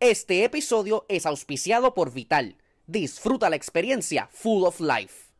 Este episodio es auspiciado por Vital. Disfruta la experiencia Full of Life.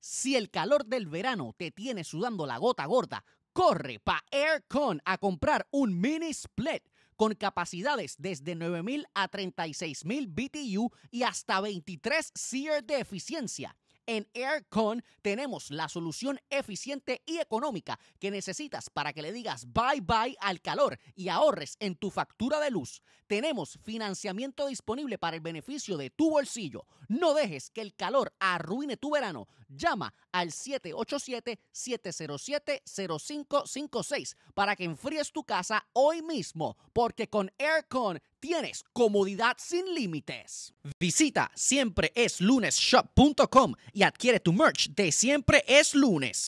Si el calor del verano te tiene sudando la gota gorda, corre pa Aircon a comprar un mini split con capacidades desde 9000 a 36000 BTU y hasta 23 SEER de eficiencia. En Aircon tenemos la solución eficiente y económica que necesitas para que le digas bye bye al calor y ahorres en tu factura de luz. Tenemos financiamiento disponible para el beneficio de tu bolsillo. No dejes que el calor arruine tu verano. Llama al 787-707-0556 para que enfríes tu casa hoy mismo, porque con Aircon tienes comodidad sin límites. Visita siempreesLunesShop.com y adquiere tu merch de Siempre es Lunes.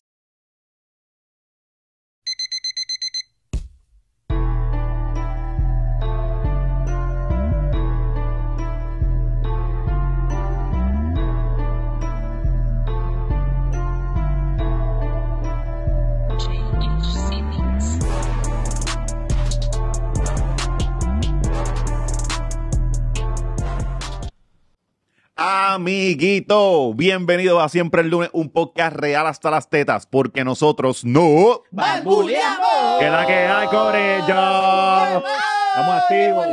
Amiguito, bienvenido a Siempre el Lunes, un podcast real hasta las tetas, porque nosotros no... ¡Bambuleamos! ¡Que la que hay, Estamos activos.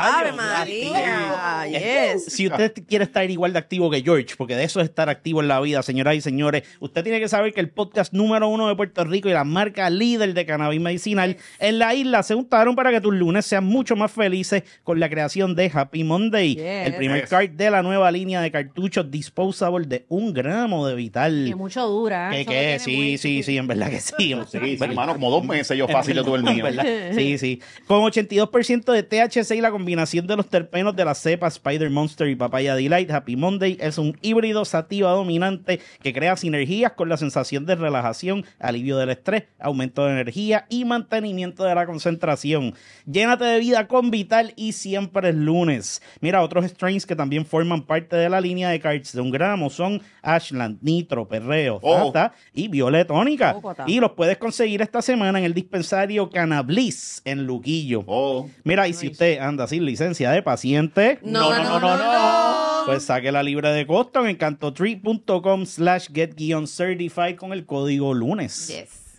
Ah, María! Si usted quiere estar igual de activo que George, porque de eso es estar activo en la vida, señoras y señores, usted tiene que saber que el podcast número uno de Puerto Rico y la marca líder de cannabis medicinal en la isla se juntaron para que tus lunes sean mucho más felices con la creación de Happy Monday, el primer cart de la nueva línea de cartuchos disposable de un gramo de vital. Que mucho dura. Que, sí, sí, sí, en verdad que sí. hermano, como dos meses yo fácil yo tuve el mío. Sí, sí con 82% de THC y la combinación de los terpenos de la cepa Spider Monster y Papaya Delight. Happy Monday es un híbrido sativa dominante que crea sinergias con la sensación de relajación, alivio del estrés, aumento de energía y mantenimiento de la concentración. Llénate de vida con Vital y siempre es lunes. Mira, otros strains que también forman parte de la línea de cards de un gramo son Ashland, Nitro, Perreo, oh. y Violetónica. y los puedes conseguir esta semana en el dispensario Canablis en lugar Oh. Mira, y si usted anda sin licencia de paciente, no, no, no, no, no. Pues saque la libre de costo en encantotree.com slash get-certified con el código lunes.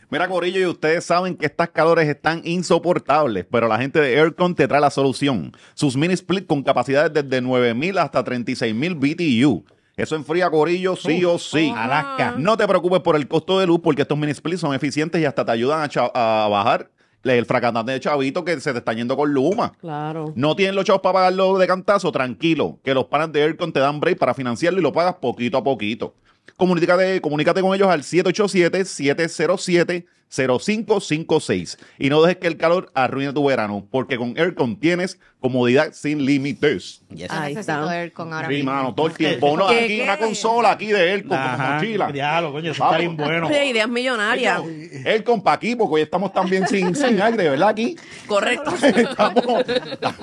Mira, gorillo y ustedes saben que estas calores están insoportables, pero la gente de Aircon te trae la solución. Sus mini split con capacidades desde 9000 hasta 36000 BTU. Eso enfría corillo sí o sí. Alaska. No te preocupes por el costo de luz porque estos mini splits son eficientes y hasta te ayudan a, a bajar el fracatante de Chavito que se te está yendo con Luma. Claro. No tienen los chavos para pagarlo de cantazo, tranquilo, que los panas de Aircon te dan break para financiarlo y lo pagas poquito a poquito. Comunícate, con ellos al 787 707 0556. Y no dejes que el calor arruine tu verano, porque con Aircon tienes comodidad sin límites. Ahí está. Aircon mano, todo el tiempo. aquí una consola aquí de Aircon con con mochila. Diablo, coño, eso está bien bueno. ideas millonarias. Aircon para aquí, porque hoy estamos también sin, sin aire, ¿verdad? Aquí. Correcto.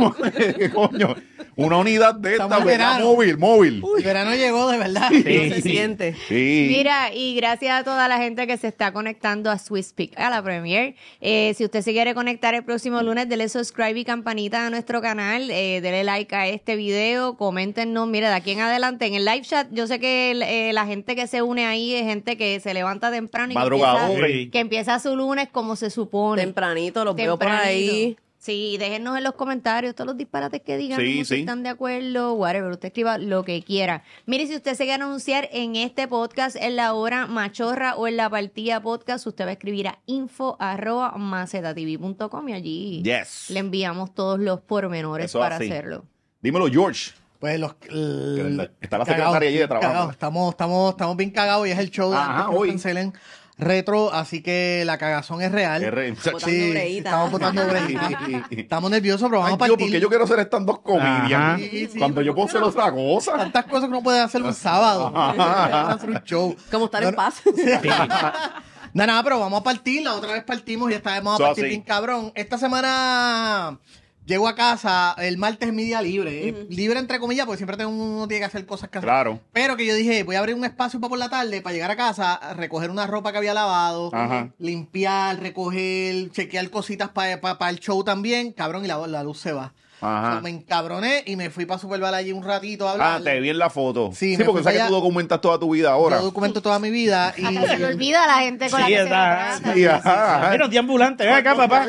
coño. Una unidad de esta, Móvil, móvil. El verano llegó de verdad. se siente. Mira, y gracias a toda la gente que se está conectando a Swiss a la Premier. Eh, si usted se quiere conectar el próximo lunes, dele subscribe y campanita a nuestro canal, eh, dele like a este video, coméntenos, Mira, de aquí en adelante, en el live chat, yo sé que eh, la gente que se une ahí es gente que se levanta temprano y que empieza, su lunes como se supone. Tempranito, los veo por ahí. Sí, déjenos en los comentarios todos los disparates que digan, si están de acuerdo, whatever, usted escriba lo que quiera. Mire, si usted se quiere anunciar en este podcast, en la hora machorra o en la partida podcast, usted va a escribir a info arroba y allí le enviamos todos los pormenores para hacerlo. Dímelo, George. Pues los está la secretaria allí de trabajo. estamos, estamos, estamos bien cagados y es el show de hoy retro, así que la cagazón es real. Es real. Sí, estamos botando Estamos nerviosos, pero vamos a partir. porque yo quiero hacer estas dos comedias Cuando yo puedo hacer no? otra cosa. Tantas cosas que no puede hacer un sábado. Como estar en paz. nada, nada, pero vamos a partir. La otra vez partimos y esta vez vamos a partir bien cabrón. Esta semana Llego a casa, el martes es mi día libre. Eh, libre entre comillas, porque siempre tengo, uno tiene que hacer cosas que Claro. Pero que yo dije, voy a abrir un espacio para por la tarde, para llegar a casa, recoger una ropa que había lavado, limpiar, recoger, chequear cositas para, el show también. Cabrón, y la luz se va me encabroné y me fui para Supervalle allí un ratito Ah, te vi en la foto. Sí, porque sabes que tú documentas toda tu vida ahora. Yo documento toda mi vida. Ah, y... Pues, se me olvida a la gente con la que está, Sí, ajá. de ambulante, ven acá, papá.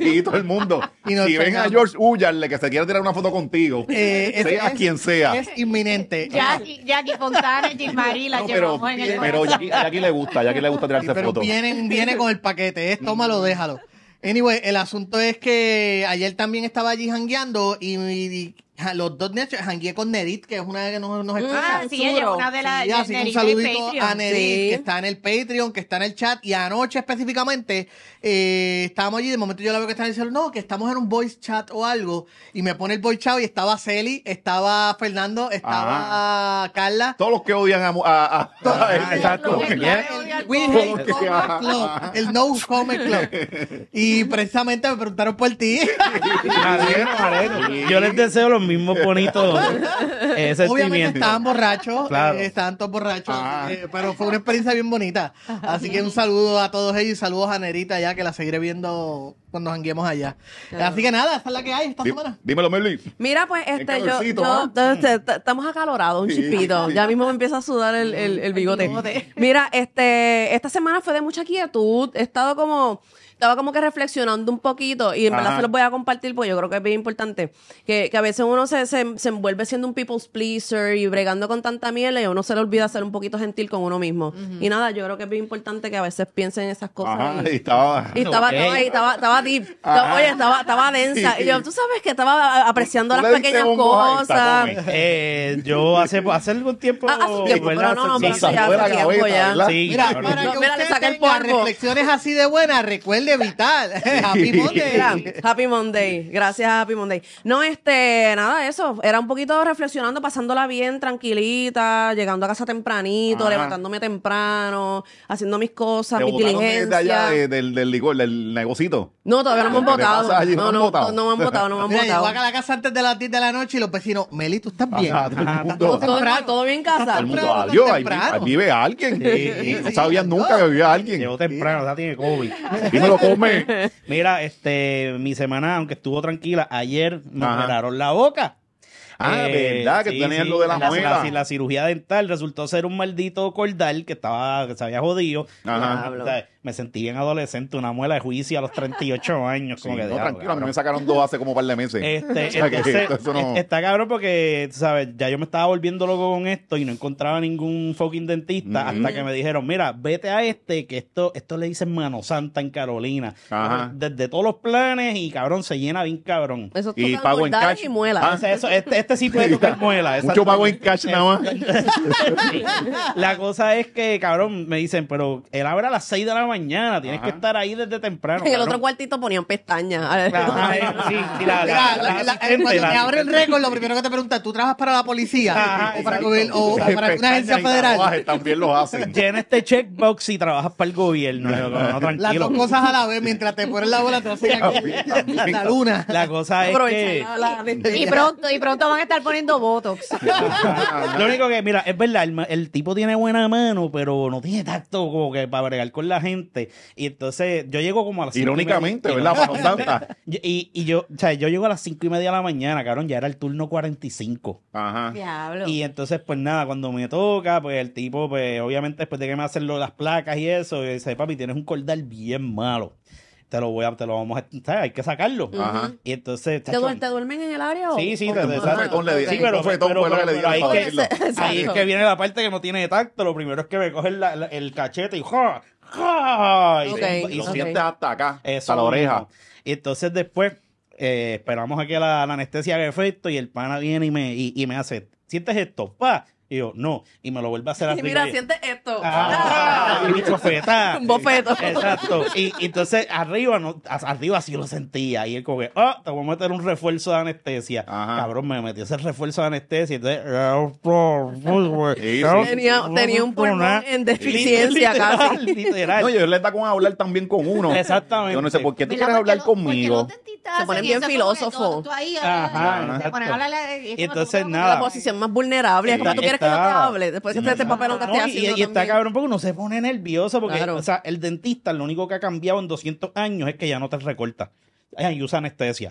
y todo el mundo. Y ven a George, Uyarle que se quiera tirar una foto contigo. Eh, sea quien sea. Es inminente. Jackie, Fontana, y la no, pero, en el Pero Jackie, le gusta, Jackie le gusta tirarse fotos. Viene, viene con el paquete, es tómalo, déjalo. Anyway, el asunto es que ayer también estaba allí jangueando y, y, los dos Netflix, con Nerit, que es una de que nos, nos mm, escucha. Ah, sí, ella es una de las. Sí, un saludito a Nerit, que está en el Patreon, que está en el chat. Y anoche específicamente, eh, estábamos allí, de momento yo la veo que están diciendo no, que estamos en un voice chat o algo. Y me pone el voice chat y estaba Celi, estaba Fernando, estaba Carla. Todos los que odian a. a, exacto. Este ¿eh? El, No Home Club. Y precisamente me preguntaron por ti. Yo les deseo los mismo bonito. ese sentimiento. Obviamente estaban borrachos, eh, estaban todos borrachos, ah. eh, pero fue una experiencia bien bonita. Así que un saludo a todos ellos y saludos a Nerita ya que la seguiré viendo cuando janguemos allá. Así que nada, esa es la que hay esta semana. Dímelo, Meli. Mira, pues este, yo, ¿ah? estamos acalorados, un chipito. Ya mismo me empieza a sudar el, bigote. Mira, este, esta semana fue de mucha quietud. He estado como, estaba como que reflexionando un poquito y en verdad se los voy a compartir porque yo creo que es bien importante. Que, a veces uno se, se, envuelve siendo un people's pleaser y bregando con tanta miel y uno se le olvida ser un poquito gentil con uno mismo. Y nada, yo creo que es bien importante que a veces piensen esas cosas. y, estaba. Y estaba, estaba, estaba deep. oye, estaba, estaba densa. Y yo, tú sabes que estaba apreciando las pequeñas cosas. Eh, yo hace, hace algún tiempo. Ah, hace tiempo pero no, ya. mira, para que mira, reflexiones así de buenas, recuerden de evitar. Happy Monday. Happy Monday. Gracias, Happy Monday. No, este, nada, eso. Era un poquito reflexionando, pasándola bien, tranquilita, llegando a casa tempranito, levantándome temprano, haciendo mis cosas, mi diligencia. De allá de, eh, del, del licor, del negocito? No, todavía no me han votado. no, no, no, no, me han votado, no me han Y votado. voy a la casa antes de las 10 de la noche y los vecinos, Meli, ¿tú estás bien? todo, todo, todo, bien en casa. Todo el mundo, adiós, ahí, vive alguien. Sí, no sabía nunca que vivía alguien. Llegó temprano, ya tiene COVID. Dímelo, Mira, este, mi semana, aunque estuvo tranquila, ayer me Ajá. la boca. Ah, eh, verdad, que sí, lo de la, muela. La, cirugía dental resultó ser un maldito cordal que estaba, que se había jodido me sentí bien adolescente, una muela de juicio a los 38 años. Como que, no, tranquilo, a mí me sacaron dos hace como un par de meses. Este, está cabrón porque, ¿sabes? Ya yo me estaba volviendo loco con esto y no encontraba ningún fucking dentista hasta que me dijeron, mira, vete a este, que esto, esto le dicen mano santa en Carolina. Desde todos los planes y cabrón, se llena bien cabrón. y pago en cash. Y muela. Ah, este, este sí puede tocar muela. Mucho pago en cash nada más. la cosa es que, cabrón, me dicen, pero él abre a las 6 de la mañana tienes que estar ahí desde temprano. En el otro cuartito ponían pestañas. cuando te abre el récord, lo primero que te pregunta, ¿tú trabajas para la policía? o, para, el, o, para, una agencia federal. también lo hacen. Llena este checkbox y trabajas para el gobierno. Las dos cosas a la vez, mientras te pones la bola, te hacen la luna. La cosa es que... y, pronto, y pronto van a estar poniendo botox. lo único que, mira, es verdad, el, tipo tiene buena mano, pero no tiene tacto como que para bregar con la gente y entonces yo llego como a las Irónicamente, ¿verdad? Y, y yo, o sea, yo llego a las cinco y media de la mañana, cabrón, ya era el turno 45. Ajá. Diablo. Y entonces, pues nada, cuando me toca, pues el tipo, pues obviamente después de que me hacen las placas y eso, dice, papi, tienes un cordal bien malo te lo voy a, te lo vamos a, hay que sacarlo. Ajá. Y entonces, ¿Te, duermen en el área o? Sí, sí, te, sí, pero, ahí, es que, ahí, es que, viene la parte que no tiene tacto, lo primero es que me cogen el cachete y ¡ja! y, lo sientes hasta acá, a la oreja. Y entonces después eh, esperamos a que la, anestesia haga efecto y el pana viene y me, y me hace, ¿sientes esto? Pa, y yo, no. Y me lo vuelve a hacer así. Y mira, siente esto. Ah, mi bofeta. Un bofeto. Exacto. Y, entonces arriba, no, arriba sí lo sentía. Y él como que, oh, te voy a meter un refuerzo de anestesia. Cabrón, me metió ese refuerzo de anestesia. Entonces, eh, oh, oh, oh, tenía, tenía, un pulmón en deficiencia casi. Literal. No, yo le da con hablar también con uno. Exactamente. Yo no sé por qué tú quieres hablar conmigo. Se ponen bien filósofos. Entonces, nada la posición más vulnerable. Es como tú quieres Después no, Y, y está cabrón porque uno se pone nervioso porque o sea, el dentista lo único que ha cambiado en 200 años es que ya no te recorta. Y usa anestesia.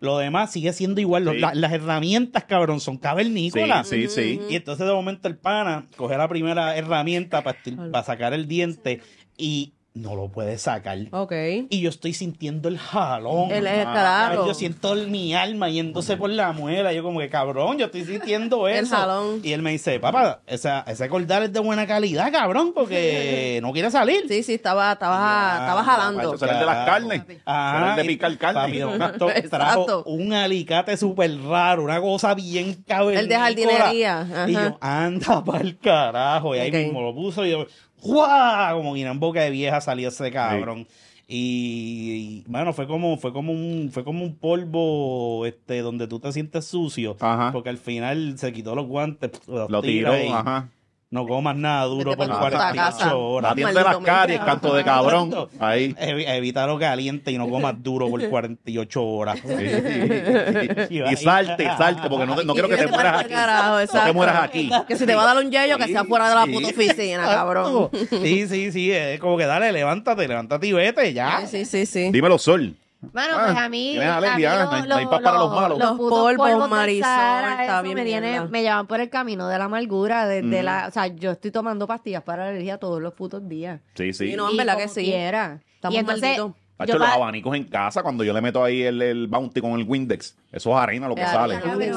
Lo demás sigue siendo igual. las herramientas, cabrón, son cavernícolas. Sí, sí, Y entonces de momento el pana coge la primera herramienta para, para sacar el diente y no lo puede sacar. Ok. Y yo estoy sintiendo el jalón. El, el Yo siento mi alma yéndose por la muela. Yo como que, cabrón, yo estoy sintiendo eso. el jalón. Y él me dice, papá, ese cordal es de buena calidad, cabrón, porque no quiere salir. Sí, sí, estaba, estaba, estaba jalando. de las carnes. Ah, de picar carne. un alicate súper raro, una cosa bien cabrón. El de jardinería. Ajá. Y yo, anda para el carajo. Y ahí mismo lo puso y yo ¡Jua! Como en boca de vieja salió ese cabrón. Y, bueno fue como, fue como un, fue como un polvo este, donde tú te sientes sucio. Ajá. Porque al final se quitó los guantes, lo tiró. ajá no comas nada duro por 48 horas. de las caries, canto de cabrón. Ahí. Evita lo caliente y no comas duro por 48 horas. Y salte, salte, porque no, no quiero que te mueras aquí. No te mueras aquí. Que si te va a dar un yello, que sea fuera de la puta oficina, cabrón. Sí, sí, sí. Es como que dale, levántate, levántate y vete ya. Sí, sí, sí. Dímelo, Sol. Bueno, ah, pues a mí. para los malos. Los, polvos, polvos Marisol, está bien, me, me llevan por el camino de la amargura. De, la, o sea, yo estoy tomando pastillas para la alergia todos los putos días. Sí, sí. Y no, en verdad que sí. Estamos y malditos ha hecho los abanicos en casa, cuando yo le meto ahí el, el bounty con el Windex, eso es arena lo que sale. sale.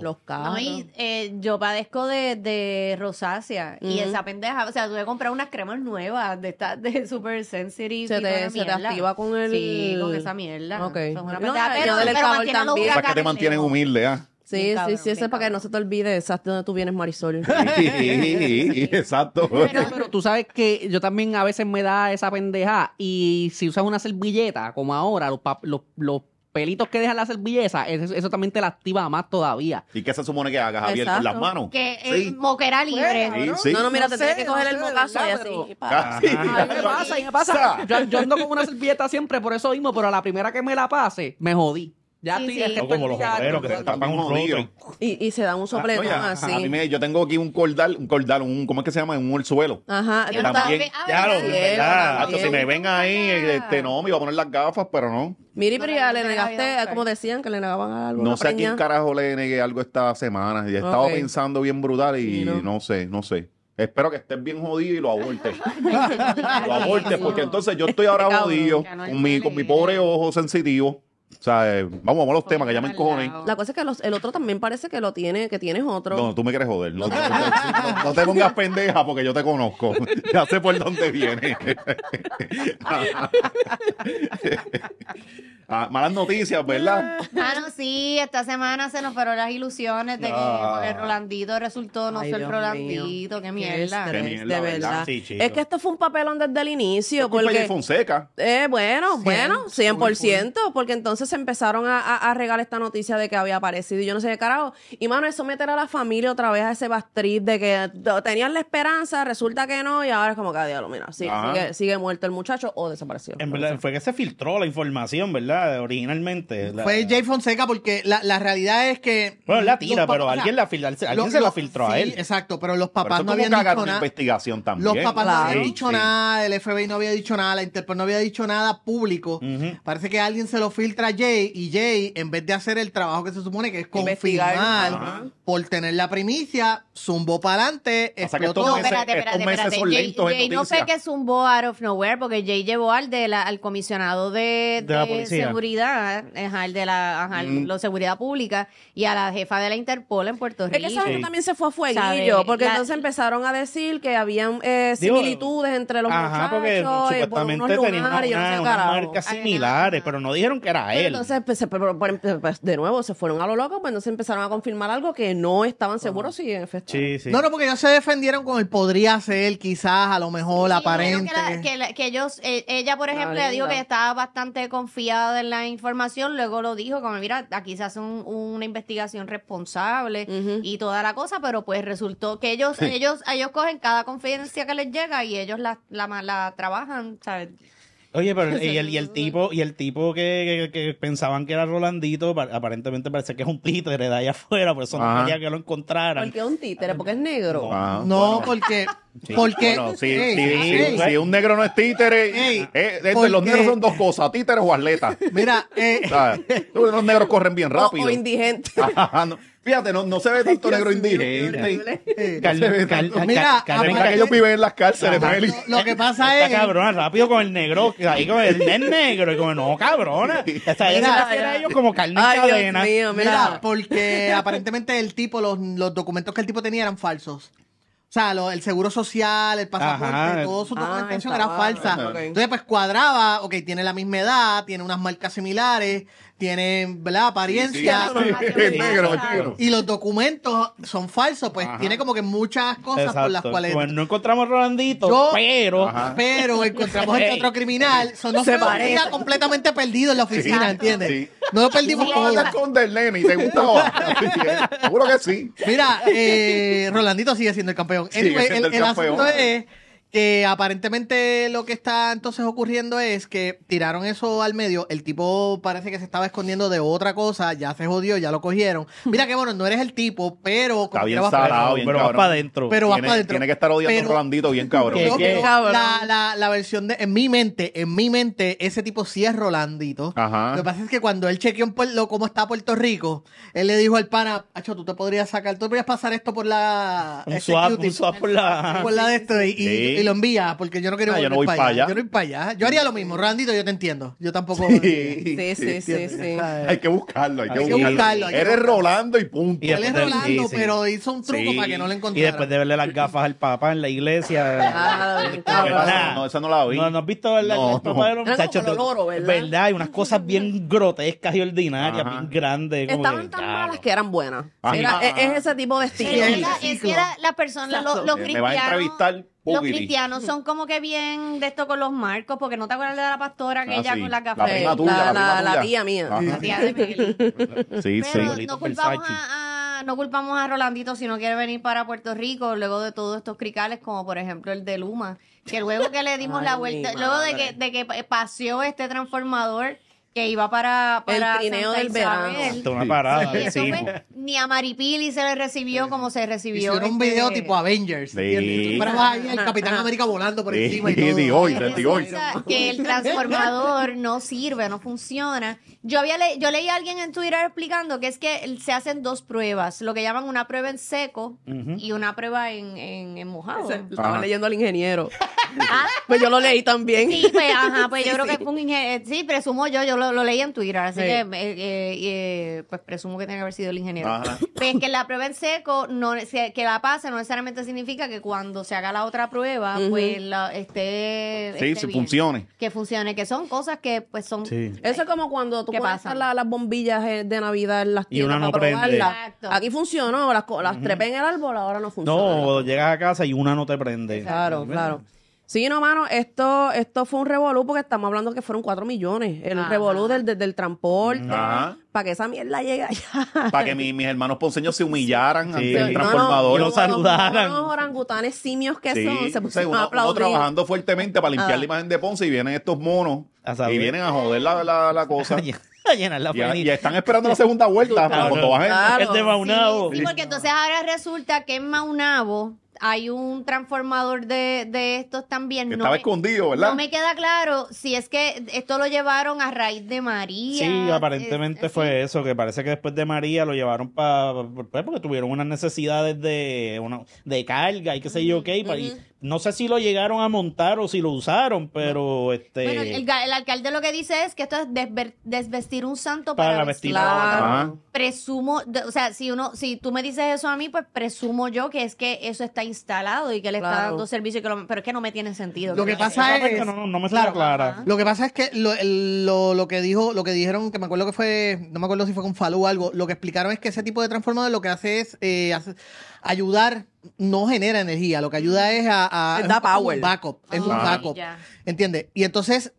Los carros. No, eh, yo padezco de, de rosácea y esa pendeja, o sea, tuve que comprar unas cremas nuevas de esta de Super Sensitive. Se te, se te activa con el... Sí, con esa mierda. Ok. también. que te mantienen humilde, ¿ah? Sí, sí, sí, eso es para que no se te olvide exacto dónde tú vienes, Marisol. Sí, exacto. Pero, pero, tú sabes que yo también a veces me da esa pendeja y si usas una servilleta, como ahora, los, los, los pelitos que deja la servilleta, eso, también te la activa más todavía. ¿Y qué se supone que hagas, Javier? las manos? Que eh, moquera pues, libre. No, no, mira, te tienes que coger el mocazo y así. Ah, me pasa, y me pasa. Yo, yo, ando con una servilleta siempre por eso mismo, pero a la primera que me la pase, me jodí. Ya sí, estoy como los que se tapan un rollo. Y, se dan un ah, sopletón así. a mí yo tengo aquí un cordal, un cordal, un, ¿cómo es que se llama? Un el suelo Ajá. claro también, verdad. si me ven ahí, este, no, me iba a poner las gafas, pero no. miri pero ya le negaste, como decían, que le negaban algo. No sé a quién carajo le negué algo esta semana. Y he estado pensando bien brutal y no sé, no sé. Espero que estés bien jodido y lo abortes. lo abortes, porque entonces yo estoy ahora jodido con mi, con mi pobre ojo sensitivo. O sea, eh, vamos, a los temas que llaman cojones. La cosa es que el otro también parece que lo tiene, que tienes otro. No, tú me quieres joder. No, no te pongas pendeja porque yo te conozco. Ya sé por dónde viene. Ah, malas noticias, ¿verdad? Bueno, sí, esta semana se nos fueron las ilusiones de que ah. el Rolandito resultó no ser Rolandito, qué mierda. Qué, de verdad. es que esto fue un papelón desde el inicio. Es porque Fonseca. Eh, bueno, bueno, 100%, porque entonces se empezaron a, regar esta noticia de que había aparecido y yo no sé qué carajo. Y mano, eso meter a la familia otra vez a ese bastriz de que tenían la esperanza, resulta que no, y ahora es como que, diablo, mira, sí, sigue, sigue muerto el muchacho o desapareció. En verdad, fue que se filtró la información, ¿verdad? Originalmente. fue Jay Fonseca porque la, realidad es que. Bueno, la tira, pero alguien, la, se la filtró a él. exacto, pero los papás no habían dicho nada. investigación también. Los papás no habían dicho nada, el FBI no había dicho nada, la Interpol no había dicho nada público. Parece que alguien se lo filtra a Jay y Jay, en vez de hacer el trabajo que se supone que es confirmar por tener la primicia, zumbó para adelante, explotó. espérate, Jay, no fue que zumbó out of nowhere porque Jay llevó al, al comisionado de, de la policía seguridad, el de la, ajá, mm. seguridad pública y a la jefa de la Interpol en Puerto Rico. Es que también se fue a fueguillo, porque entonces empezaron a decir que había eh, similitudes entre los muchachos, y por unos tenían marcas similares, pero no dijeron que era él. Entonces, pues, pues, pues, de nuevo, se fueron a lo loco, pues entonces empezaron a confirmar algo que no estaban seguros si en sí, No, no, porque ya se defendieron con el podría ser, quizás, a lo mejor, la aparente. Que, que ellos, eh, ella, por ejemplo, dijo que estaba bastante confiada la información, luego lo dijo, como mira, aquí se hace una investigación responsable y toda la cosa, pero pues resultó que ellos, ellos, ellos cogen cada confidencia que les llega y ellos la, la, la trabajan, ¿sabes? Oye, pero y el, y el tipo, y el tipo que, pensaban que era Rolandito, aparentemente parece que es un títere de allá afuera, por eso no quería que lo encontraran. ¿Por qué un títere? ¿Porque es negro? No, porque... si, un negro no es títere, eh, eh, los negros son dos cosas, títeres o atletas. Mira, eh, los negros corren bien rápido. O, Fíjate, no, no se ve tanto negro indígena. Mira, ah, que ellos viven en las cárceles, lo, que pasa es. Está cabrona, rápido con el negro, ahí con el, negro, y como, no, cabrona. era ellos como carne Ay, cadena. mira. porque aparentemente el tipo, los, los documentos que el tipo tenía eran falsos. O sea, el seguro social, el pasaporte, todo su documentación ah, era falsa. Entonces, pues cuadraba, ok, tiene la misma edad, tiene unas marcas similares, tiene ¿verdad? apariencia y los documentos son falsos, pues tiene como que muchas cosas por las cuales. Pues no encontramos a Rolandito, pero pero encontramos a este otro criminal. Son dos se completamente perdido en la oficina, ¿entiendes? No lo perdimos ¿Tú con del nene y te gustó? Seguro que sí. Mira, eh, Rolandito sigue siendo el campeón. el, asunto es que aparentemente lo que está entonces ocurriendo es que tiraron eso al medio. El tipo parece que se estaba escondiendo de otra cosa. Ya se jodió, ya lo cogieron. Mira que bueno, no eres el tipo, pero. Está bien salado, pero cabrón. vas para adentro. Pero vas para adentro. Tiene que estar odiando a Rolandito bien cabrón. La, versión de. En mi mente, en mi mente, ese tipo sí es Rolandito. Ajá. Lo que pasa es que cuando él chequeó en cómo está Puerto Rico, él le dijo al pana, Acho, tú te podrías sacar, tú podrías pasar esto por la. Un, por la. Por la de esto. y y lo envía porque yo no quiero ir ah, para allá. Yo no ir para allá. Yo haría lo mismo, Randito, yo te entiendo. Yo tampoco. Sí, sí, sí, Hay que buscarlo, hay, que buscarlo. Eres Rolando y punto. Él es Rolando, pero hizo un truco para que no le encontrara. Y después de verle las gafas al papá en la iglesia. Ah, no, esa no la oí No, no has visto el, papá de los muchachos. ¿verdad? Hay unas cosas bien grotescas y ordinarias, bien grandes. Estaban tan malas que eran buenas. E, es ese tipo de estilo. y que era la persona, los cristianos. Me a entrevistar los cristianos son como que bien de esto con los marcos, porque no te acuerdas de la pastora que ah, ella con la café. La tía mía. La tía de Pero No culpamos a, no culpamos a Rolandito si no quiere venir para Puerto Rico luego de todos estos cricales, como por ejemplo el de Luma, que luego que le dimos la vuelta, luego de que, de que paseó este transformador que iba para, para el trineo del verano. una parada. ni a Maripili se le recibió como se recibió. era un este, video tipo Avengers. Sí. ahí Capitán América volando por encima y todo. de hoy, hoy. que el transformador no sirve, no funciona. Yo había yo leí a alguien en Twitter explicando que es que se hacen dos pruebas, lo que llaman una prueba en seco y una prueba en, en, mojado. lo Estaba leyendo al ingeniero. Ah. Pues yo lo leí también. sí, pues, ajá, pues yo creo que fue un ingeniero, eh, sí, presumo yo lo, leí en Twitter, así que eh, eh, eh, pues presumo que tiene que haber sido el ingeniero. Pues que la prueba en seco, no, que la pase no necesariamente significa que cuando se haga la otra prueba, pues la, esté... Sí, funcione. Que funcione, que son cosas que pues son... Eso es como cuando tú pasas las bombillas de Navidad en las tiendas y una no prende. Aquí funcionó, las, las en el árbol, ahora no funciona. No, llegas a casa y una no te prende. claro. claro. Sí, no, mano, esto, esto fue un revolú porque estamos hablando que fueron 4 millones. El un revolú del, del, del transporte. Para que esa mierda llegue allá. Para que mis hermanos ponceños se humillaran ante el transformador. y lo saludaran. Los, orangutanes simios que son. Se pusieron a aplaudir. Uno trabajando fuertemente para limpiar la imagen de Ponce y vienen estos monos y vienen a joder la, cosa. A la ya, están esperando la segunda vuelta. de Maunabo. Sí, porque entonces ahora resulta que en Maunabo hay un transformador de, de estos también. Que estaba escondido, ¿verdad? No me queda claro si es que esto lo llevaron a raíz de María. Sí, aparentemente eh, fue eso, que parece que después de María lo llevaron para... Pues, porque tuvieron unas necesidades de, una, de carga y qué sé yo, qué, no sé si lo llegaron a montar o si lo usaron, pero este. Bueno, el, alcalde lo que dice es que esto es desvestir un santo para, para Presumo, o sea, si uno, si tú me dices eso a mí, pues presumo yo que es que eso está instalado y que le está dando servicio, pero es que no me tiene sentido. Lo que, pasa es, que no, me claro, clara. Lo que pasa es que lo, que dijo, lo que dijeron, que me acuerdo que fue, no me acuerdo si fue con Falú o algo, lo que explicaron es que ese tipo de transformador lo que hace es eh, hace, ayudar no genera energía, lo que ayuda es a... es Un backup, es un ah. backup. ¿Entiendes? Y entonces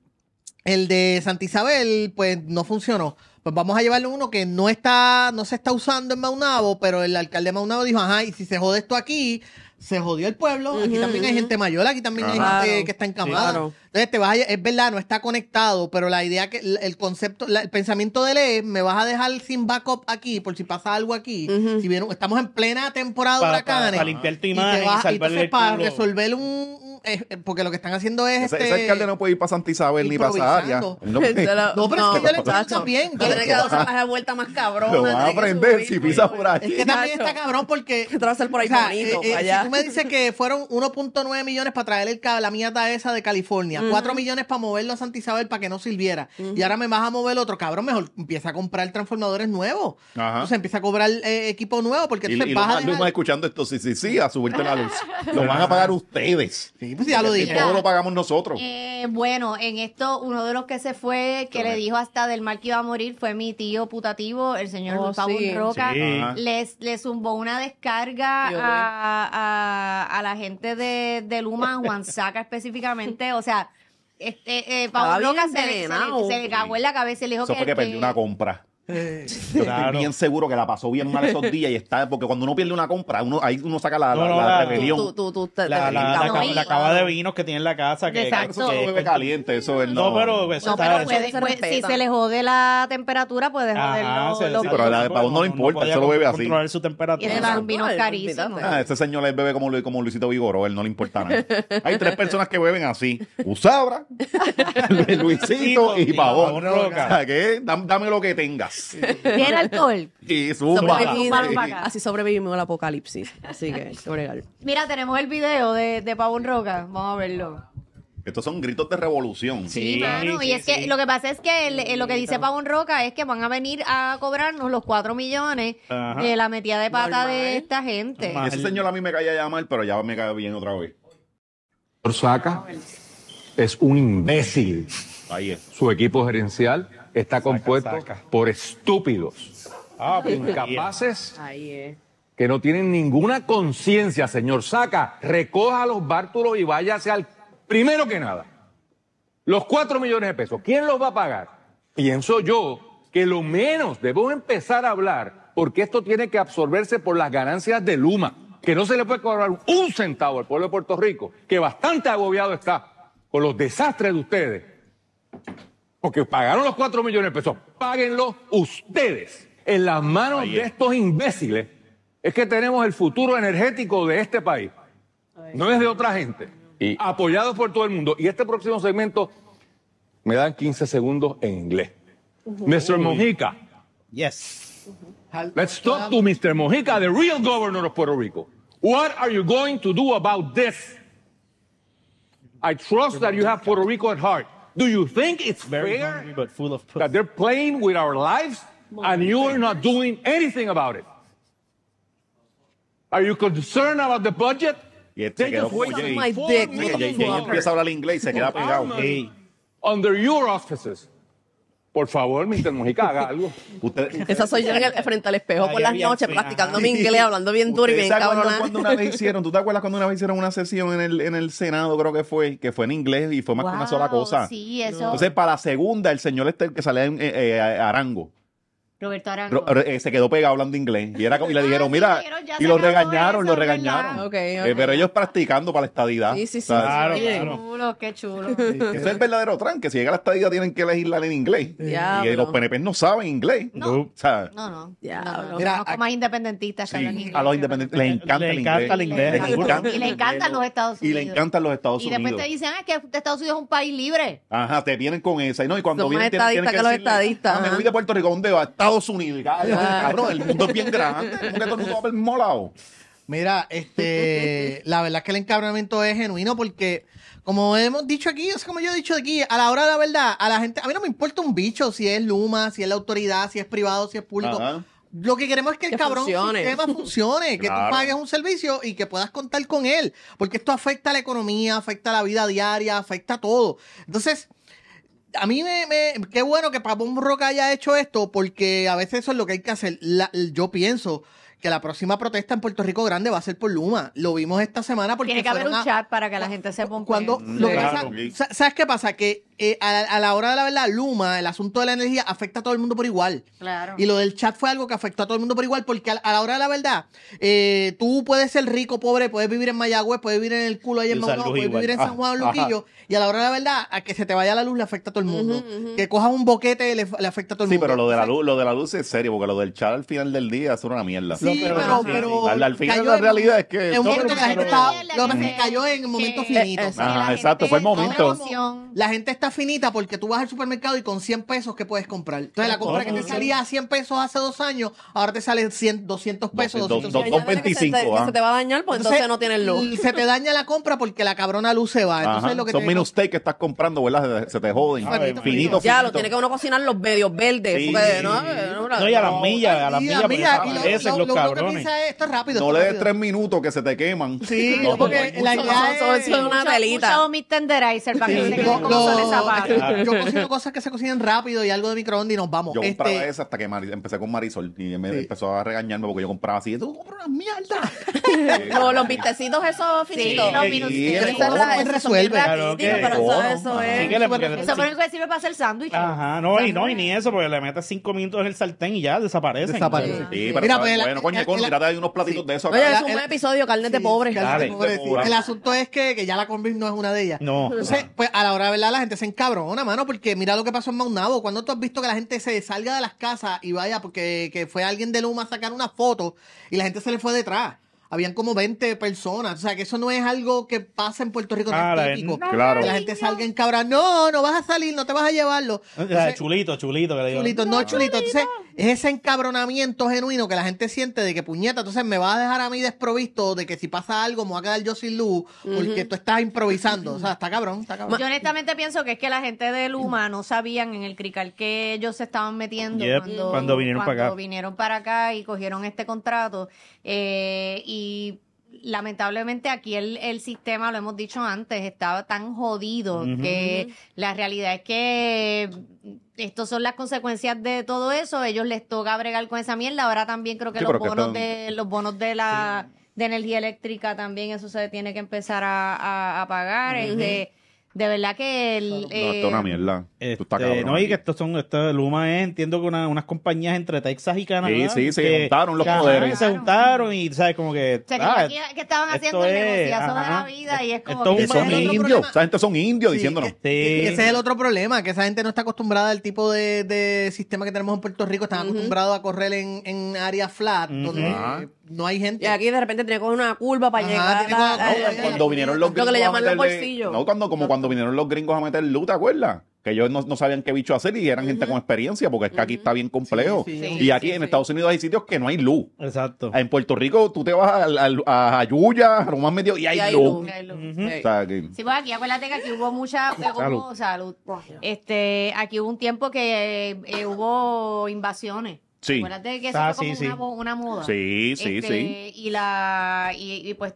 el de Santa Isabel, pues no funcionó. Pues vamos a llevarle uno que no está, no se está usando en Maunabo, pero el alcalde de Maunabo dijo, ajá, y si se jode esto aquí, se jodió el pueblo. Aquí también hay gente mayor, aquí también hay gente que está encamada. Entonces te vas es verdad, no está conectado, pero la idea que el concepto, el pensamiento de él es, me vas a dejar sin backup aquí por si pasa algo aquí. Si estamos en plena temporada para, de huracanes. Para, limpiar tu imagen y, vas, el para resolver un porque lo que están haciendo es ese, este, alcalde no puede ir para Santa Isabel ni para No, pero es que yo le hecho bien. Yo vuelta más cabrón. Lo vas a aprender si pisas por aquí Es que también está cabrón porque te vas por ahí bonito, eh, eh, Si tú me dices que fueron 1.9 millones para traer el, la mierda esa de California Cuatro millones para moverlo a Santa Isabel para que no sirviera. Y ahora me vas a mover otro. Cabrón, mejor empieza a comprar transformadores nuevos. Ajá. Entonces empieza a cobrar eh, equipo nuevo porque y, y escuchando esto, sí, sí, sí, a subirte la luz. lo van a pagar ustedes. Sí, pues ya lo dije. Todo lo pagamos nosotros. Eh, bueno, en esto uno de los que se fue, que le dijo hasta del mar que iba a morir, fue mi tío putativo, el señor oh, Roca. Les, les zumbó una descarga a, a, la gente de, de Luma, Juan Saca específicamente. O sea, este, eh, Pablo Loca se, le- cagó en la cabeza y le dijo Eso que, fue que perdió este una compra estoy bien seguro que la pasó bien mal esos días y está, porque cuando uno pierde una compra, uno, ahí uno saca la, la, rebelión. la, cava de vinos que tiene en la casa, que, que, eso es caliente, eso es no. pero, está, si se le jode la temperatura, puede ah Sí, sí, pero a uno no le importa, se lo bebe así. Controlar su temperatura. Y vinos Ah, este señor le bebe como, como Luisito vigoro él no le importa nada. Hay tres personas que beben así: Usabra, Luisito y Pavón. Dame lo que tengas. Bien alcohol. Y zumba. Y Así sobrevivimos al apocalipsis. Así que, Mira, tenemos el video de, de Pavón Roca. Vamos a verlo. Estos son gritos de revolución. Sí, y es que lo que pasa es que lo que dice Pavón Roca es que van a venir a cobrarnos los 4 millones de eh, la metida de pata de esta gente. Ese señor a mí me caía ya mal, pero ya me cae bien otra vez. Por saca es un imbécil. Su equipo gerencial está compuesta compuesto por estúpidos, ah, pues, incapaces, que no tienen ninguna conciencia, señor. Saca, recoja los bártulos y váyase al primero que nada. Los cuatro millones de pesos, ¿quién los va a pagar? Pienso yo que lo menos debo empezar a hablar porque esto tiene que absorberse por las ganancias de Luma, que no se le puede cobrar un centavo al pueblo de Puerto Rico, que bastante agobiado está con los desastres de ustedes. Porque pagaron los cuatro millones de pesos. Páguenlo ustedes. En las manos de estos imbéciles es que tenemos el futuro energético de este país. No es de otra gente. Y, apoyados por todo el mundo. Y este próximo segmento me dan 15 segundos en inglés. Mr. Mojica. Yes. Let's talk to Mr. Mojica, the real governor of Puerto Rico. What are you going to do about this? I trust that you have Puerto Rico at heart. Do you think it's Very fair hungry, but full of that they're playing with our lives and you are not doing anything about it? Are you concerned about the budget? my dick, Under your auspices. Por favor, Mr. Mojica haga algo. Esa soy yo en el, frente al espejo por las noches, practicando mi inglés, hablando bien duro y bien cabrón. cuando una vez hicieron, ¿Tú te acuerdas cuando una vez hicieron una sesión en el, en el Senado, creo que fue, que fue en inglés y fue más que una sola cosa? Sí, eso. Entonces, para la segunda, el señor este que sale en eh, eh, Arango Roberto Arango. Eh, se quedó pegado hablando inglés. Y, era, y le ah, dijeron, mira, y lo regañaron, lo regañaron. Eh, pero ellos practicando para la estadidad. Sí, sí, sí. Claro, qué chulo, qué chulo. es el verdadero tranque. Si llega a la estadidad tienen que legislar en inglés. y eh, los PNP no saben inglés. No, no, no. Mira, más independentistas sí, en inglés. A los independentistas les encanta, el inglés. Les encanta el inglés. Y les encantan los Estados Unidos. Y les encantan los Estados Unidos. Y después te dicen, ah, es que Estados Unidos es un país libre. Ajá, te vienen con esa. Y no, y cuando vienen, tienen que los estadistas. Ah, me voy de Puerto Rico, ¿dónde va? Estados Unidos. Ah. cabrón, el mundo es bien grande. molado. Mira, este, la verdad es que el encabronamiento es genuino porque, como hemos dicho aquí, es como yo he dicho aquí, a la hora de la verdad, a la gente, a mí no me importa un bicho si es Luma, si es la autoridad, si es privado, si es público. Lo que queremos es que el cabrón funcione. funcione, que tú pagues un servicio y que puedas contar con él, porque esto afecta a la economía, afecta a la vida diaria, afecta a todo. Entonces, a mí me, Qué bueno que Papón Roca haya hecho esto, porque a veces eso es lo que hay que hacer. yo pienso que la próxima protesta en Puerto Rico grande va a ser por Luma. Lo vimos esta semana porque. Tiene que haber un chat para que la gente se ponga. Cuando. Lo pasa, ¿Sabes qué pasa? Que eh, a, la, hora de la verdad, Luma, el asunto de la energía afecta a todo el mundo por igual. Claro. Y lo del chat fue algo que afectó a todo el mundo por igual, porque a, la hora de la verdad, eh, tú puedes ser rico, pobre, puedes vivir en Mayagüez, puedes vivir en el culo ahí en Maunao, puedes vivir en San Juan Luquillo, y a la hora de la verdad, a que se te vaya la luz le afecta a todo el mundo. Que cojas un boquete le, afecta a todo el mundo. Sí, pero lo de, la luz, lo de la luz es serio, porque lo del chat al final del día es una mierda. Sí, pero, al, final la realidad es que... En un momento que la gente estaba... Lo que cayó en momentos momento finito. exacto, fue el momento. La gente está finita porque tú vas al supermercado y con 100 pesos que puedes comprar. Entonces la compra que te salía a 100 pesos hace dos años, ahora te sale 200 pesos. 225. Se, ah. se, te va a dañar pues entonces, no tienes y Se te daña la compra porque la cabrona luz se va. Entonces, lo que Son menos steak que estás comprando, ¿verdad? Se te joden. Ah, ya, lo tiene que uno cocinar los medios verdes. ¿no? no, y a las millas, a las millas. Milla, lo, lo, los cabrones. Lo esto rápido. No le des tres minutos que se te queman. Sí, porque la es... una telita. Mucho para que Yo, cocino cosas que se cocinan rápido y algo de microondas y nos vamos. Yo compraba este, esa hasta que empecé con Marisol y me empezó a regañarme porque yo compraba así, y tú compras una mierda no, los vistecitos esos finitos. Sí, los Sí, resuelve. que, pero eso, es. Que que sirve para hacer sándwich. Ajá, no, y no, y ni eso, porque le metes cinco minutos en el sartén y ya desaparece Desaparece. mira pero pues, bueno, coño, con hay de unos platitos de eso. Oye, es un episodio, carne de pobre. El asunto es que ya la conviv no es una de ellas. No. Entonces, pues a la hora verdad la gente se encabrona, mano, porque mira lo que pasó en Maunabo. Cuando tú has visto que la gente se salga de las casas y vaya, porque que fue alguien de Luma a sacar una foto y la gente se le fue detrás? Habían como 20 personas. O sea, que eso no es algo que pasa en Puerto Rico, ah, típico. claro. Que la gente salga en cabra. No, no vas a salir, no te vas a llevarlo. chulito, chulito. Que le Chulito, no, chulito. Entonces, es ese encabronamiento genuino que la gente siente de que puñeta, entonces me va a dejar a mí desprovisto de que si pasa algo me voy a quedar yo sin luz porque tú estás improvisando. O sea, está cabrón, está cabrón. Yo honestamente pienso que es que la gente de Luma no sabían en el crical que ellos se estaban metiendo cuando, vinieron, para acá. vinieron para acá y cogieron este contrato. Eh, y lamentablemente aquí el, el sistema, lo hemos dicho antes, estaba tan jodido que la realidad es que estas son las consecuencias de todo eso. Ellos les toca bregar con esa mierda. Ahora también creo que los bonos de los bonos de la de energía eléctrica también eso se tiene que empezar a, pagar. De verdad que el, no, esto es una eh, mierda. Este, cabrón no, y que estos son, esto, Luma es, entiendo que unas compañías entre Texas y Canadá. Sí, sí, se juntaron los poderes. Se juntaron y, ¿sabes? Como que. O sea, que, ah, estaban haciendo el negocio de la vida y es como. que, son indios, esa gente son indios diciéndonos. Sí. Este, e-, ese es el otro problema, que esa gente no está acostumbrada al tipo de, de sistema que tenemos en Puerto Rico, están acostumbrados a correr en, en áreas flat, donde. Ah no hay gente. Y aquí de repente tiene con una curva para llegar. A cuando vinieron los gringos. Lo que le llaman a meterle, No, cuando, como cuando vinieron los gringos a meter luz, ¿te acuerdas? que ellos no, no, sabían qué bicho hacer y eran gente con experiencia, porque es que aquí está bien complejo. y aquí en Estados Unidos hay sitios que no hay luz. Exacto. En Puerto Rico tú te vas a, a, a Yuya, a Medio y hay, luz. Sí, pues aquí acuérdate que aquí hubo mucha salud. Este, aquí hubo un tiempo que eh, hubo invasiones. Sí. Acuérdate que eso ah, como una, moda. Sí, sí, este, sí. Y, la, y, pues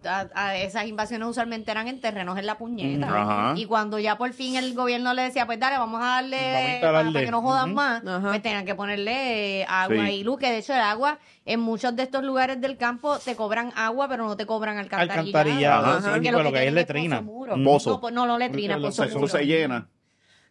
esas invasiones usualmente eran en terrenos en la puñeta. Y cuando ya por fin el gobierno le decía, pues dale, vamos a darle, para, que no jodan más, Ajá. pues que ponerle agua y luz, que de hecho el agua en muchos de estos lugares del campo te cobran agua, pero no te cobran alcantarillado. Alcantarillado, lo, que, es letrina. Pozo. No, no, letrina, pozo. Eso se llena.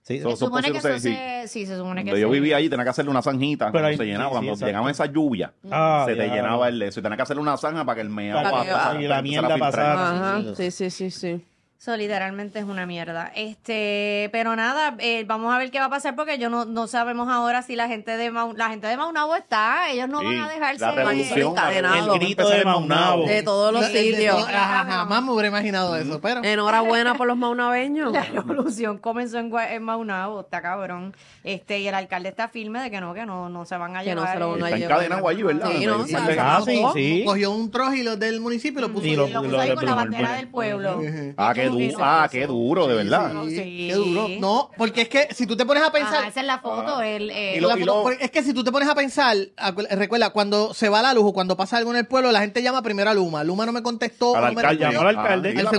Sí, se supone que eso sí, supone que Yo vivía allí, tenía que hacerle una zanjita. Pero se llenaba, cuando exacto. llegaban esas lluvias, mm. ah, se te llenaba el eso. Y tenía que hacerle una zanja para que el meado pasara, y la mierda pasara. Ajá, sí, sí, sí, sí literalmente es una mierda. Este, pero nada, eh, vamos a ver qué va a pasar porque yo no, no sabemos ahora si la gente de Maun, la gente de Maunabo está, ellos no van a dejarse la revolución, el grito de Maunabo de todos los sitios. jamás me hubiera imaginado eso, pero enhorabuena por los maunabeños. La revolución comenzó en, en Maunabo, está cabrón. Este, y el alcalde está firme de que no, que no, no se van a llevar. No se lo van a ¿verdad? Ah, sí, Cogió un trojilo del municipio y lo, puso ahí con la bandera del pueblo. Ah, que Ah, qué duro, de verdad. Oh, qué duro. No, porque es que si tú te pones a pensar. esa es la foto. Ah. Eh, es que si tú te pones a pensar, recuerda, cuando se va la luz o cuando pasa algo en el pueblo, la gente llama primero a Luma. Luma no me contestó. Al alcalde, al alcalde. el ah.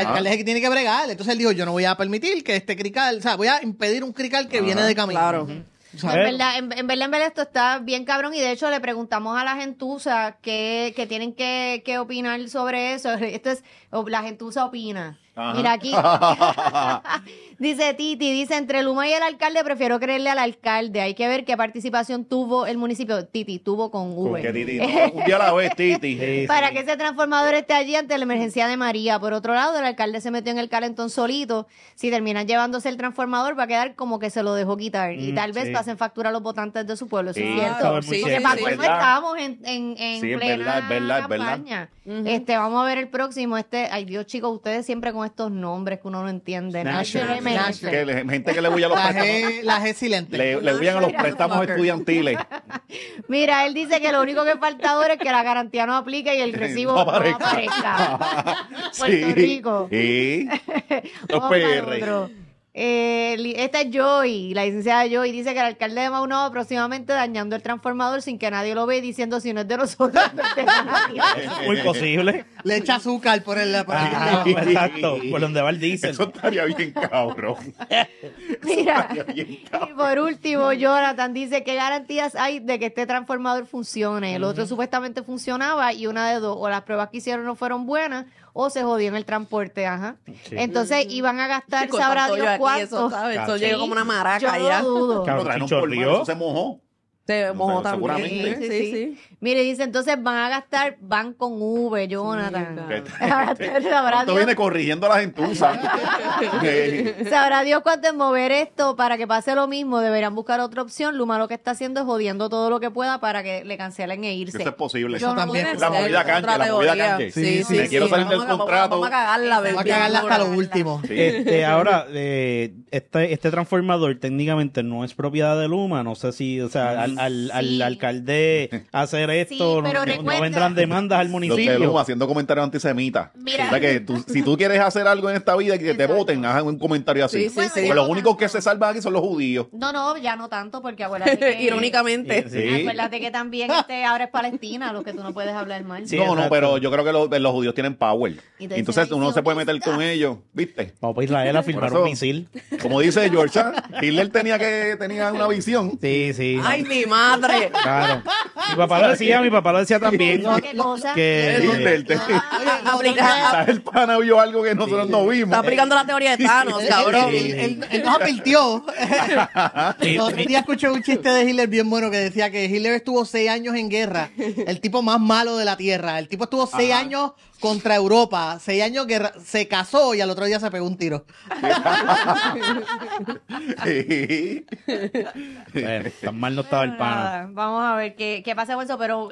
alcalde. es el que tiene que bregar. Entonces él dijo: Yo no voy a permitir que este crical, o sea, voy a impedir un crical que viene de camino. Claro en, verdad, en, en, esto está bien cabrón y de hecho le preguntamos a la gentuza que, tienen que, opinar sobre eso. Esto es, la gentuza opina. Mira aquí. dice Titi, dice, entre Luma y el alcalde, prefiero creerle al alcalde. Hay que ver qué participación tuvo el municipio. Titi, tuvo con Uber. ¿Con titi? la vez, Titi. Para que ese transformador esté allí ante la emergencia de María. Por otro lado, el alcalde se metió en el calentón solito. Si terminan llevándose el transformador, va a quedar como que se lo dejó quitar. y mm, tal vez pasen factura a los votantes de su pueblo. Eso es cierto. Porque para estamos en, en, en plena este, vamos a ver el próximo. Este, ay Dios, chicos, ustedes siempre con estos nombres que uno no entiende. gente que le huye los Le, le a los préstamos estudiantiles. Mira, él dice que lo único que falta ahora es que la garantía no aplique y el recibo no aparezca. Puerto Rico. los PR. Eh, esta es Joy, la licenciada Joy, dice que el alcalde de va próximamente dañando el transformador sin que nadie lo ve, diciendo si no es de nosotros. Muy posible. Le echa azúcar por el. exacto, por donde va el dice. Eso estaría bien cabrón. Mira, y por último, Jonathan dice, ¿qué garantías hay de que este transformador funcione? El otro supuestamente funcionaba y una de dos, o las pruebas que hicieron no fueron buenas, o se en el transporte, ajá. Entonces mm. iban a gastar, sabrá Dios cuánto. Eso, llegó como una maraca Yo no dudo. se mojó. De Sí, sí, sí. Mire, dice, entonces van a gastar, van con V, Jonathan. Esto viene corrigiendo a la gentuza. Sabrá Dios cuánto es mover esto para que pase lo mismo. Deberán buscar otra opción. Luma lo que está haciendo es jodiendo todo lo que pueda para que le cancelen e irse. Eso es posible. Eso también. La movida cancha, la movida cancha. Sí, sí, Me quiero salir del contrato. Vamos a cagarla, Vamos a cagarla hasta lo último. Este, ahora, eh, este, este transformador técnicamente no es propiedad de Luma. No sé si, o sea, al, alcalde hacer esto, no, vendrán demandas al municipio. haciendo comentarios antisemitas. Mira. que si tú quieres hacer algo en esta vida que te voten, hagan un comentario así. los únicos que se salvan aquí son los judíos. No, no, ya no tanto, porque acuérdate Irónicamente. Acuérdate que también este, ahora es Palestina, lo que tú no puedes hablar mal. no, no, pero yo creo que los, los judíos tienen power. Entonces, uno no se puede meter con ellos, ¿viste? Vamos pues, a Israel a firmar un misil. Como dice George, ah, Hitler tenía que tenía una visión. Sí, sí. Ay, madre. Mi papá lo decía, mi papá lo decía también. Que. el pana vio algo que nosotros no vimos. Está aplicando la teoría de Thanos, cabrón. Él, nos advirtió. El otro día escuché un chiste de Hitler bien bueno que decía que Hitler estuvo seis años en guerra, el tipo más malo de la tierra. El tipo estuvo seis años contra Europa, seis años que se casó y al otro día se pegó un tiro. tan mal no estaba el ah, pan Vamos a ver qué, pasa con eso, pero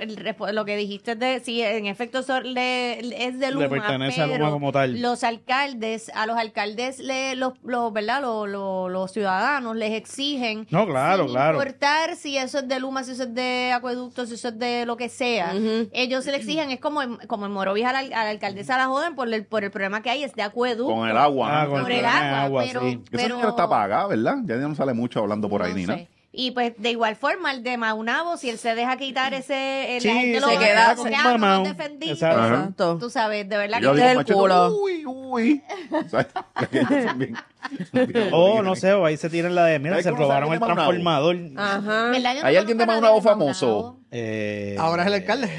lo que dijiste es de, sí, en efecto es de Luma, le pertenece a como tal. Los alcaldes, a los alcaldes, los, los, ¿verdad? Los, los, ciudadanos les exigen. No, claro, importar si eso es de Luma, si eso es de acueducto si eso es de lo que sea. Ellos se le exigen, es como como en Morovia a la alcaldesa la joden por el, por el problema que hay, es de acueducto. Con el agua. Ah, con el, agua, pero, sí. Esa está apagada, ¿verdad? Ya no sale mucho hablando por ahí, Nina. Y pues de igual forma, el de Maunabo, si él se deja quitar ese. El, sí, se queda con no Tú sabes, de verdad que es el culo. Uy, uy. oh, no sé, o ahí se tiran la de. Mira, se robaron el transformador. Ajá. ¿Hay alguien de Maunabo famoso? Eh, ahora es el alcalde.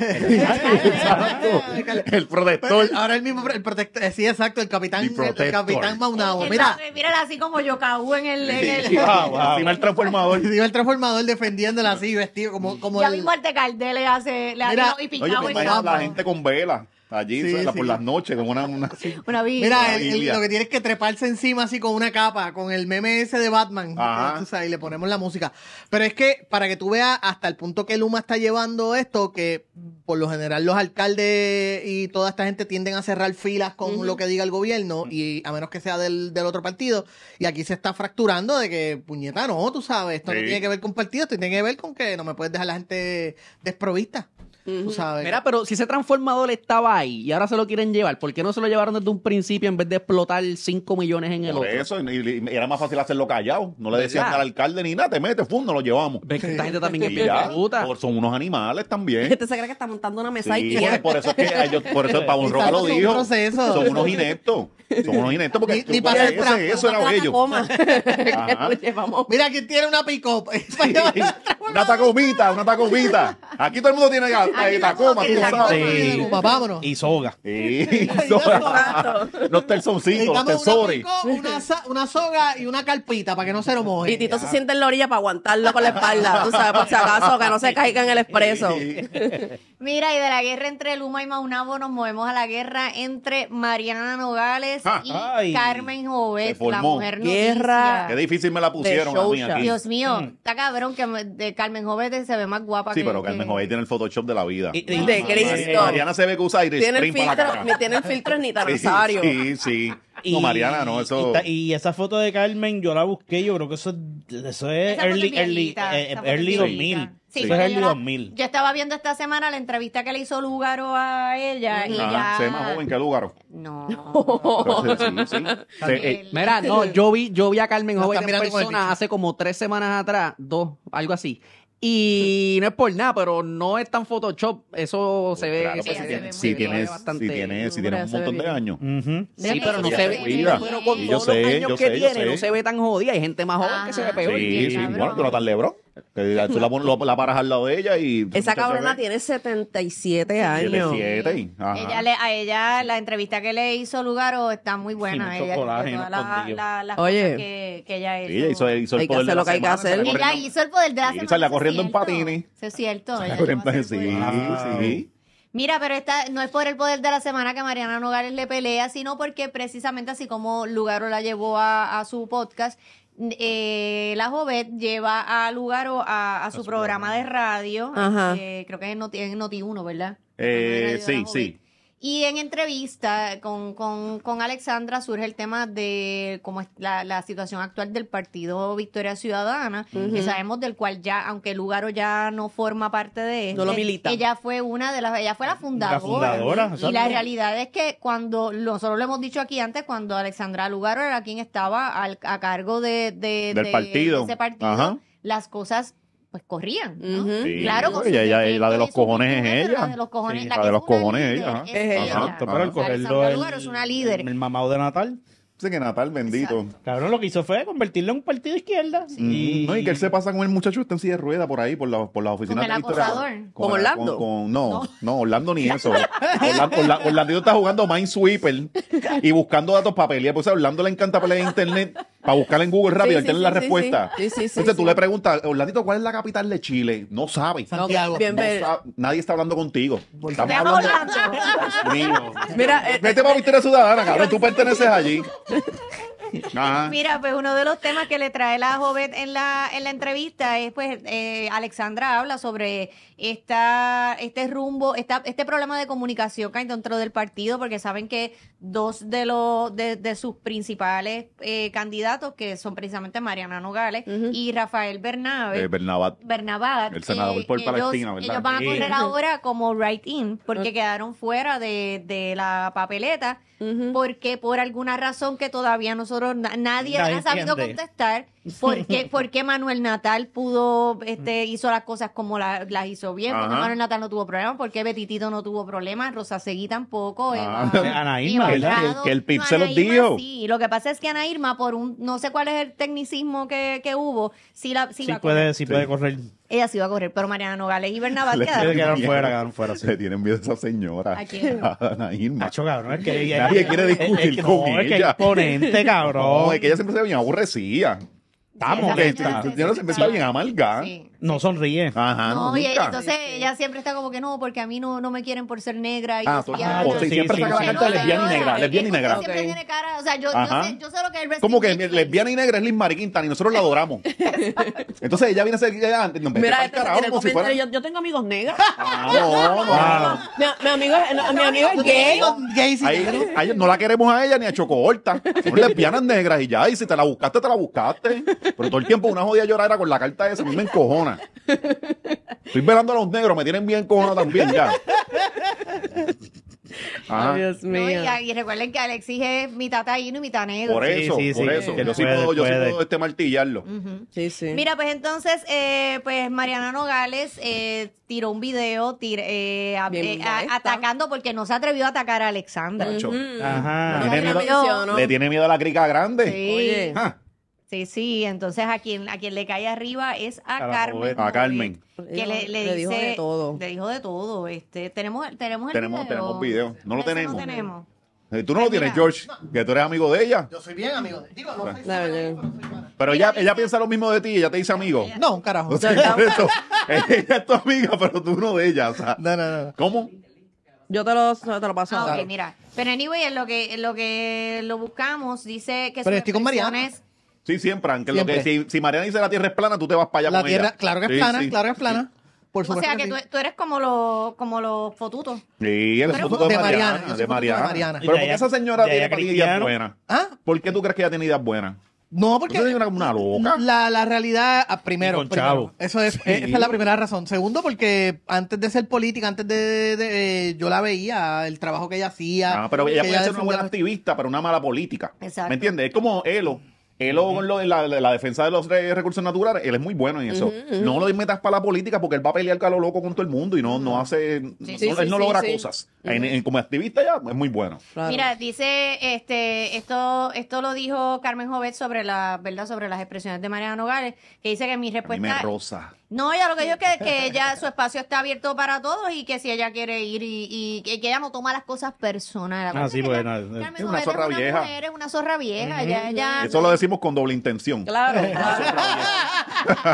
El, protector. Pues, ahora el mismo el protector. Eh, sí, exacto, el capitán. El capitán Maunabo. Mira. Mírala así como yo en el. En el... el transformador. Encima el transformador defendiéndola así, vestido como. como ya mismo el Caldé le hace. Le hace y pintado y en pues, la gente con vela. Allí por las noches, con una. Una, Mira, lo que tienes que treparse encima así con una capa, con el meme ese de Batman. Eh, y le ponemos la música. Pero es que, para que tú veas hasta el punto que Luma está llevando esto, que por lo general los alcaldes y toda esta gente tienden a cerrar filas con lo que diga el gobierno, y a menos que sea del, otro partido. Y aquí se está fracturando de que, puñeta, no, tú sabes, esto no tiene que ver con partido, esto tiene que ver con que no me puedes dejar la gente desprovista. Mira, pero si ese transformador estaba ahí y ahora se lo quieren llevar, ¿por qué no se lo llevaron desde un principio en vez de explotar 5 millones en el Por otro? eso, y, era más fácil hacerlo callado. No le decían al alcalde ni nada, te metes, fundo, lo llevamos. Ves que esta gente también es puta. son unos animales también. gente se cree que está montando una mesa y por, eso es que ellos, por eso Pabón Roca lo dijo. Son unos ineptos. Son unos ineptos porque ni, para eso era bello. Mira, aquí tiene una pick una tacomita, una tacomita. Aquí todo el mundo tiene gato y Y soga. soga. Los telsoncitos, los una, soga y una carpita para que no se lo moje. Y Tito se siente en la orilla para aguantarlo con la espalda, tú sabes, por si acaso, que no se caiga en el expreso. Mira, y de la guerra entre Luma y Maunabo nos movemos a la guerra entre Mariana Nogales ah, y Carmen Jovet, la mujer noticia. Guerra Qué difícil me la pusieron aquí. Dios mío, mm. está cabrón que de Carmen Jovet se ve más guapa sí, que... Sí, pero Carmen tiene el Photoshop de la vida. de, Cristo. Mariana se ve que usa iris tiene filtro, ni tiene filtros ni Sí, sí. Y, no, Mariana, no, eso... Y, esa foto de Carmen yo la busqué, yo creo que eso, eso es early early, eh, early, early 2000. Yo estaba viendo esta semana la entrevista que le hizo Lúgaro a ella y ya... Se ve más joven que Lúgaro. No. Eh, eh, mira, no, yo vi, yo vi a Carmen Joven persona hace como tres semanas atrás, dos, algo así. Y no es por nada, pero no es tan Photoshop. Eso se pues ve. Pues si tiene- tienes, un montón de años. Sí, pero no se ve. los años que tiene, no se ve tan jodida. Hay gente más joven que se ve peor. Sí, sí, pero tú no la, la, paras al lado de ella y... Esa cabrona tiene 77 años. ajá. Ella a ella, la entrevista que le hizo Lugaro oh, está muy buena. Oye. que, ella hizo. el poder de Ella hizo el poder de la semana. corriendo en patines. es cierto. Mira, pero esta no es por el poder de la semana que Mariana Nogales le pelea, sino porque precisamente así como Lugaro la llevó a su podcast, eh, la Jovet lleva a lugar a, su, programa, de radio, eh, creo que es en Noti, Noti 1, ¿verdad? Eh, sí, sí. Y en entrevista con, Alexandra surge el tema de cómo es la, situación actual del partido Victoria Ciudadana, que sabemos del cual ya, aunque Lugaro ya no forma parte de él, este, ella fue una de las, ella fue la fundadora. y la realidad es que cuando, nosotros lo hemos dicho aquí antes, cuando Alexandra Lugaro era quien estaba a cargo de, ese partido, las cosas pues corrían, ¿no? sí. Claro, la de los cojones es ella. La de los cojones, los cojones es ella. Es Exacto, pero el cogerlo es una líder. El, mamado de Natal. Sé que Natal, bendito. Claro, Cabrón, lo que hizo fue convertirlo en un partido de izquierda. No, y que él se pasa con el muchacho está en silla de rueda por ahí, por, la, por las oficinas de la ¿Con, Orlando? Con, no, no, Orlando ni eso. Orlando, está jugando Minesweeper y buscando datos para pelear. Pues a Orlando le encanta pelear en internet para buscar en Google rápido, y tener la respuesta. Entonces tú le preguntas, Orlandito, ¿cuál es la capital de Chile? No sabe. Nadie está hablando contigo. Estamos hablando. Mira, eh, vete para a Ciudadana, cabrón, tú perteneces allí. Mira, pues uno de los temas que le trae la joven en la, en la entrevista es, pues, eh, Alexandra habla sobre esta, este rumbo, esta, este problema de comunicación que hay dentro del partido, porque saben que dos de, los sus principales eh, candidatos que son precisamente Mariana Nogales y Rafael Bernabé eh, Bernabé Bernabat. El senador eh, por Palestina, ellos, van a correr ahora como write-in porque quedaron fuera de, la papeleta porque por alguna razón que todavía nosotros nadie ha sabido contestar ¿Por qué, Manuel Natal pudo, este, hizo las cosas como las hizo bien? ¿Por qué Manuel Natal no tuvo problemas, ¿Por qué Betitito no tuvo problemas, Rosa Seguí tampoco, ah. Ana Irma, que el PIB se los dio. Sí, lo que pasa es que Ana Irma, por un, no sé cuál es el tecnicismo que, hubo, sí la si puede, correr. correr. Ella sí va a correr, pero Mariana Nogales y Bernabé quedaron, quedaron fuera, quedaron fuera. Sí. Le tienen miedo a esa señora. Ana Irma. Nacho, cabrón, es que ella, Nadie quiere discutir con no, ella. Es que imponente, cabrón. es que ella siempre se veía aburrecida estamos. Ya nos empezó sí. bien amalgar no sonríe. Ajá, no, y entonces ella siempre está como que no, porque a mí no, no me quieren por ser negra. Y ah, o siempre saca la carta de lesbiana y negra, lesbiana y negra. tiene cara, o sea, yo, yo sé, lo que es Como que lesbiana y negra es Liz Mariquita y nosotros la adoramos. entonces ella viene a ser antes. Ah, Mira, yo, tengo amigos negros. Ah, no, eh, no. Mi, amigo, es gay. no la queremos a ella ni a Choco Son lesbianas negras y ya, y si te la buscaste, te la buscaste. Pero todo el tiempo una jodida llorar con la carta esa, a mí me encojona. Estoy velando a los negros, me tienen bien cojona también ya. y, recuerden que Alex es mitad taíno y mitad negro. Por eso, por eso. yo, puedo, sí puedo, este martillarlo. Mira, pues entonces, eh, pues Mariana Nogales eh, tiró un video eh, eh, atacando porque no se atrevió a atacar a Alexandra. le tiene miedo a la crica grande. Oye. Ah. Sí, sí, entonces a quien, a quien le cae arriba es a, Carmen. A Carmen. Que le, dice, dijo de todo. Le dijo de todo. Este, tenemos, tenemos el video. Tenemos video. No lo tenemos. No eh, Tú no lo pues tienes, George, que tú eres amigo de ella. Yo soy bien amigo. De... Digo, no pero, ella, piensa lo mismo de ti ella te dice amigo. No, carajo. ella es tu amiga, pero tú no de ella. no, no, ¿Cómo? Yo te lo, te lo paso. Ah, mira. Pero anyway, en lo que, lo que lo buscamos, dice que pero estoy con Mariana. Sí, siempre, aunque lo que, si, Mariana dice la tierra es plana, tú te vas para allá la tierra, Claro que es plana, claro que es plana. o sea que, tú, eres como los como fotutos. Sí, eres fotuto de Mariana. de Mariana. Pero ¿por qué esa señora tiene ideas buenas? ¿Ah? ¿por qué tú crees que ella tiene ideas buenas? No, porque. Es una, loca. La, la realidad, ah, primero. Con primero eso es, esa es la primera razón. Segundo, porque antes de ser política, antes de, yo la veía, el trabajo que ella hacía. Ah, pero ella puede ser una buena activista, pero una mala política. Exacto. ¿Me entiendes? Es como Elo él, en la, defensa de los recursos naturales, él es muy bueno en eso. No lo metas para la política porque él va a pelear a loco con todo el mundo y no, no hace. él no logra cosas. como activista ya es muy bueno. Mira, dice este esto esto lo dijo Carmen Jovet sobre la verdad sobre las expresiones de Mariana Nogales, que dice que mi respuesta. rosa. No, ella lo que dijo es que, ella, su espacio está abierto para todos y que si ella quiere ir y, que ella no toma las cosas personales. Ah, sí, bueno. Pues, es, una zorra vieja. Eso lo decimos con doble intención. Claro.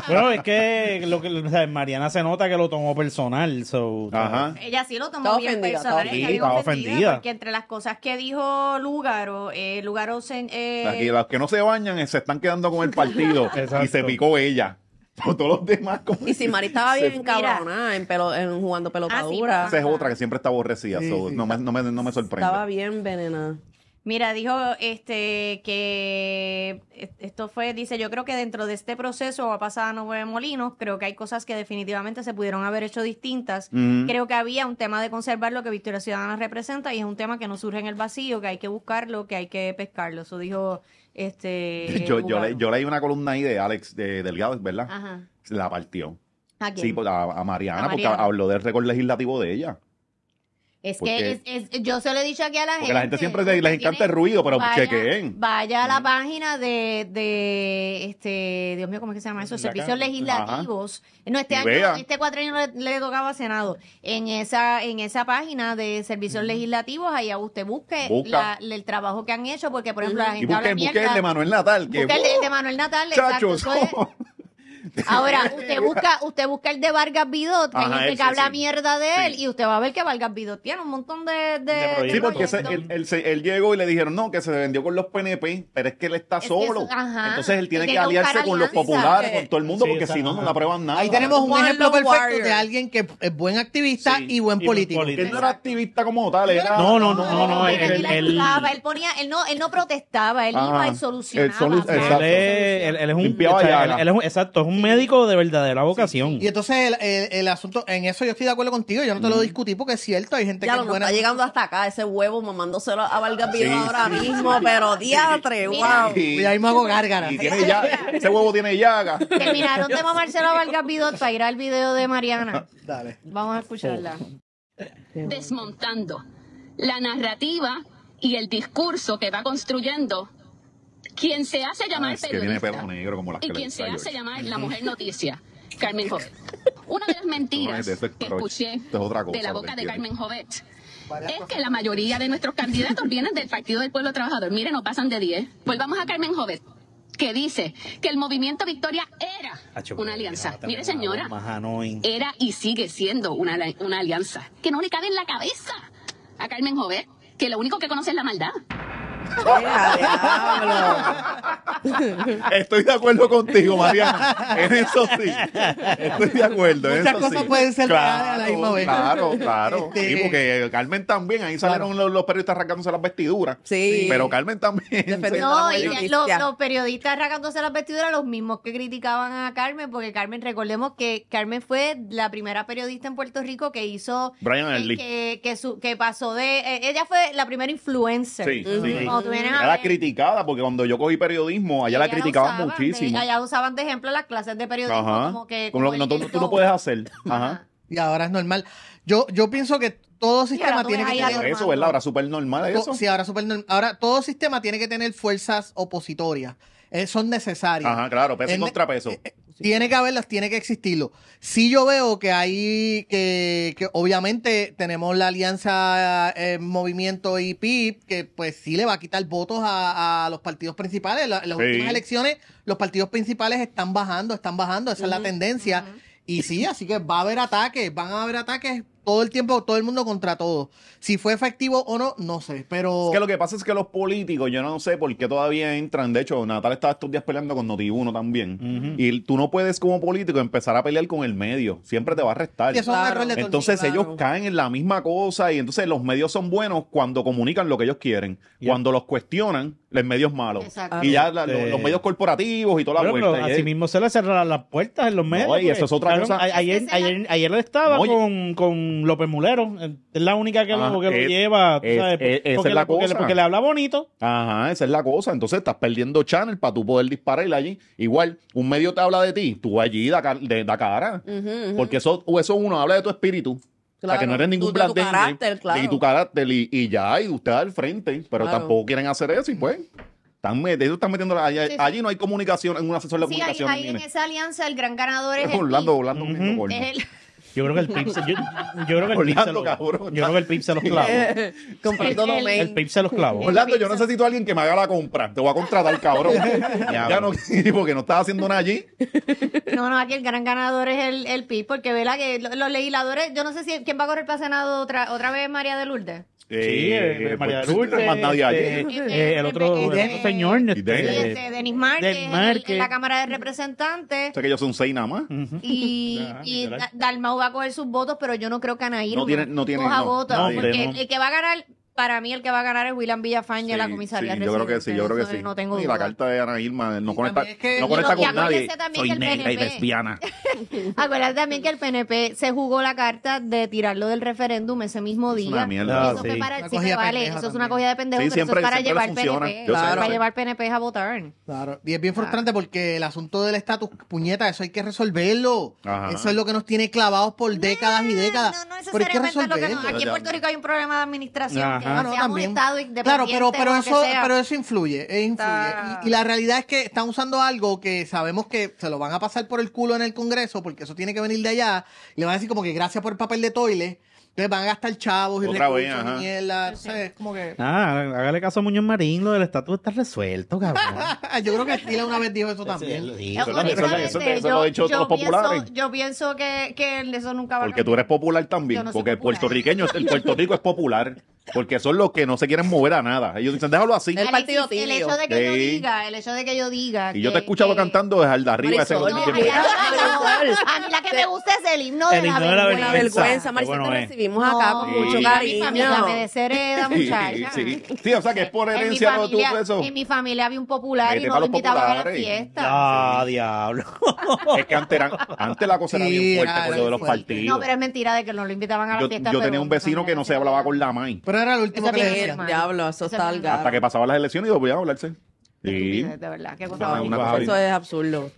Bueno, es que lo que Mariana se nota que lo tomó personal. Ella sí lo tomó bien personal. ofendida, Que entre las cosas que dijo Lugaro, eh, Lugaro se, eh... las que no se bañan eh, se están quedando con el partido y se picó ella. los demás, Y si Mari estaba bien en, pelo, en jugando ah, pelotadura. Esa es otra que siempre está aborrecida. no, me, sorprende. Estaba bien venena Mira, dijo este que e-, esto fue, dice, yo creo que dentro de este proceso a pasado nueve molinos, creo que hay cosas que definitivamente se pudieron haber hecho distintas. Creo que había un tema de conservar lo que Victoria Ciudadana representa y es un tema que no surge en el vacío, que hay que buscarlo, que hay que pescarlo. Eso dijo este, yo, yo, yo, leí una columna ahí de Alex Delgado, ¿verdad? La partió. Sí, pues, a, a Mariana, porque habló del récord legislativo de ella. Es que es, yo se lo he dicho aquí a la gente. la gente siempre les, encanta el ruido, pero vaya, chequeen. Vaya a la mm. página de, de este, Dios mío, ¿cómo es que se llama eso? Servicios legislativos. No, este año, este cuatro le, le, tocaba a Senado. En esa, en esa página de servicios legislativos mm. legislativos, allá usted busque la, el trabajo que han hecho, porque por mm. ejemplo la gente. Y busque, el de Manuel Natal. Que, el, ¡oh! de Manuel Natal, Chachos. Ahora, usted busca, usted busca el de Vargas Bidot que, gente habla mierda de él, y usted va a ver que Vargas Bidot tiene un montón de, de, Sí, porque él, llegó y le dijeron, no, que se vendió con los PNP, pero es que él está solo. Entonces él tiene, que aliarse con los populares, con todo el mundo, porque si no, no le aprueban nada. Ahí tenemos un ejemplo perfecto de alguien que es buen activista y buen político. Él no era activista como tal, era... No, no, no, no, no, él, ponía, él no, él no protestaba, él iba y solucionaba. Él, es un... Exacto, es un un médico de verdadera vocación. Y entonces el, el- asunto, en eso yo estoy de acuerdo contigo, yo no te lo discutí porque es cierto, hay gente que está llegando hasta acá ese huevo mamándoselo a Vargas Pido ahora mismo, pero diatre, wow. Y, ahí me hago gárgara. ese huevo tiene llaga. Terminaron de mamárselo a Valga Pido para ir al video de Mariana. Dale. Vamos a escucharla. Oh. desmontando la narrativa y el discurso que va construyendo quien se hace llamar ah, y quien se hace llamar la mujer noticia, Carmen Jovet. Una de las mentiras que escuché de la boca de Carmen Jovet es que la mayoría de nuestros candidatos vienen del Partido del Pueblo Trabajador. mire no pasan de 10. Volvamos pues a Carmen Jovet que dice que el movimiento Victoria era una alianza. Mire, señora, era y sigue siendo una, una alianza que no le cabe en la cabeza a Carmen Jovet, que lo único que conoce es la maldad. Estoy de acuerdo contigo, Mariana. En eso sí. Estoy de acuerdo. ser claro, la misma Claro, claro. Este, sí, porque Carmen también. Ahí salieron los, periodistas arrancándose las vestiduras. Sí. Pero Carmen también. No, y los, periodistas arrancándose las vestiduras, los mismos que criticaban a Carmen, porque Carmen, recordemos que Carmen fue la primera periodista en Puerto Rico que hizo. Brian eh, que, pasó de. Eh, ella fue la primera influencer. Sí, sí. Era criticada, porque cuando yo cogí periodismo, allá la criticaban muchísimo. allá usaban de ejemplo las clases de periodismo como que lo- no, tú, no puedes hacer. Ajá. Y ahora es normal. Yo, yo pienso que todo sistema tiene que tener. Eso, ¿verdad? Ahora súper normal eso. sí, ahora, super normal ahora todo sistema tiene que tener fuerzas opositorias. Eh, son necesarias. Ajá, claro, peso y contrapeso. Eh, eh, tiene que haberlas, tiene que existirlo. Sí yo veo que hay, que, que obviamente tenemos la alianza eh, Movimiento y PIB, que pues sí le va a quitar votos a, los partidos principales. en las últimas elecciones los partidos principales están bajando, están bajando, esa es la tendencia. Y sí, así que va a haber ataques, van a haber ataques todo el tiempo, todo el mundo contra todo. Si fue efectivo o no, no sé, pero... Es que lo que pasa es que los políticos, yo no sé por qué todavía entran, de hecho, Natal estaba estos días peleando con noti también, y tú no puedes como político empezar a pelear con el medio, siempre te va a restar. Entonces ellos caen en la misma cosa y entonces los medios son buenos cuando comunican lo que ellos quieren, cuando los cuestionan, los medios malos. malo. Y ya este los, medios corporativos y toda la vuelta. así mismo se le cerraron las puertas en los medios. Ayer, ayer, ayer, estaba con López Mulero. Es la única que, lo, lleva. porque, le habla bonito. Ajá, esa es la cosa. Entonces estás perdiendo channel para tú poder dispararle allí. Igual, un medio te habla de ti, tú allí da, de, cara. Porque eso, eso uno habla de tu espíritu. que no eres ningún plan de tu carácter, claro. Y tu carácter, y, ya, y usted al frente. Pero tampoco quieren hacer eso, y pues. Están, metiendo, están metiendo allí, no hay comunicación, en un asesor de comunicación. Sí, ahí, en esa alianza el gran ganador es. Orlando, Orlando, yo creo que el Pip se, yo, yo creo que el Pip se, yo creo el se los clavo. Comprando el, el, Pip se los clavo. Orlando, yo necesito a alguien que me haga la compra. Te voy a contratar, cabrón. ya, no, porque no estás haciendo nada allí. No, no, aquí el gran ganador es el, el Pip, porque vela que los legisladores, yo no sé si quién va a correr para Senado otra, otra vez María de Lourdes sí, eh, eh, pues, María pues, Lourdes, este, eh, este, este el otro, el otro señor, este, Denis Márquez, En la Cámara de Representantes. O sea que ellos son seis nada más. Y, y Dalmau va a coger sus votos, pero yo no creo que Anaí no tiene, no tiene, votos. porque el que va a ganar para mí el que va a ganar es William Villafañe la comisaría. Sí, yo creo que sí, yo creo que sí. Y la carta de Ana Irma no conecta, no conecta con nadie. Soy que el negra PNP, y lesbiana. acuérdate también que el PNP se jugó la carta de tirarlo del referéndum ese mismo día. Es una mierda. Eso ah, vale, eso es una cogida de pendejos, pero eso es para llevar PNP, claro, para llevar PNP a votar. Claro, y es bien ah. frustrante porque el asunto del estatus, puñeta, eso hay que resolverlo. Eso es lo que nos tiene clavados por décadas y décadas. no Aquí en Puerto Rico hay un problema de administración ah. Ah, claro, pero, pero, eso, pero eso influye. influye. Y, la realidad es que están usando algo que sabemos que se lo van a pasar por el culo en el Congreso, porque eso tiene que venir de allá. Y le van a decir como que gracias por el papel de toile. Entonces van a gastar chavos y Ah, hágale caso a Muñoz Marín, lo del estatuto está resuelto, cabrón. yo creo que Estila una vez dijo eso también. Este, eso, lo han dicho populares. Yo pienso que, que eso nunca va a Porque tú eres popular también, porque el puertorriqueño, el Puerto Rico es popular. Porque son los que no se quieren mover a nada. Ellos dicen, déjalo así. El, partido el hecho de que yo diga, el hecho de que yo diga. Y yo te he escuchado cantando desde arriba. Ese no, a mí la que me gusta es el himno de, la, la vergüenza. Marcelo, recibimos acá con mucho cariño. Mi familia me deshereda, muchacha. Sí, sí. o sea, que es por herencia de tuvo eso. En mi familia había un popular y no lo invitaban a la fiesta. Ah, diablo. es que antes, antes la cosa era bien fuerte con lo de los partidos. No, pero es mentira de que no lo invitaban a la fiesta. Yo tenía un vecino que no se hablaba con la mãe pero era el último que le decía. Diablo, eso Esa está Hasta que pasaban las elecciones y volvían a hablarse. Sí. De verdad, qué cosa Eso es absurdo.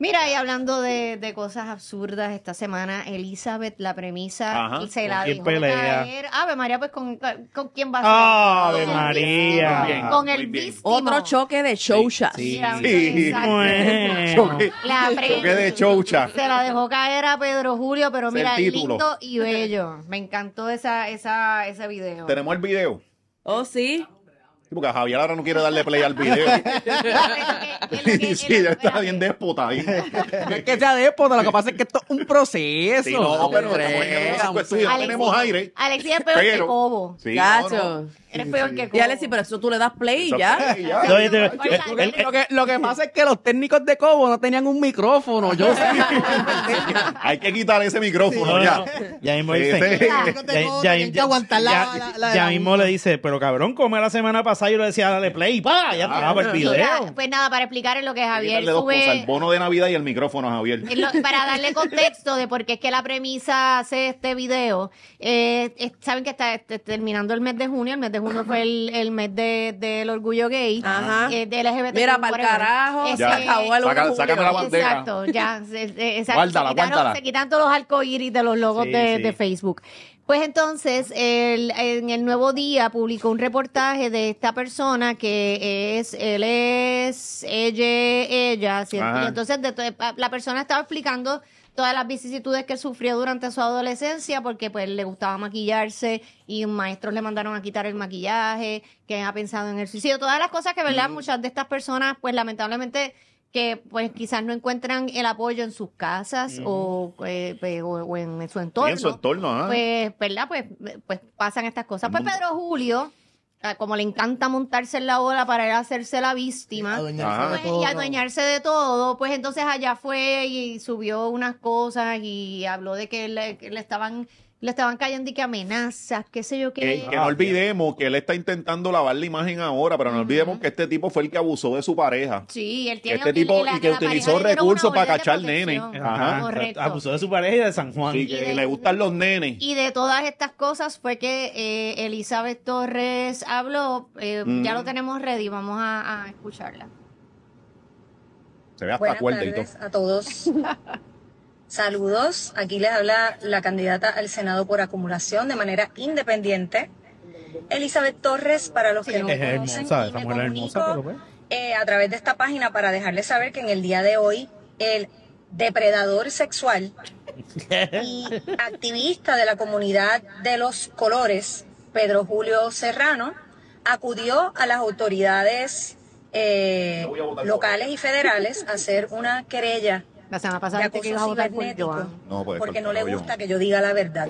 Mira, y hablando de, de, cosas absurdas esta semana, Elizabeth, la premisa, se la dijo caer. Ave María, pues, ¿con, con quién va a ser? Ave María. con el disco Otro choque de chouchas. Sí, sí, sí bueno. choque, la choque de chouchas. Se la dejó caer a Pedro Julio, pero mira, lindo y bello. Me encantó esa, esa, ese video. ¿Tenemos el video? Oh, sí porque Javier ahora no quiere darle play al video. sí, ya está bien déspota ahí. No es que sea déspota, lo que pasa es que esto es un proceso. no, pero tenemos aire. Alexi es peor que Cobo. Eres peor que Cobo. Y Alexis, pero eso tú le das play ya. Lo que pasa es que los técnicos de Cobo no tenían un micrófono. Yo sé. Hay que quitar ese micrófono ya. Ya mismo dice. Ya mismo le dice, pero cabrón, come la semana pasada pasaba, yo le decía, dale play, y pa, ya ah, el video. pues nada, para explicar lo que Javier dos sube... cosas, el bono de Navidad y el micrófono, Javier. para darle contexto de por qué es que la premisa hace este video, eh, saben que está este, terminando el mes de junio, el mes de junio fue el, el mes del orgullo gay, Ajá. Eh, LGBT. Mira, para carajo, Ese, ya. acabó el Saca, sácame la bandera Exacto, ya. Se, se, se, quitan todos los arcoíris de los logos de, de Facebook. Pues entonces, en el Nuevo Día publicó un reportaje de esta persona que es, él es, ella, ella. entonces, eh, la persona estaba explicando todas las vicisitudes que sufrió durante su adolescencia porque pues le gustaba maquillarse y maestros le mandaron a quitar el maquillaje, que ha pensado en el suicidio, todas las cosas que, ¿verdad? Mm. Muchas de estas personas pues lamentablemente que pues quizás no encuentran el apoyo en sus casas eh, pues, o, en su entorno. en su entorno, Pues, ¿verdad? Pues, pues, pasan estas cosas. Pues Pedro Julio, ah, como le encanta montarse en la ola para ir a hacerse la víctima y adueñarse, de todo. pues entonces allá fue y subió unas cosas y habló de que le, que le estaban le estaban cayendo y que amenazas, qué sé yo qué. que no ah, olvidemos que él está intentando lavar la imagen ahora, pero no olvidemos que este tipo fue el que abusó de su pareja. Sí, él tiene Este tipo y que utilizó recursos para cachar nene. Ajá, Abusó de su pareja y de San Juan. y que le gustan los nenes. Y de todas estas cosas fue que eh, Elizabeth Torres habló. Eh, ya lo mm. tenemos ready, vamos a, escucharla. Se ve hasta Buenas y todo. a todos. Saludos, aquí les habla la candidata al Senado por acumulación de manera independiente, Elizabeth Torres, para los que no conocen, eh, a través de esta página para dejarles saber que en el día de hoy el depredador sexual y activista de la comunidad de los colores, Pedro Julio Serrano, acudió a las autoridades eh, locales y federales a hacer una querella la semana pasada No, porque no le gusta que yo diga la verdad.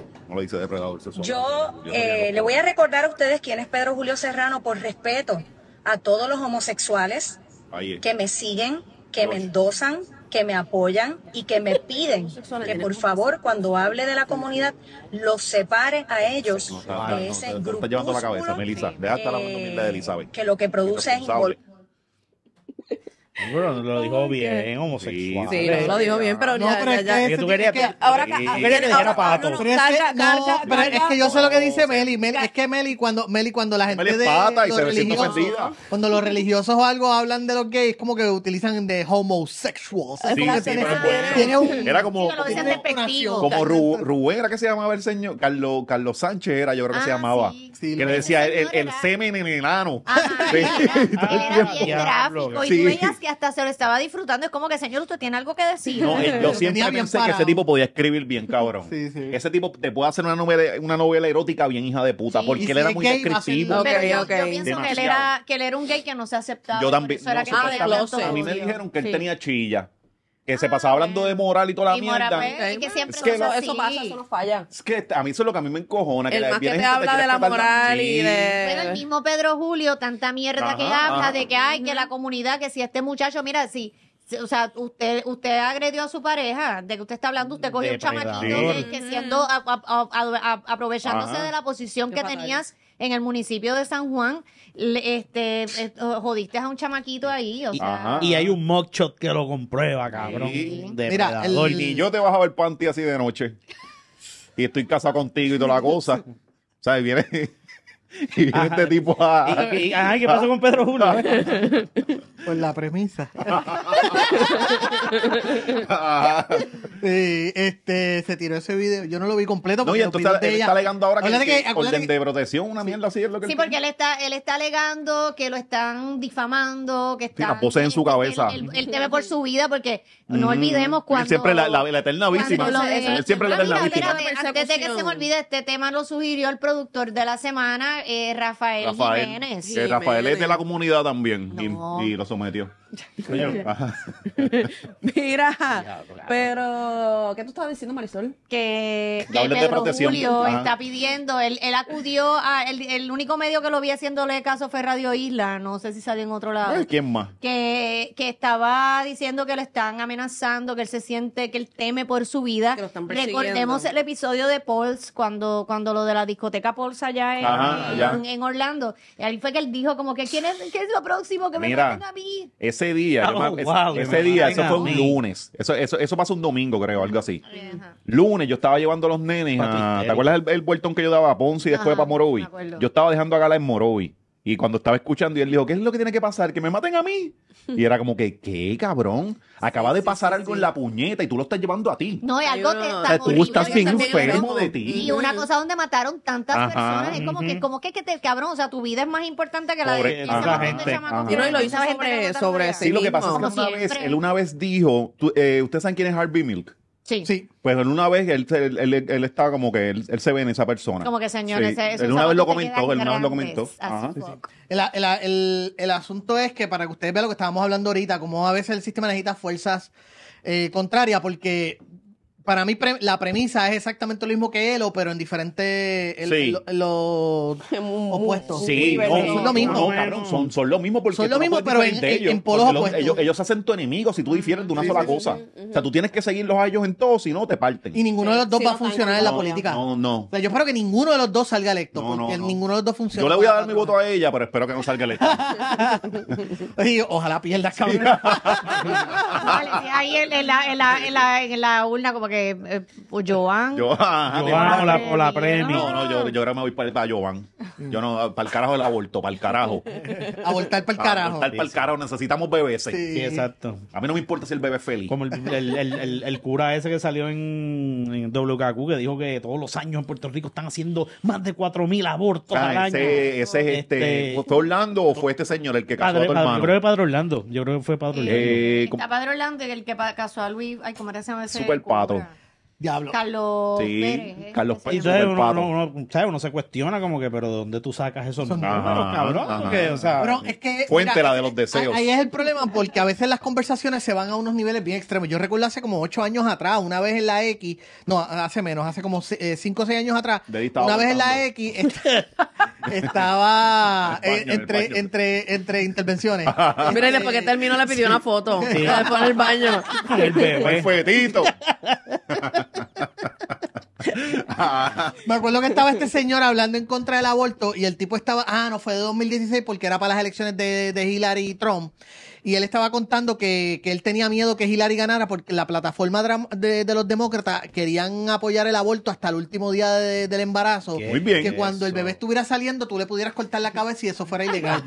Yo, le voy a recordar a ustedes quién es Pedro Julio Serrano por respeto a todos los homosexuales que me siguen, que me endosan, que me apoyan y que me piden que por favor cuando hable de la comunidad los separe a ellos de ese llevando la cabeza, Melissa. la Que lo que produce es bueno, lo dijo bien, homosexual. Sí, lo dijo bien, pero no, ya, ya, Es que tú querías que, ahora que, ahora, No, pero es que, yo sé lo que dice Meli, Meli, es que Meli cuando Meli cuando la gente pata y se se ofendida. cuando los religiosos o algo hablan de los gays, como que utilizan de homosexuals. Sí, era como como Rubén era que se llamaba el señor, Carlos Carlos Sánchez era, yo creo que se ah, llamaba, que le decía el semen en el ah, Era bien gráfico y tú veías que hasta se lo estaba disfrutando. Es como que, señor, usted tiene algo que decir. Eh, yo siempre pensé que ese tipo podía escribir bien, cabrón. Ese tipo te puede hacer una novela, una novela erótica bien hija de puta, porque él era muy descriptivo. yo, pienso que él, era, que él era un gay que no se aceptaba. Yo también. a mí me dijeron que él tenía chilla que se pasaba hablando de moral y toda la mierda. Pues, que siempre es que eso, pasa, eso no falla. Es que a mí eso es lo que a mí me encojona. Que el más que te habla de la moral y de... Pero el mismo Pedro Julio, tanta mierda que habla de que hay que la comunidad, que si este muchacho, mira, si... O sea, usted usted agredió a su pareja, de que usted está hablando, usted cogió un chamaquito que, siendo aprovechándose de la posición que tenías en el municipio de San Juan, este, eh, jodiste a un chamaquito ahí. O sea. Y hay un mock que lo comprueba, cabrón. Mira, el... yo te a el panty así de noche. Y estoy en casa contigo y toda la cosa. ¿Sabes? Viene. Y viene este tipo a. ¿qué pasó con Pedro Julio? Por la premisa. este, se tiró ese video. Yo no lo vi completo. No, y entonces él está alegando ahora que, es orden de protección, una mierda así es lo que Sí, porque él está, él está alegando que lo están difamando, que está. en su este, cabeza. Él, tema por su vida, porque no olvidemos Él cuando. Siempre la, la- ah, eterna siempre la eterna antes de que se me olvide, este tema lo sugirió el productor de la semana, eh, Rafael, Jiménez. Rafael es de la comunidad también sometió. Mira, pero ¿qué tú estabas diciendo, Marisol? Que, Pedro Julio está pidiendo, él, acudió a el, único medio que lo vi haciéndole caso fue Radio Isla, no sé si salió en otro lado. ¿Quién más? Que, que estaba diciendo que lo están amenazando, que él se siente, que él teme por su vida. Recordemos el episodio de Pauls cuando, cuando lo de la discoteca Pauls allá en, Orlando. Y ahí fue que él dijo como que ¿quién es, qué es lo próximo que me me a mí? ese día, oh, ese, día, eso fue un lunes. Eso, eso, un domingo, creo, algo así. Lunes, yo estaba llevando a los nenes a, ¿Te acuerdas el, el vueltón que yo daba a Ponce y después para Morovi? Yo estaba dejando a Gala en Morovi. Y cuando estaba escuchando, y él dijo, ¿qué es lo que tiene que pasar? ¿Que me maten a mí? Y era como que, ¿qué cabrón? Acaba de pasar algo en la puñeta y tú lo estás llevando a ti. No, es algo que está O sea, tú estás bien enfermo de ti. Y una cosa donde mataron tantas personas, es como que, como que, que te, cabrón, o sea, tu vida es más importante que la de la gente, Y no, lo hizo sobre- Sí, lo que pasa es que una vez, él una vez dijo, eh, ¿ustedes saben quién es Harvey Milk? Sí. pues en una vez él, él, estaba como que él, se ve en esa persona. Como que señores, eso una vez lo comentó, él una vez lo comentó. el, el, asunto es que para que ustedes vean lo que estábamos hablando ahorita, como a veces el sistema necesita fuerzas eh, contrarias, porque para mí la premisa es exactamente lo mismo que Elo, pero en diferentes los opuestos. Sí, son lo mismo. cabrón, son, son, lo mismo porque son lo mismo, pero en, ellos, polos ellos, se hacen tu enemigo si tú difieres de una sola cosa. O sea, tú tienes que seguirlos a ellos en todo, si no te parten. Y ninguno de los dos va a funcionar en la política. No, no. O sea, yo espero que ninguno de los dos salga electo, porque ninguno de los dos funciona. Yo le voy a dar mi voto a ella, pero espero que no salga electo. y ojalá pierda, cabrón. ahí la, en la urna como que eh, pues, ah, o Joan. o la, premio No, no, yo, ahora me voy para, para Joan. Yo no, para el carajo el aborto, para el carajo. abortar para el ah, carajo. Para el carajo, necesitamos bebés. exacto. A mí no me importa si el bebé es feliz. Como el, el, el, cura ese que salió en, en, WKQ que dijo que todos los años en Puerto Rico están haciendo más de 4.000 abortos ah, al año. Ese es este, este, ¿Fue Orlando o fue este señor el que casó a tu hermano? Yo creo que Padre Orlando. Yo creo que fue Padre eh, Orlando. Eh, Padre Orlando, el que casó a Luis. Ay, ¿cómo era ese Super el Pato. Diablo. Carlos Sí, Pérez. ¿eh? Carlos Pérez. uno, ¿sabes? uno se cuestiona como que, pero ¿de dónde tú sacas esos nombres? números, cabrón? o sea, Fuente la de los deseos. Ahí es el problema, porque a veces las conversaciones se van a unos niveles bien extremos. Yo recuerdo hace como ocho años atrás, una vez en la X, no, hace menos, hace como 5 eh, cinco o seis años atrás, una vez en la X estaba eh, entre, entre, entre intervenciones. después que terminó le pidió una foto. Después en el baño. el bebé. Fue Tito. Me acuerdo que estaba este señor hablando en contra del aborto y el tipo estaba, ah, no, fue de 2016 porque era para las elecciones de, de Hillary y Trump y él estaba contando que, él tenía miedo que Hillary ganara porque la plataforma de, de, los demócratas querían apoyar el aborto hasta el último día del embarazo. Muy bien. Que cuando el bebé estuviera saliendo tú le pudieras cortar la cabeza y eso fuera ilegal.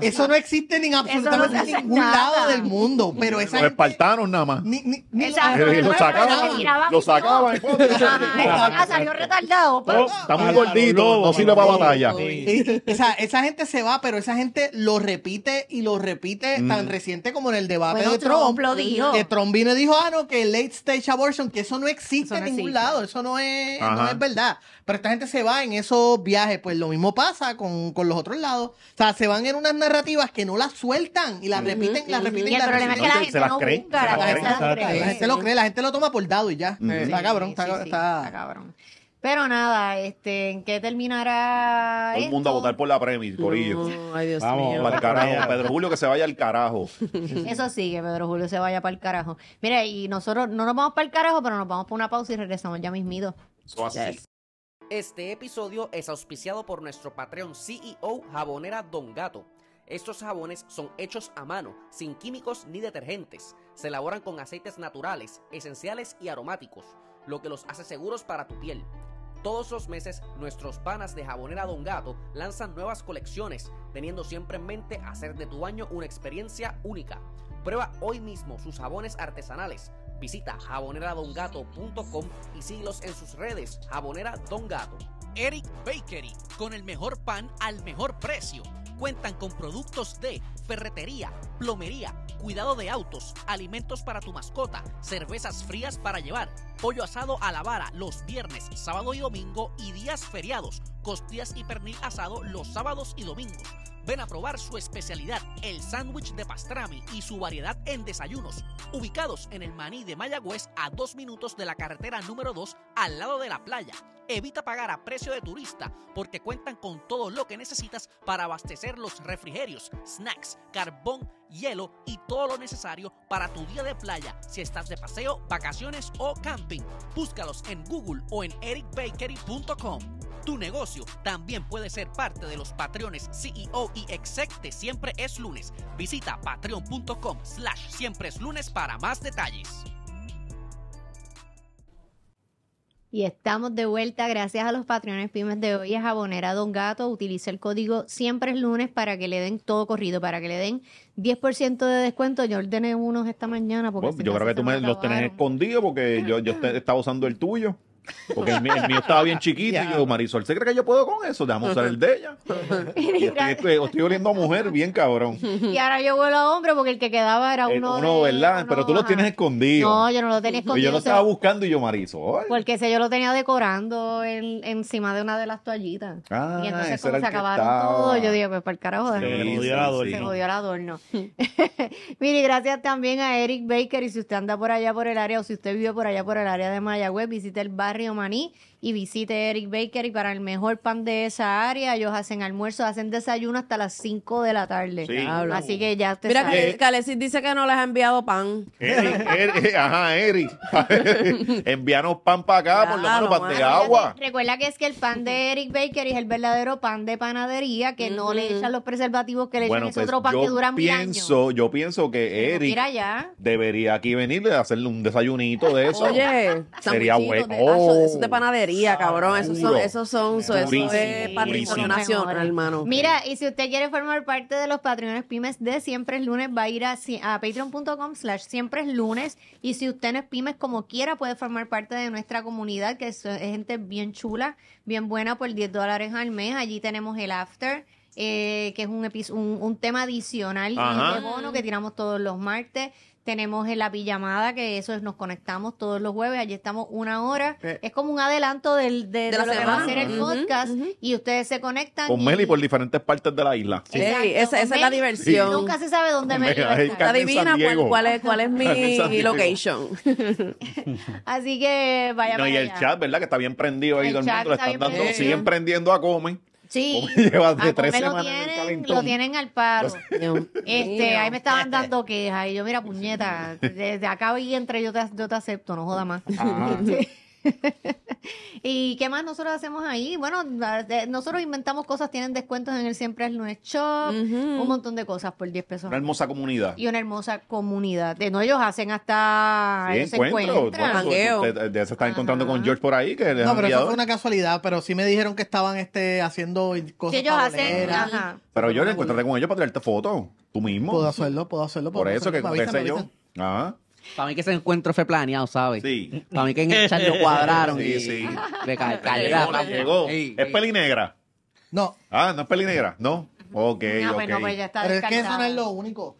Eso no existe ni en absolutamente ningún lado del mundo. Pero esa los nada más. Ni, ni, ni Exacto. Lo sacaban. Lo sacaban. salió retardado. Está muy gordito. No sirve para batalla. Esa gente se va, pero esa gente lo repite y lo repite tan mm siente como en el debate de Trump, dijo. que Trump vino y dijo, ah, no, que late stage abortion, que eso no existe en ningún lado, eso no es, es verdad. Pero esta gente se va en esos viajes, pues lo mismo pasa con, los otros lados. O sea, se van en unas narrativas que no las sueltan y las repiten y repiten, las repiten. Y el problema es que la gente cree. la gente lo cree, la gente lo toma por dado y ya. Está cabrón, está cabrón. Pero nada, este, ¿en qué terminará? Todo el mundo a votar por la Premi, Corillo. No, ay, Dios mío. para el carajo. Pedro Julio que se vaya al carajo. Eso sí, que Pedro Julio se vaya para el carajo. Mira, y nosotros no nos vamos para el carajo, pero nos vamos para una pausa y regresamos ya mismito. So así. Este episodio es auspiciado por nuestro Patreon CEO Jabonera Don Gato. Estos jabones son hechos a mano, sin químicos ni detergentes. Se elaboran con aceites naturales, esenciales y aromáticos, lo que los hace seguros para tu piel. Todos los meses, nuestros panas de Jabonera Don Gato lanzan nuevas colecciones, teniendo siempre en mente hacer de tu baño una experiencia única. Prueba hoy mismo sus jabones artesanales. Visita jaboneradongato.com y síguelos en sus redes, Jabonera Don Gato. Eric Bakery, con el mejor pan al mejor precio Cuentan con productos de ferretería, plomería, cuidado de autos, alimentos para tu mascota, cervezas frías para llevar, pollo asado a la vara los viernes, sábado y domingo y días feriados, costillas y pernil asado los sábados y domingos. Ven a probar su especialidad, el sándwich de pastrami y su variedad en desayunos, ubicados en el Maní de Mayagüez a dos minutos de la carretera número 2 al lado de la playa. Evita pagar a precio de turista porque cuentan con todo lo que necesitas para abastecer los refrigerios, snacks, carbón, hielo y todo lo necesario para tu día de playa si estás de paseo, vacaciones o camping. Búscalos en Google o en ericbakery.com. Tu negocio también puede ser parte de los patrones CEO y Execte Siempre es Lunes. Visita patreon.com slash siempre es lunes para más detalles. Y estamos de vuelta gracias a los patrones Pymes de hoy. Es a Don Gato. Utilice el código Siempre es Lunes para que le den todo corrido, para que le den 10% de descuento. Yo ordené unos esta mañana. yo creo que tú los tenés escondidos porque yo, yo estaba usando el tuyo. Porque el, mío estaba bien chiquito y yo, Marisol, ¿se cree que yo puedo con eso? Déjame usar el de ella. Y estoy, oliendo a mujer bien cabrón. Y ahora yo vuelo a hombre porque el que quedaba era eh, uno. El, uno, ¿verdad? Pero tú lo tienes escondido. No, yo no lo tenía escondido. Y yo lo estaba buscando y yo, Marisol. Porque ese yo lo tenía decorando encima de una de las toallitas. Ah, y entonces, se acabaron todo, yo dije, pues para el carajo se lo odiaba Se jodió el adorno. Mire, gracias también a Eric Baker. Y si usted anda por allá por el área o si usted vive por allá por el área de Mayagüez, visite el bar barrio Maní y visite Eric Baker y para el mejor pan de esa área. Ellos hacen almuerzo, hacen desayuno hasta las 5 de la tarde. Así que ya te Mira que dice que no les ha enviado pan. Eric, eh, ajá, Eric. Envíanos pan para acá, por lo menos para de agua. Recuerda que es que el pan de Eric Baker es el verdadero pan de panadería que no le echan los preservativos que le echan pues otro pan que dura mil años. Yo pienso que Eric debería aquí venirle a hacerle un desayunito de eso. Oye, sería bueno. de oh. panadería. Ya, ah, cabrón. Esos son, esos son, eso es patrimonio nacional, hermano. Mira, y si usted quiere formar parte de los patrones pymes de Siempre es Lunes, va a ir a, patreon.com slash Siempre es Lunes. Y si usted no es pymes como quiera, puede formar parte de nuestra comunidad, que es, gente bien chula, bien buena, por 10 dólares al mes. Allí tenemos el after. Eh, que es un, un, tema adicional de bono que tiramos todos los martes. Tenemos en la pijamada, que eso es, nos conectamos todos los jueves, allí estamos una hora. Eh. Es como un adelanto del, de, lo que va a ser el podcast y ustedes se conectan. Con Meli por diferentes partes de la isla. Sí, esa, es la diversión. Nunca se sabe dónde Meli va a Adivina cuál, es, cuál es mi, location. Así que vaya no, Y el chat, ¿verdad? Que está bien prendido ahí. El siguen prendiendo a comer. Sí, llevas de ah, pues Lo tienen, lo tienen al paro. Pues, este, ahí me estaban dando quejas. Y yo, mira, puñeta, desde acá y entre yo te, yo te acepto, no joda más. Ah. Este, ¿Y qué más nosotros hacemos ahí? Bueno, nosotros inventamos cosas, tienen descuentos en el Siempre es Lunes Shop, un montón de cosas por 10 pesos. Una hermosa comunidad. Y una hermosa comunidad. De, no, ellos hacen hasta... Sí, eh, eh, Se, está encontrando con George por ahí. Que no, pero eso fue una casualidad, pero sí me dijeron que estaban este, haciendo cosas. Que ellos hacen... Pero yo le encuentro con ellos para traerte fotos, tú mismo. Puedo hacerlo, puedo hacerlo. por eso que, yo. Ajá. Para mí que ese encuentro fue planeado, ¿sabes? Sí. Para mí que en el chat lo cuadraron sí, sí. le Llegó, ¿Es peli negra? No. Ah, ¿no es negra? No. Ok, no, pues pues ya está pero es que eso no es lo único.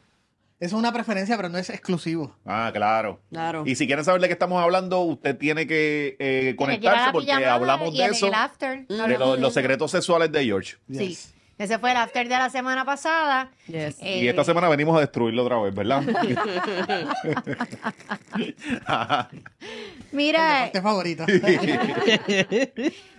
Eso es una preferencia, pero no es exclusivo. Ah, claro. Claro. Y si quieren saber de qué estamos hablando, usted tiene que eh, conectarse porque hablamos de eso. El De los, secretos sexuales de George. Sí. Ese fue el after de la semana pasada. y esta eh, semana venimos a destruirlo otra vez, ¿verdad? Mira. Parte favorita.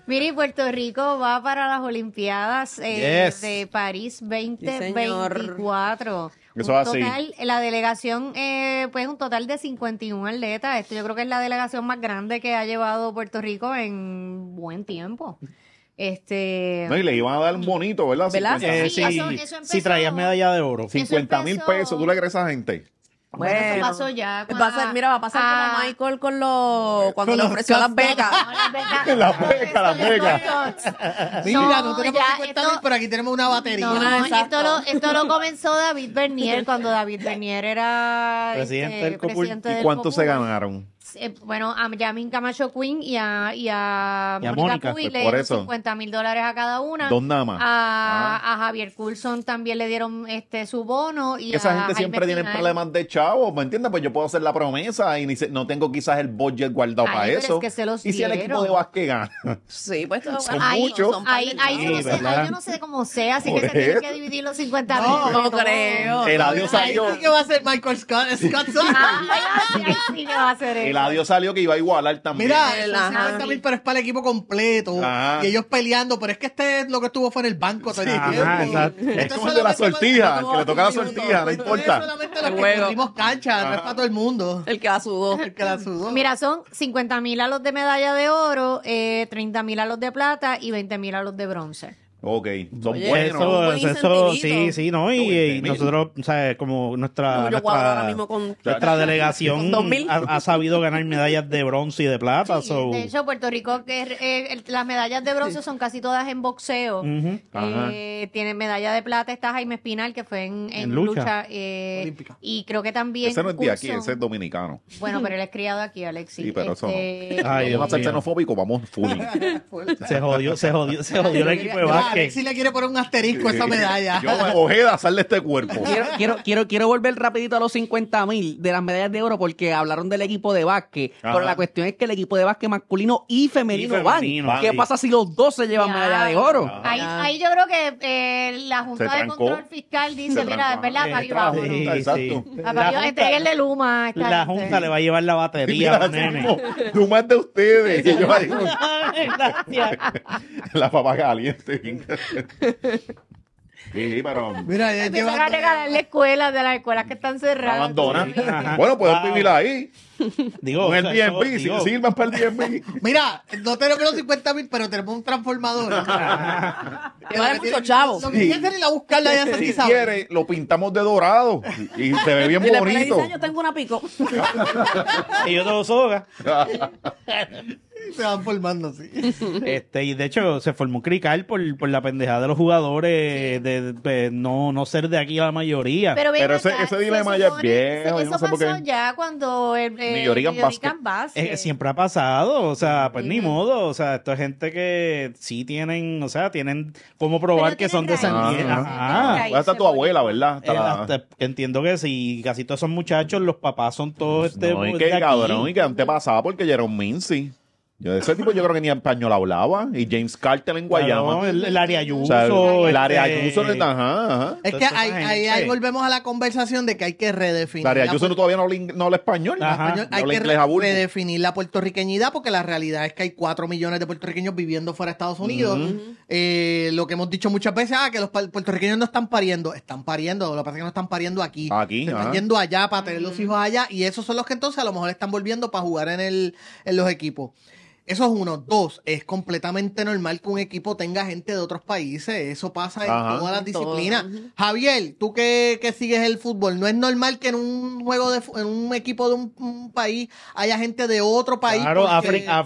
Mira, y Puerto Rico va para las Olimpiadas eh, de París 2024. Eso total, La delegación, eh, pues un total de 51 atletas. Esto yo creo que es la delegación más grande que ha llevado Puerto Rico en buen tiempo. Este, no, y le iban a dar un mm, bonito, ¿verdad? Eh, sí, si traías medalla de oro. 50 mil pesos, tú le crees a gente. Bueno, eso pasó ya. mira, va a pasar como ah. Michael con los. Cuando le ofreció las becas. las becas, las becas. Mira, no tenemos ya, 50 mil, pero aquí tenemos una batería. no, esto, lo, esto, lo, comenzó David Bernier cuando David Bernier era presidente este, del, presidente ¿Y cuánto se ganaron? Eh, bueno, a Yamin Camacho Queen y a, y Mónica Puy pues, le dieron eso. 50 mil dólares a cada una. Ah. A, Javier Coulson también le dieron este su bono. Y Esa gente siempre tiene ¿eh? problemas de chavo, ¿me entiendes? Pues yo puedo hacer la promesa y ni no tengo quizás el budget guardado para eso. y si el equipo de Vasquez gana. Sí, pues son muchos. ahí, yo no sé, cómo sea, así que se tienen que dividir los 50 mil. No, no creo. El adiós que va a ser Michael Scott. Scott. va a hacer él. Adiós, salió que iba a igualar también. Mira, son 50 mil, pero es para el equipo completo. Y ellos peleando, pero es que este lo que estuvo fue en el banco todo es como el de la sortija, que le toca la sortija, no importa. Es solamente los que cancha, no es para todo el mundo. El que la sudó. El que la sudó. Mira, son 50 mil a los de medalla de oro, 30 eh, mil a los de plata y 20 mil a los de bronce. Ok, son buenos. Eso, eso, sí, sí, ¿no? Y, nosotros, o sea, como nuestra, nuestra, nuestra delegación ha, sabido ganar medallas de bronce y de plata. De hecho, Puerto Rico, que eh, las medallas de bronce son casi todas en boxeo. Eh, tiene medalla de plata, está Jaime Espinal, que fue en, lucha. Eh, Olímpica. Y creo que también. Ese no es de aquí, ese es dominicano. Bueno, pero él es criado aquí, Alexis. Sí, pero eso este, Ay, vamos a ser xenofóbicos, vamos full. se jodió, se jodió, se jodió el equipo de vaca si le quiere poner un asterisco a esa medalla. Yo, Ojeda, sal de este cuerpo. Quiero, quiero, quiero, volver rapidito a los 50 mil de las medallas de oro porque hablaron del equipo de básquet. Pero la cuestión es que el equipo de básquet masculino y femenino, van. ¿Qué pasa si los dos se llevan medalla de oro? Ahí, ahí, yo creo que eh, la Junta de Control Fiscal dice, mira es ¿verdad? Para arriba. Luma. La Junta le va a llevar la batería. Luma es de ustedes. Gracias. La papá caliente. Sí, pero. Mira, ya van a regalar la escuela de las escuelas que están cerradas. Abandonan. Bueno, puedes vivir ahí. Digo, Con el o sea, DMV, si sirvan para el DMV. Mira, no tenemos los 50 mil, pero tenemos un transformador. Que vale mucho chavo. Lo que Sí. quieren es ir a buscarla ya se Si quiere, lo pintamos de dorado y se ve bien Y bonito. yo tengo una pico. y yo tengo soga. se van formando así. Este, y de hecho, se formó un crical por, la pendejada de los jugadores de, no, no ser de aquí la mayoría. Pero, ese, dilema ya es bien Eso pasó ya cuando el, eh, siempre ha pasado, o sea, pues ni modo, o sea, esto es gente que sí tienen, o sea, tienen como probar que son de San Diego hasta tu abuela, ¿verdad? entiendo que si casi todos son muchachos, los papás son todos este... No, y pues, que cabrón, y que antes pasaba porque ya Mincy. Yo, ese tipo yo creo que ni en español hablaba. Y James Carter en Guayama. el, área Ayuso. el, este, área Es que ahí, volvemos a la conversación de que hay que redefinir. El área todavía no habla, español. hay que redefinir la puertorriqueñidad porque la realidad es que hay cuatro millones de puertorriqueños viviendo fuera de Estados Unidos. Eh, lo que hemos dicho muchas veces, ah, que los puertorriqueños no están pariendo. Están pariendo. Lo que pasa es que no están pariendo aquí. están yendo allá para tener los hijos allá. Y esos son los que entonces a lo mejor están volviendo para jugar en, el, en los equipos. Eso es uno. Dos, es completamente normal que un equipo tenga gente de otros países. Eso pasa en todas las disciplinas. Javier, tú que, sigues el fútbol, no es normal que en un juego de en un equipo de un, país haya gente de otro país. Claro,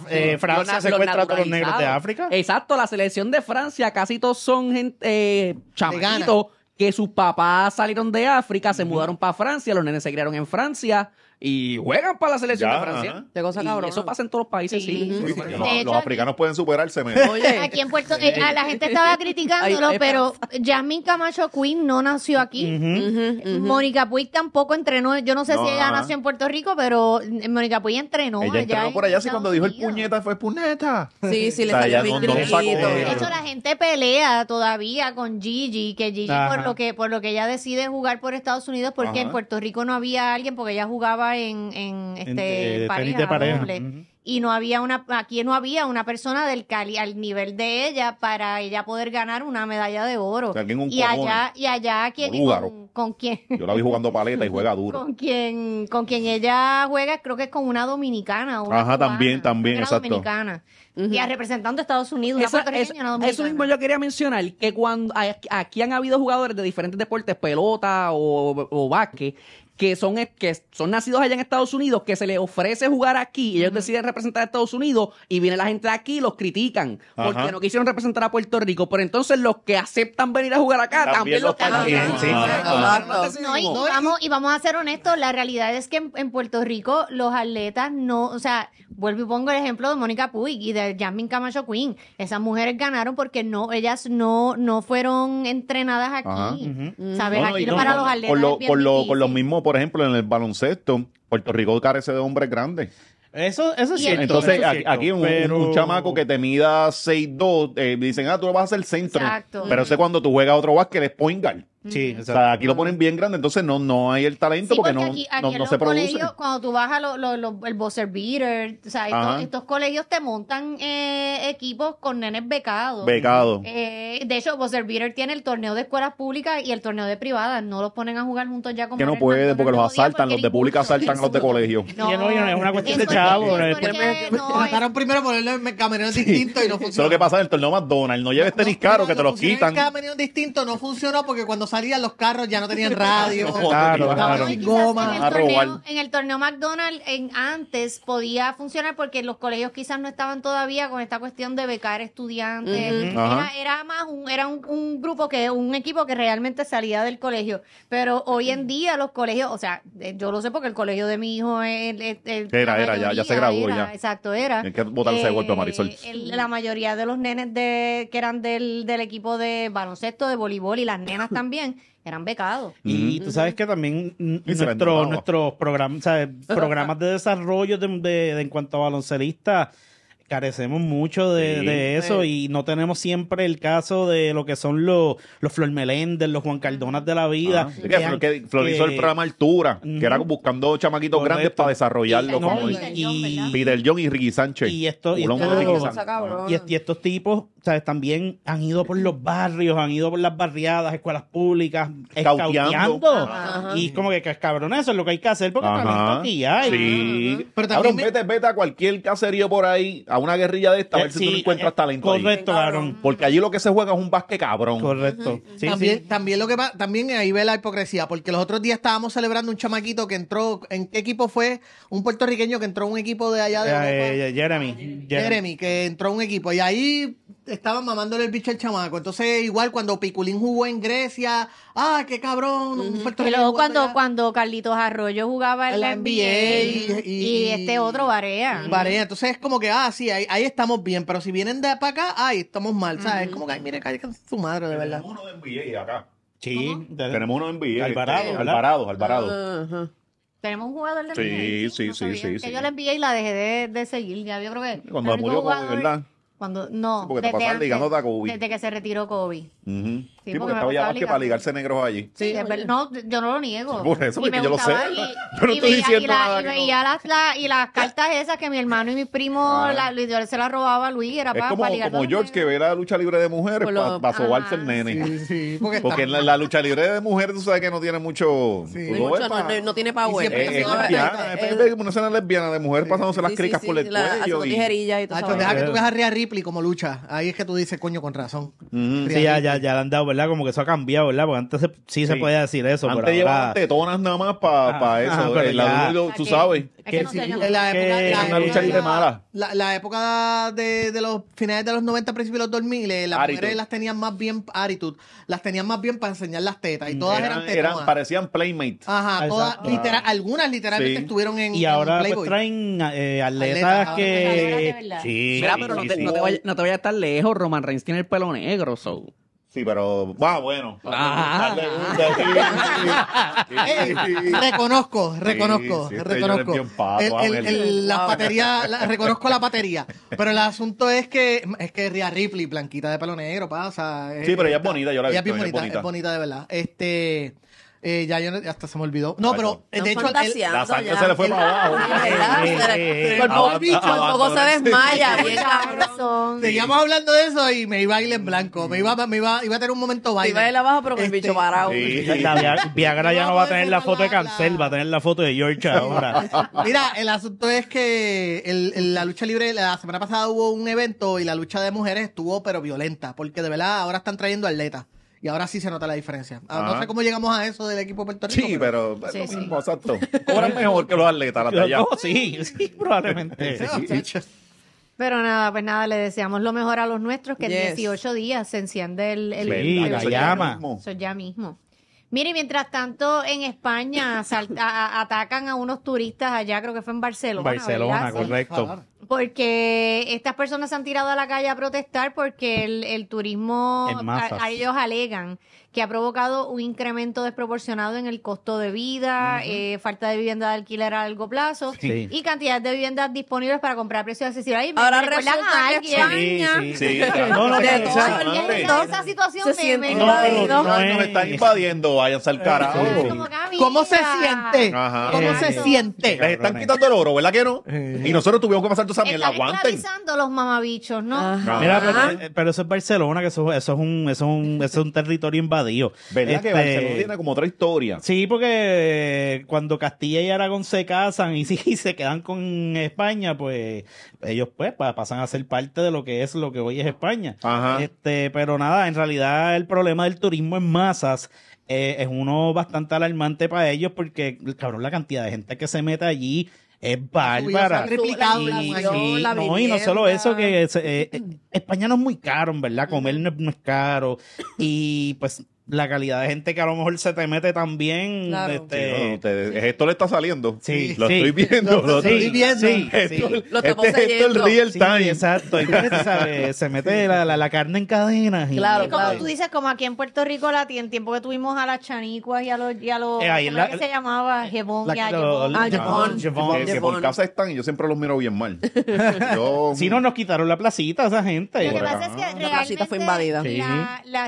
eh, Francia se encuentra a los negros de África. Exacto, la selección de Francia casi todos son gente eh, que sus papás salieron de África, se mudaron para Francia, los nenes se criaron en Francia y juegan para la selección de Francia. eso pasa en todos los países, sí. Los, africanos pueden superarse. Aquí en Puerto eh, la gente estaba criticándolo, pero Jasmine Camacho Queen no nació aquí. Eh, Mónica Puig tampoco entrenó. Yo no sé si ella nació en Puerto Rico, pero eh, Mónica Puig entrenó. Ella allá por allá, cuando dijo el puñeta fue puñeta. sí, sí, le la gente pelea todavía con Gigi, que Gigi por lo que por lo que ella decide jugar por Estados Unidos, porque en Puerto Rico no había alguien, porque ella jugaba en, este, en, Y no había una, aquí no había una persona del Cali al nivel de ella para ella poder ganar una medalla de oro. y, allá, y allá, con, con, quién. Yo la vi jugando paleta y juega duro. con quien, con quien ella juega, creo que es con una dominicana. Ajá, también, también, exacto. Dominicana. Y representando a Estados Unidos. Eso, mismo yo quería mencionar, que cuando aquí han habido jugadores de diferentes deportes, pelota o, o básquet, que son, que son nacidos allá en Estados Unidos, que se les ofrece jugar aquí, y ellos deciden representar a Estados Unidos, y viene la gente aquí y los critican, porque no quisieron representar a Puerto Rico, pero entonces los que aceptan venir a jugar acá también, los critican. y, vamos, a ser honestos, la realidad es que en, Puerto Rico los atletas no, o sea, vuelvo y pongo el ejemplo de Mónica Puig y de Jasmine Camacho Queen, esas mujeres ganaron porque no, ellas no, no fueron entrenadas aquí, ¿sabes? aquí para los atletas. Por, lo, los mismos por ejemplo, en el baloncesto, Puerto Rico carece de hombres grandes. Eso, eso es cierto. Entonces, aquí un, chamaco que te mida 6'2, eh, dicen, ah, tú vas a ser centro. Pero sé cuando tú juegas otro básquet es point guard. Sí, o sea, aquí lo ponen bien grande, entonces no, no hay el talento porque, no, no, se colegios, cuando tú vas a lo, el buzzer beater, o sea, estos, colegios te montan eh, equipos con nenes becados. Becados. Eh, de hecho, buzzer beater tiene el torneo de escuelas públicas y el torneo de privadas. No los ponen a jugar juntos ya como. Que no puede, porque los asaltan, los de pública asaltan a los de colegio. No, no, no es una cuestión de chavo. Trataron primero por el camionero distinto y no funcionó. Eso es lo que pasa en el torneo McDonald's. No lleves tenis caros que te los quitan. el camionero distinto no funcionó porque cuando salían los carros, ya no tenían radio, En el, torneo, McDonald's en, antes podía funcionar porque los colegios quizás no estaban todavía con esta cuestión de becar estudiantes. era, más un, era un, grupo que, un equipo que realmente salía del colegio. Pero hoy en día los colegios, o sea, eh, yo lo sé porque el colegio de mi hijo era, ya, ya se graduó Exacto, era. Eh, la mayoría de los nenes de, que eran del equipo de baloncesto, de voleibol y las nenas también eran becados. Y tú sabes que también nuestros programas, programas de desarrollo en cuanto a baloncelistas carecemos mucho de, eso y no tenemos siempre el caso de lo que son los, los Flor Meléndez, los Juan Cardonas de la vida. Ah, que, Florizó el programa Altura, que era buscando chamaquitos grandes para desarrollarlo. Y, como y, John y Ricky Sánchez. Y, esto, y, estos tipos ¿sabes? también han ido por los barrios, han ido por las barriadas, escuelas públicas, escauteando. Y es como que, cabrón, eso es lo que hay que hacer porque está aquí hay. Sí. Pero también, vete, vete a cualquier caserío por ahí, una guerrilla de esta a eh, ver si tú encuentras eh, talento. Correcto, cabrón. Porque allí lo que se juega es un básquet cabrón. Correcto. también, lo que va, también ahí ve la hipocresía, porque los otros días estábamos celebrando un chamaquito que entró, ¿en qué equipo fue? Un puertorriqueño que entró a un equipo de allá de eh, Jeremy, Jeremy. Jeremy, que entró a un equipo. Y ahí estaban mamándole el bicho al chamaco. Entonces, igual cuando Piculín jugó en Grecia, ¡ah, qué cabrón! Y luego cuando, cuando Carlitos Arroyo jugaba en la NBA, y, este otro Varea. Varea. Entonces, es como que, ah, sí, ahí, estamos bien, pero si vienen de acá, ahí estamos mal, ¿sabes? Es como que, ay, mire, cállate su madre, de verdad. Tenemos uno de NBA acá. Sí, tenemos uno de NBA. Este, Alvarado, ¿verdad? Alvarado, Alvarado. Tenemos un jugador de NBA. Sí, sí, sí, sí, Que yo la envié y la dejé de, de seguir. Ya yo creo que. Cuando murió, de ¿verdad? Cuando, no, sí, porque te desde, antes, ligando a Kobe. desde que se retiró Kobe. Uh -huh. Sí, porque, estaba ya más que para ligarse negros allí. Sí, no, yo no lo niego. Por eso, porque yo lo sé. Y, yo las, cartas esas que mi hermano y mi primo ah. la, se las robaba a Luis, era para, como, como George que ve la lucha libre de mujeres para pa sobarse el nene. Sí, sí, porque, en la, lucha libre de mujeres tú sabes que no tiene mucho... no, tiene para Es, es una escena lesbiana de mujeres pasándose las cricas por el cuello. y Deja que tú veas a Rhea Ripley como lucha. Ahí es que tú dices, coño, con razón. Sí, ya, ya, ya le han dado, como que eso ha cambiado, ¿verdad? Porque antes sí, se podía decir eso. Antes pero llevaban tetonas nada más para eso. tú sabes. Que, la una lucha mala. La, época de, los finales de los 90, principios de los 2000, eh, las mujeres las tenían más bien, las tenían más bien para enseñar las tetas. Y mm, todas eran, tetonas. parecían playmates. Ajá, todas, literal, algunas literalmente estuvieron en Y ahora pues traen eh, atletas, que... sí, pero no, te, no a estar lejos. Roman Reigns tiene el pelo negro, so... Sí, pero va bueno. Reconozco, reconozco, reconozco. La patería, reconozco la batería. Pero el asunto es que es que Ria Ripley, blanquita de pelo negro, pasa. sí, pero ella es bonita, yo la he es bien bonita, es bonita de verdad. Este. Eh, ya yo hasta se me olvidó. No, pero eh, de hecho, la sangre se le fue para abajo. Tampoco se desmaya, Seguíamos hablando de eso y me iba a ir en blanco. Me iba, me iba, iba a tener un momento baile. Iba a ir abajo, pero con el bicho este, parado. Viagra ya no va a tener la foto de Cancel, va a tener la foto de George ahora. Mira, el asunto es que la lucha libre, la semana pasada hubo un evento y la lucha de mujeres estuvo pero violenta, porque de verdad ahora están trayendo atletas. Y ahora sí se nota la diferencia. Ah, no sé cómo llegamos a eso del equipo Puerto Rico. Sí, pero, sí, sí. exacto. Cobran mejor que los atletas sí, sí, probablemente. Pero nada, pues nada, le deseamos lo mejor a los nuestros, que en 18 días se enciende el... el, el la Eso ya mismo. Mire, mientras tanto en España atacan a unos turistas allá, creo que fue en Barcelona. Barcelona, correcto porque estas personas se han tirado a la calle a protestar porque el, turismo, a ellos alegan que ha provocado un incremento desproporcionado en el costo de vida, eh, falta de vivienda de alquiler a largo plazo y cantidad de viviendas disponibles para comprar a precios accesibles. Ahora resulta que no, esa situación se no, me no, están invadiendo, váyanse al carajo. ¿Cómo se siente? ¿Cómo se siente? Les están quitando el oro, ¿verdad que no? Eh. Y nosotros tuvimos que pasar toda esa la Aguanten. los mamabichos, ¿no? Mira, eh, pero, eso es Barcelona, que eso, es eso, es un, eso es un territorio invadido Dios. ¿Verdad que Barcelona este, tiene como otra historia? Sí, porque eh, cuando Castilla y Aragón se casan y, se quedan con España, pues ellos pues pasan a ser parte de lo que es lo que hoy es España. Este, pero nada, en realidad el problema del turismo en masas eh, es uno bastante alarmante para ellos porque, cabrón, la cantidad de gente que se mete allí es bárbara. y, no, y no solo eso, que eh, España no es muy caro, verdad, comer no es caro. Y pues la calidad de gente que a lo mejor se te mete también. Claro. Este, esto le está saliendo. Sí, lo estoy viendo. Lo, estoy viendo. Sí, esto, lo este, esto el real time. exacto. Pues, se mete la, la, carne en cadena. Y, claro, como tú dices, como aquí en Puerto Rico, la, en tiempo que tuvimos a las chanicuas y a los. Y los eh, que se llamaba? Jebón y a ah, Jebón. Que por casa están y yo siempre los miro bien mal. Si no, nos quitaron la placita esa gente. Lo que pasa es que ah. la placita fue invadida.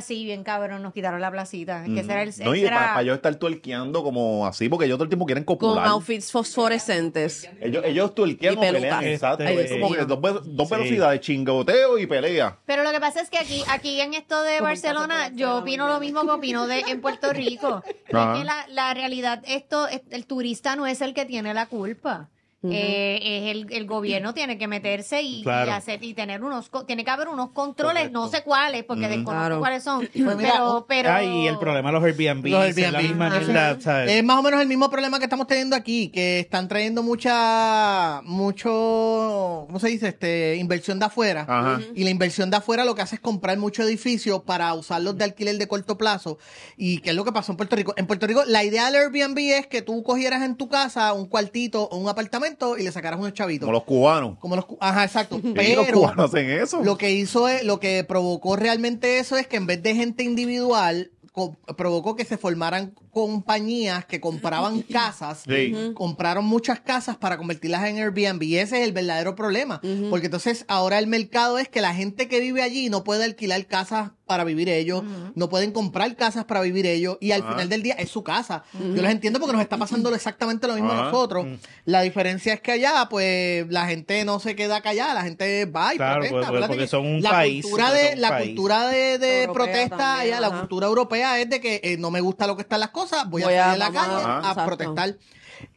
Sí, bien cabrón, nos quitaron la placita. Que será el, no, y para, yo estar tuelqueando como así, porque ellos todo el tiempo quieren copular. Con outfits fosforescentes. Ellos, ellos pelean. Exacto. Este, como dos, velocidades, chingoteo y pelea. Pero lo que pasa es que aquí, aquí en esto de Barcelona, yo opino lo mismo que opino de, en Puerto Rico. Es que la, la realidad, esto, el turista no es el que tiene la culpa. Eh, es el, el, gobierno tiene que meterse y, hacer y tener unos tiene que haber unos controles no sé cuáles porque desconozco cuáles son pues pero, oh, pero... y el problema de los Airbnb, Es, más o menos el mismo problema que estamos teniendo aquí que están trayendo mucha mucho cómo se dice este inversión de afuera y la inversión de afuera lo que hace es comprar mucho edificio para usarlos de alquiler de corto plazo y qué es lo que pasó en Puerto Rico en Puerto Rico la idea del Airbnb es que tú cogieras en tu casa un cuartito o un apartamento y le sacarás unos chavitos. Como los cubanos. Como los Ajá, exacto. Pero los cubanos hacen eso. Lo que hizo es, lo que provocó realmente eso es que en vez de gente individual, provocó que se formaran compañías que compraban casas, compraron muchas casas para convertirlas en Airbnb. ese es el verdadero problema, porque entonces ahora el mercado es que la gente que vive allí no puede alquilar casas para vivir ellos, no pueden comprar casas para vivir ellos y al ah. final del día es su casa. Yo les entiendo porque nos está pasando exactamente lo mismo a ah. nosotros. Mm. La diferencia es que allá pues la gente no se queda callada, la gente va y protesta. Porque, son un la Cultura de, eh, la cultura de, protesta, allá, la cultura europea es de que eh, no me gusta lo que están las cosas voy, a, salir a la calle a protectar protestar.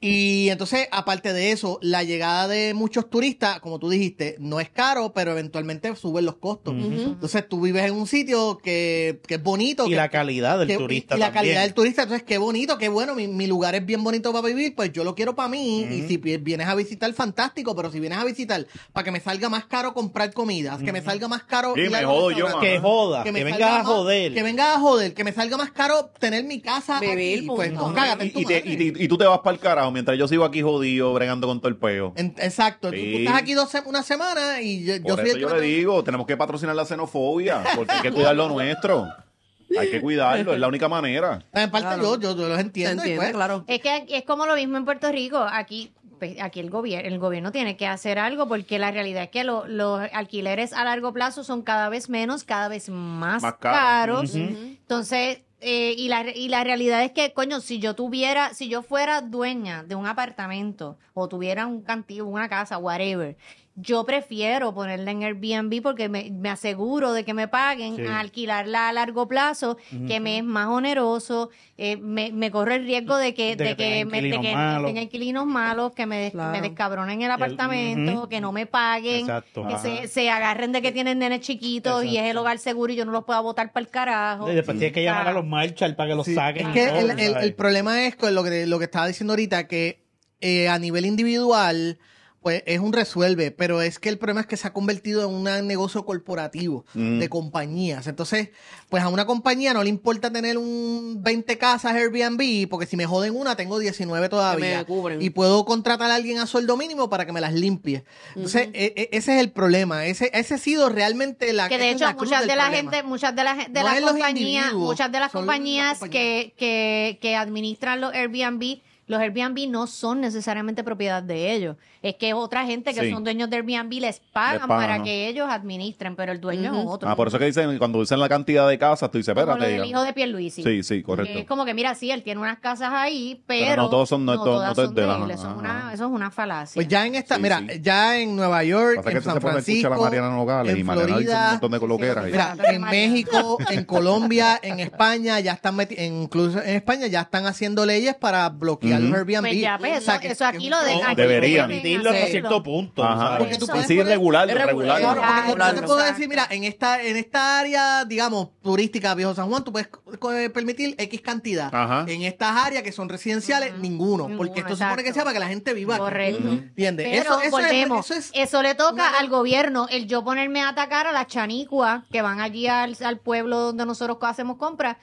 Y entonces, aparte de eso, la llegada de muchos turistas, como tú dijiste, no es caro, pero eventualmente suben los costos. Entonces, tú vives en un sitio que, que es bonito. Y la calidad del turista. Y, y la calidad del turista. Entonces, qué bonito, qué bueno, mi, lugar es bien bonito para vivir, pues yo lo quiero para mí. Y si vienes a visitar, fantástico, pero si vienes a visitar para que me salga más caro comprar comidas, que me salga más caro... que joda, que, venga a joder. que venga a joder, que me salga más caro tener mi casa. Beber, pues, no, y, y tú te vas para el carro mientras yo sigo aquí jodido, bregando con todo el exacto. estás aquí una semana y yo, yo yo le digo, tenemos que patrocinar la xenofobia, porque hay que cuidar lo nuestro. Hay que cuidarlo, es la única manera. En parte yo, yo, yo los entiendo. claro. Es que es como lo mismo en Puerto Rico. Aquí, pues, aquí el gobierno, el gobierno tiene que hacer algo porque la realidad es que los alquileres a largo plazo son cada vez menos, cada vez más, caros. Entonces, eh, y, la, y la realidad es que, coño, si yo tuviera, si yo fuera dueña de un apartamento o tuviera un cantillo, una casa, whatever, yo prefiero ponerla en Airbnb porque me, aseguro de que me paguen alquilarla a largo plazo, que me es más oneroso, eh, me, me corre el riesgo de que, de, que, me, tenga inquilinos malos, que me, descabronen el apartamento, que no me paguen, que se, se, agarren de que tienen nenes chiquitos y es el hogar seguro y yo no los pueda botar para el carajo. después que llamar a los marchas para que los saquen. Es que el, problema es con lo que, lo que estaba diciendo ahorita, que eh, a nivel individual... Pues es un resuelve, pero es que el problema es que se ha convertido en un negocio corporativo mm. de compañías. Entonces, pues a una compañía no le importa tener un 20 casas Airbnb, porque si me joden una, tengo 19 todavía. y puedo contratar a alguien a sueldo mínimo para que me las limpie. Entonces, e, e, ese es el problema. Ese, ese ha sido realmente la Que de hecho, muchas, de la gente, muchas de de las compañías, muchas de las compañías, que, que, que administran los Airbnb los Airbnb no son necesariamente propiedad de ellos. Es que otra gente que son dueños de Airbnb les pagan, para que ellos administren, pero el dueño es otro. Ah, por eso que dicen, cuando dicen la cantidad de casas, tú dices, espérate. El hijo de Pierluisi. Sí, sí, correcto. Es como que, mira, sí, él tiene unas casas ahí, pero. no todos son, no, no todas de, él. Eso, es una, eso es una falacia. Pues ya en esta, mira, ya en Nueva York, en San Francisco. La Mariana Nogales, y Mariana Florida, un montón de coloqueras. Mira, en México, en Colombia, en España, ya están incluso en España ya están haciendo leyes para bloquear pues pues, eso aquí lo de, deberían. hasta cierto punto. Porque tú puedes. irregular. regular, regular. te puedo decir, mira, en esta, en esta área, digamos, turística, Viejo San Juan, tú puedes eh, permitir X cantidad. En estas áreas que son residenciales, ninguno, Porque esto se supone que sea para que la gente viva. Correcto. eso, le toca al gobierno, el yo ponerme a atacar a las chanicuas que van allí al, al pueblo donde nosotros hacemos compras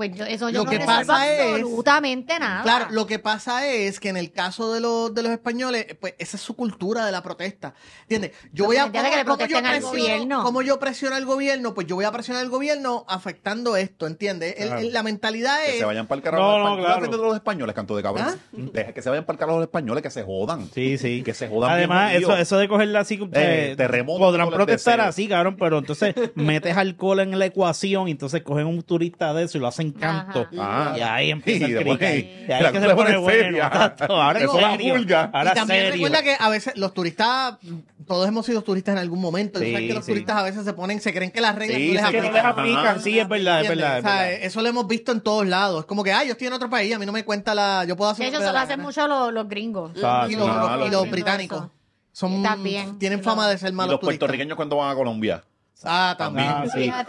pues eso yo no que absolutamente nada. Claro, lo que pasa es que en el caso de los, de los españoles, pues esa es su cultura de la protesta. ¿Entiendes? Yo voy a. presionar yo presiono, ¿Cómo yo presiono al gobierno? Pues yo voy a presionar al gobierno afectando esto, ¿entiendes? la mentalidad es. Que se vayan para el carajo los, españoles, canto de cabrón. ¿Ah? que se vayan para el los españoles, que se jodan. Sí, sí. Que se jodan. Además, eso, de cogerla así. Eh, eh, podrán protestar así, cabrón, pero entonces metes alcohol en la ecuación, y entonces cogen un turista de eso y lo hacen encanto. Y ah. ahí empieza el es que se pone Ahora vulga. también recuerda que a veces los turistas, todos hemos sido turistas en algún momento. Sí, y sabes que los turistas a veces se ponen, se creen que las reglas sí, les aplican. Sí, es verdad, es verdad, Eso lo hemos visto en todos lados. Es como que, ay, yo estoy en otro país, a mí no me cuenta la... Yo puedo hacer... Eso lo hacen mucho los, los gringos. Y los, británicos. Son, tienen fama de ser malos. los puertorriqueños cuando van a Colombia. Ah, también. Ah,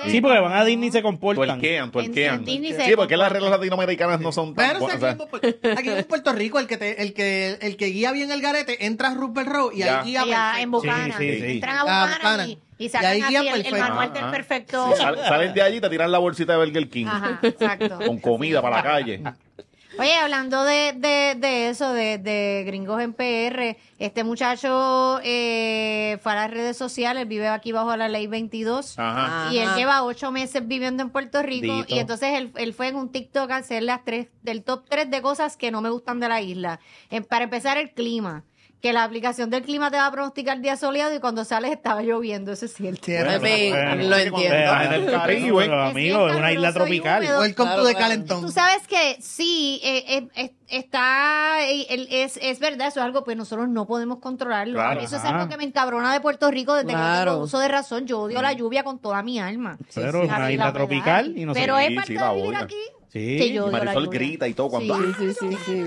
sí. porque van a Disney y se comportan. Tuerquean, tuerquean. Sí, porque las reglas latinoamericanas no son tan buenas, pues, aquí, aquí en Puerto Rico, el que, te, el, que, el que guía bien el garete, entra a Rupert Road y ahí guía. a, en Bucana. Sí, sí, Entran a ah, Bucana. Y, y el, manual ah, del perfecto. salen de allí y te tiran la bolsita de Burger King. exacto. Con comida para la calle. Oye, hablando de, de, eso, de, gringos en PR, este muchacho eh, fue a las redes sociales, vive aquí bajo la ley 22, y él lleva ocho meses viviendo en Puerto Rico, y entonces él, fue en un TikTok a hacer las tres, del top tres de cosas que no me gustan de la isla. Eh, para empezar, el clima que la aplicación del clima te va a pronosticar día soleado y cuando sales estaba lloviendo, eso es cierto. Bueno, pues, sí, lo entiendo. En el amigo, pues, es una isla tropical. Calentón. Tú sabes que sí, eh, eh, está, eh, es, es verdad, eso es algo que pues, nosotros no podemos controlarlo. eso es algo que me encabrona de Puerto Rico desde que uso de razón. Yo odio la lluvia con toda mi alma. Pero es una isla tropical y no Pero es parte de vivir aquí. Sí, y Marisol grita y todo cuando. Sí, sí, sí, sí.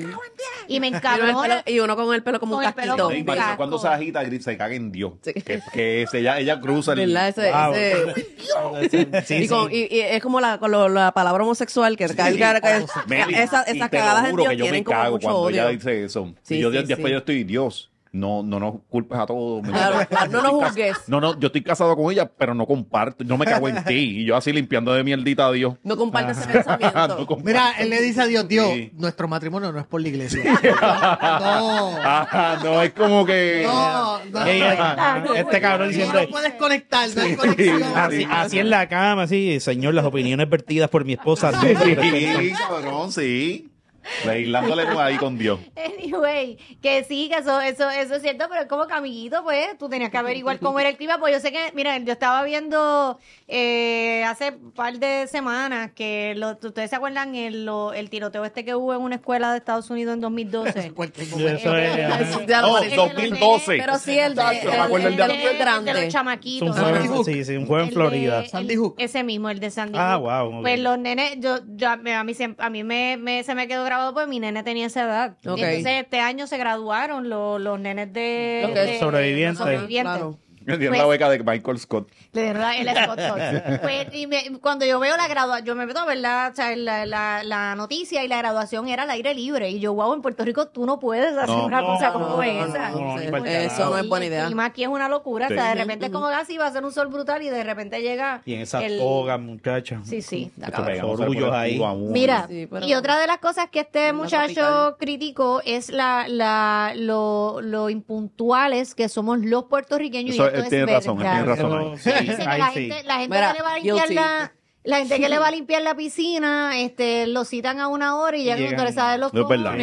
Y me encabrona. Y uno con el pelo como un casquito. Marisol cuando se agita, grita, se caga en Dios. Que, que se, ella, cruza el. ¿Verdad? Ese, wow. ese... sí, y, con, y, es como la, con lo, la palabra homosexual que carga. Esas cagadas en Dios que yo me cago cuando ella dice eso. y yo después yo estoy Dios no, no nos culpes a todos. Claro, no nos juzgues. No, no, yo estoy casado con ella, pero no comparto, no me cago en ti. Y yo así limpiando de mierdita a Dios. No compartes ese ah. pensamiento. Mira, él le dice a Dios, Dios, nuestro matrimonio no es por la iglesia. no. no, es como que... No, no. este cabrón diciendo... No puedes conectar, no hay conexión. Así, en la cama, así, señor, las opiniones vertidas por mi esposa. sí, cabrón, sí. Legislándole tú ahí con Dios. Anyway, que sí, que eso, eso, eso es cierto, pero es como camiguito pues, tú tenías que averiguar cómo era el clima. Pues yo sé que, mira, yo estaba viendo eh, hace un par de semanas que ustedes se acuerdan el, el tiroteo este que hubo en una escuela de Estados Unidos en 2012. eso es. Oh, no, 2012. Pero sí, el de, el, de, los chamaquitos. sí, sí, un juego en Florida. Sandy Hook. Ese mismo, el de Sandy ah, Hook. Ah, wow. Pues los nenes, yo, a mí, a mí se me quedó grabado pues mi nene tenía esa edad. Okay. Entonces este año se graduaron los, los nenes de, sobrevivientes. Le dieron la hueca pues, de Michael Scott. Le dieron la, el Scott Pues, y me, cuando yo veo la graduación, yo me meto ¿verdad? la, o sea, la, noticia y la graduación era al aire libre. Y yo, wow, en Puerto Rico tú no puedes hacer una cosa como esa. eso no es buena idea. Y más aquí es una locura. O sea, de repente como así, ah, va a ser un sol brutal y de repente llega. Y en esa el... toga, muchacha. Sí, sí. ahí. Mira, y otra de las cosas que este muchacho criticó es la, lo, lo impuntuales que somos los puertorriqueños tiene razón, tiene razón. la gente, la gente Mira, que le va a limpiar la, la gente que le va a limpiar la piscina, este, lo citan a una hora y ya Llegan. cuando le sabe los No es verdad.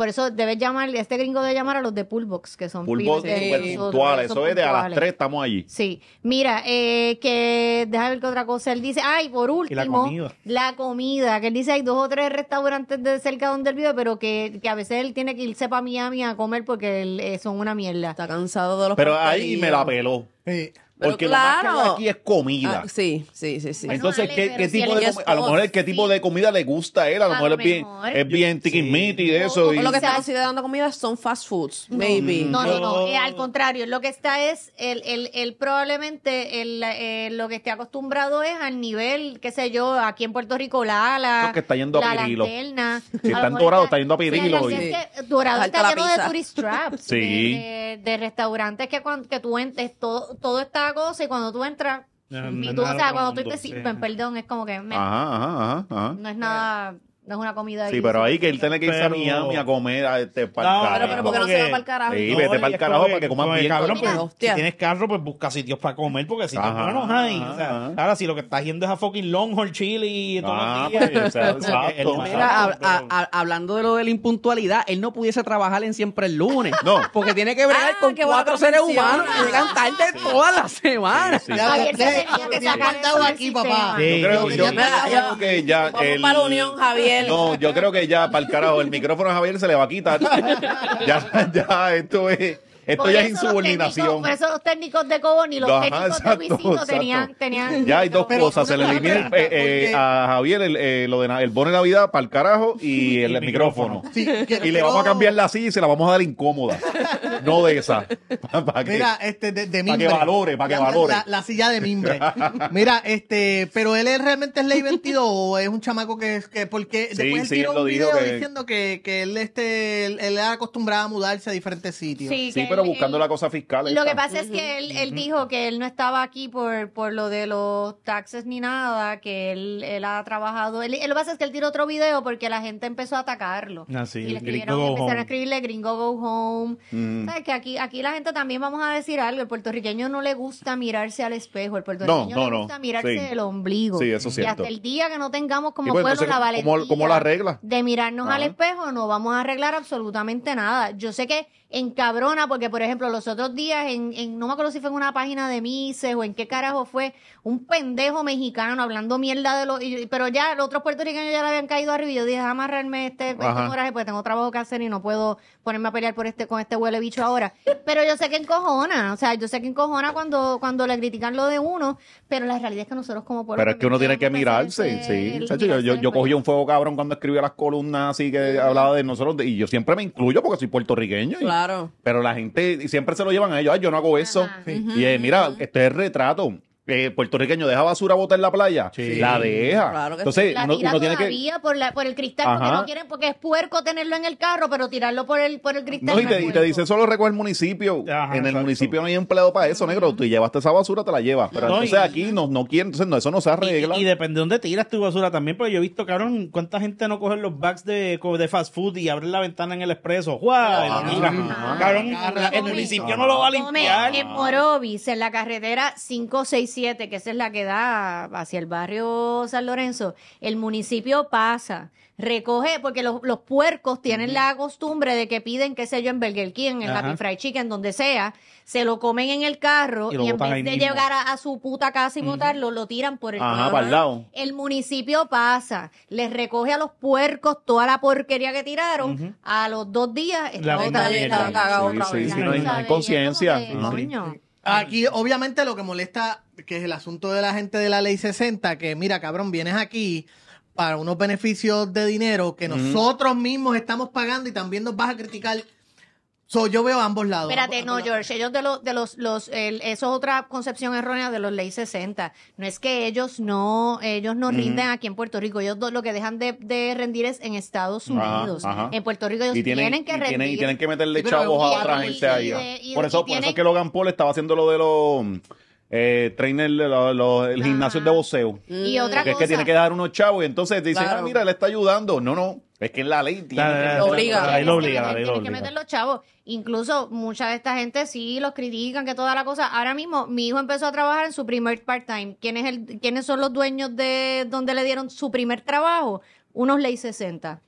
Por eso debes llamarle este gringo debe llamar a los de Pullbox, que son Pullbox virtuales eh, eh, Eso, es de a las tres estamos allí. Sí. Mira, eh, que déjame ver que otra cosa. Él dice, ay, por último, la comida? Que él dice, hay dos o tres restaurantes de cerca donde él vive, pero que, a veces él tiene que irse para Miami a comer porque son una mierda. Está cansado de los Pero ahí me la peló. Sí. Porque lo más que aquí es comida. Ah, sí, sí, sí, sí. Entonces, ¿qué, tipo de a lo mejor qué tipo de comida le gusta a él? A lo, mejor, es bien, es bien y eso. Lo que está considerando comida son fast foods, no, maybe. No, no, no. Eh, al contrario, lo que está es, el, el, el, probablemente el, eh, lo que esté acostumbrado es al nivel, qué sé yo, aquí en Puerto Rico, la ala. Lo que está yendo a pirilo. La si en Dorado, está yendo a pirilo. dorado está lleno de tourist traps. De, restaurantes que, tú entres, todo, todo está cosa y cuando tú entras, tú, o sea, cuando tú te sirven, pues, perdón, es como que ajá, ajá, ajá, no es nada no es una comida Sí, pero ahí que él tiene que irse a Miami a comer a este pa'l No, pero, pero no se va para el carajo? Sí, vete el carajo para que comas bien. Cabrón, pues. Pues, si tienes carro, pues busca sitios para comer, porque si no, no hay. O sea, ahora, si lo que estás yendo es a fucking Longhorn Chili y todo Ah, pues, o sea, hablando de lo de la impuntualidad, él no pudiese trabajar en siempre el lunes. No. Porque tiene que bregar ah, con cuatro seres humanos y llegan tarde todas las semanas. Sí, sí. se tenía que aquí, papá. Yo creo, que ya Vamos el, para la unión, Javier. No, yo creo que ya, para el carajo, el micrófono a Javier se le va a quitar. ya, ya, esto es. Esto ya es insubordinación. esos por eso los pues, técnicos de Cobo y los técnicos de Luisito tenían, tenían. Ya hay dos cosas. Se le elimina eh, eh, a Javier el, eh, lo de, el bono de Navidad para el carajo y el, micrófono. y le vamos a cambiar la silla y se la vamos a dar incómoda. no de esa. Para que, Mira, este, de, mimbre. Para que valore, para que la, valore. La, silla de mimbre. Mira, este, pero él es, realmente es ley 22 o es un chamaco que es que porque sí, después él sí, tiró un video diciendo que, que él este él, acostumbraba a mudarse a diferentes sitios. Sí, que pero buscando la cosa fiscal. Lo que pasa es que él, dijo que él no estaba aquí por, lo de los taxes ni nada, que él, ha trabajado. lo que pasa es que él tiró otro video porque la gente empezó a atacarlo. Ah, y le escribieron, empezaron a escribirle Gringo Go Home. Mm. ¿Sabes? Que aquí, aquí la gente también vamos a decir algo. El puertorriqueño no le gusta mirarse al espejo. El puertorriqueño no, le gusta mirarse del el ombligo. Sí, eso Y hasta el día que no tengamos como pues, la valentía como, la regla? de mirarnos al espejo, no vamos a arreglar absolutamente nada. Yo sé que en cabrona, porque, por ejemplo, los otros días, en, no me acuerdo si fue en una página de Mises o en qué carajo fue, un pendejo mexicano hablando mierda de los... pero ya los otros puertorriqueños ya le habían caído arriba y yo dije, amarrarme este, este coraje porque tengo trabajo que hacer y no puedo ponerme a pelear por este, con este huele bicho ahora. pero yo sé que encojona, o sea, yo sé que encojona cuando, cuando le critican lo de uno, pero la realidad es que nosotros como pueblo... Pero es que uno tiene que mirarse, sí. yo, yo, cogí un fuego cabrón cuando escribía las columnas así que hablaba de nosotros. Y yo siempre me incluyo porque soy puertorriqueño. claro. Pero la gente siempre se lo llevan a ellos. yo no hago eso. y eh, mira, este es retrato. Eh, puertorriqueño deja basura bota en la playa, la deja. Entonces, sí. la tira tiene por, la, por el cristal, porque no quieren, porque es puerco tenerlo en el carro, pero tirarlo por el, por el cristal. y, te, dice, solo recoge el municipio. en el municipio no hay empleado para eso, negro. Tú llevaste esa basura, te la llevas. Pero entonces aquí no, no quieren, entonces eso no se arregla. Y, depende de dónde tiras tu basura también, porque yo he visto, cabrón, cuánta gente no coge los bags de, de fast food y abre la ventana en el expreso. ¡Guau! Ah, cabrón, el municipio no lo va a limpiar. En Morovis, en la carretera 565 que esa es la que da hacia el barrio San Lorenzo, el municipio pasa, recoge, porque los, puercos tienen la costumbre de que piden, qué sé yo, en Burger King, en la Happy Fried Chicken, donde sea, se lo comen en el carro y, en vez de llegar a, su puta casa y botarlo, lo tiran por el, el municipio pasa, les recoge a los puercos toda la porquería que tiraron, a los dos días, la otra vez, otra vez. no hay conciencia. Aquí, obviamente, lo que molesta, que es el asunto de la gente de la ley 60, que mira, cabrón, vienes aquí para unos beneficios de dinero que nosotros mismos estamos pagando y también nos vas a criticar So, yo veo ambos lados. Espérate, no, George, ellos de, los, de los, los eso es otra concepción errónea de los ley 60. No es que ellos no, ellos no rinden aquí en Puerto Rico. Ellos lo que dejan de, rendir es en Estados Unidos. En Puerto Rico ellos tienen, que rendir. y tienen que meterle chavos a otra gente ahí. Por eso, por eso que Logan Paul estaba haciendo lo de los eh, trainer el de boxeo. Y otra cosa. es que tiene que dar unos chavos y entonces dicen, ah, mira, le está ayudando. No, no. Es que la ley tiene que meter los chavos. Incluso mucha de esta gente sí los critican, que toda la cosa. Ahora mismo, mi hijo empezó a trabajar en su primer part-time. ¿Quiénes son los dueños de donde le dieron su primer trabajo? Unos ley 60.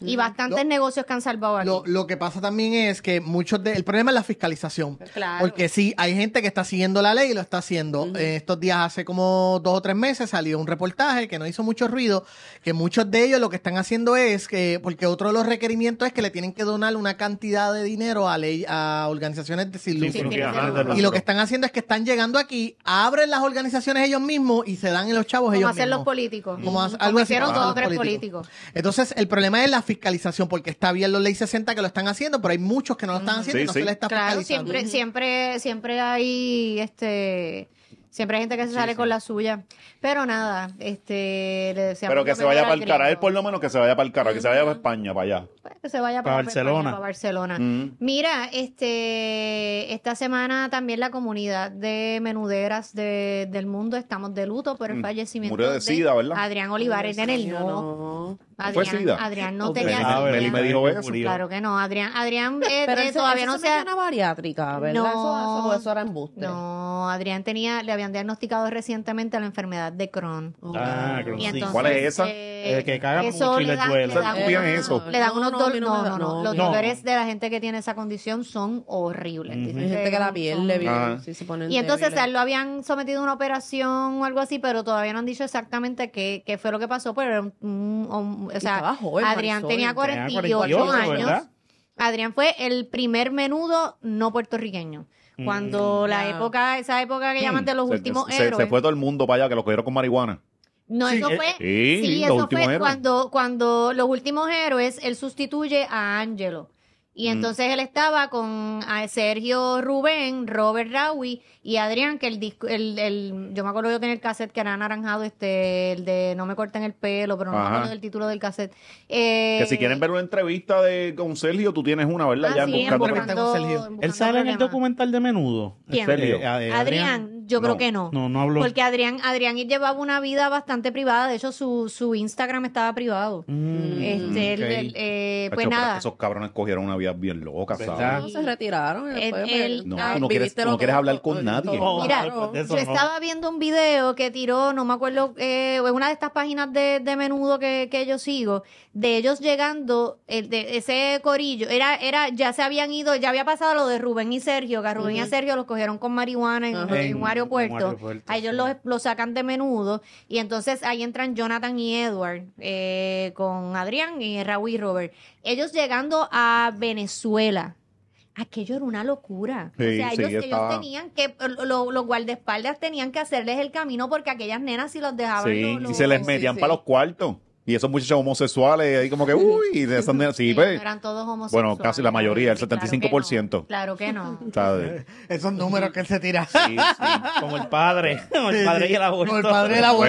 Y bastantes negocios que han salvado Lo, que pasa también es que muchos de. El problema es la fiscalización. Porque sí, hay gente que está siguiendo la ley y lo está haciendo. Eh, estos días, hace como dos o tres meses, salió un reportaje que no hizo mucho ruido. Que muchos de ellos lo que están haciendo es que. Porque otro de los requerimientos es que le tienen que donar una cantidad de dinero a, ley, a organizaciones de sin, Y lo que están haciendo es que están llegando aquí, abren las organizaciones ellos mismos y se dan en los chavos ellos mismos. Como hacen los políticos. Como, hicieron dos tres políticos. políticos. Entonces, el problema es la fiscalización, porque está bien los ley 60 que lo están haciendo, pero hay muchos que no lo están haciendo se está claro, Siempre, siempre, siempre hay este Siempre hay gente que se sale con la suya. Pero nada, este, le deseamos. Pero que se vaya para el cara, él por lo menos que se vaya para el cara, que se vaya para España, para allá. Pues que se vaya para, Barcelona. Mira, este, esta semana también la comunidad de menuderas de, del mundo estamos de luto por el mm. fallecimiento de, Adrián Olivares en el no. Adrián, Adrián no tenía ah, Meli me dijo eso. Claro que no. Adrián, Adrián eh, eh, todavía no se ha... una bariátrica, ¿verdad? No, eso, era embuste. No, Adrián tenía, le habían diagnosticado recientemente la enfermedad de Crohn. Ah, Crohn. ¿Cuál es esa? Eh, que caga los le, duele. le, dan eso. Le dan unos dolores. No, no, Los dolores de la gente que tiene esa condición son horribles. gente que la piel le viene. Ah. Y entonces lo habían sometido a una operación o algo así, pero todavía no han dicho exactamente qué, qué fue lo que pasó, pero era un Adrián tenía 48, años. Adrián fue el primer menudo no puertorriqueño. Cuando mm. la época, esa época que llaman de los últimos héroes. Se fue todo el mundo para allá que lo cogieron con marihuana. No, eso eh, fue. sí, eso fue cuando, cuando los últimos héroes, él sustituye a Angelo. Y mm. entonces él estaba con Sergio Rubén, Robert Rawi y Adrián, que el disco, el, el, yo me acuerdo yo que el cassette que era anaranjado, este, el de No me corten el pelo, pero no me acuerdo del título del cassette. que si eh, quieren ver una entrevista de con Sergio, tú tienes una, ¿verdad? Ah, ya buscando, Él sale en el documental de menudo. Eh, Adrián. Yo creo que no. No, no hablo. Porque Adrián, Adrián llevaba una vida bastante privada. De hecho, su, su Instagram estaba privado. Mm, este, eh, pues nada. Esos cabrones cogieron una vida bien loca, se retiraron. Pues, no, ah, no, quieres, no quieres hablar con nadie. yo estaba viendo un video que tiró, no me acuerdo, eh, una de estas páginas de, de menudo que, que yo sigo, de ellos llegando, el de ese corillo, era, era, ya se habían ido, ya había pasado lo de Rubén y Sergio, que a Rubén y a Sergio los cogieron con marihuana en, aeropuerto. a ellos los, sacan de menudo y entonces ahí entran Jonathan y Edward eh, con Adrián y Raúl y Robert. Ellos llegando a Venezuela. Aquello era una locura. o sea, ellos, tenían que, los guardaespaldas tenían que hacerles el camino porque aquellas nenas si los dejaban... Sí, y se les metían para los cuartos. Y esos muchachos homosexuales, ahí como que, uy, de esas nenas, sí, pues. Eran todos homosexuales. Bueno, casi la mayoría, el 75%. Claro que no. Claro que Esos números que él se tira. Sí, sí. Como el padre. Como el padre y el aborto. Como el padre y el aborto.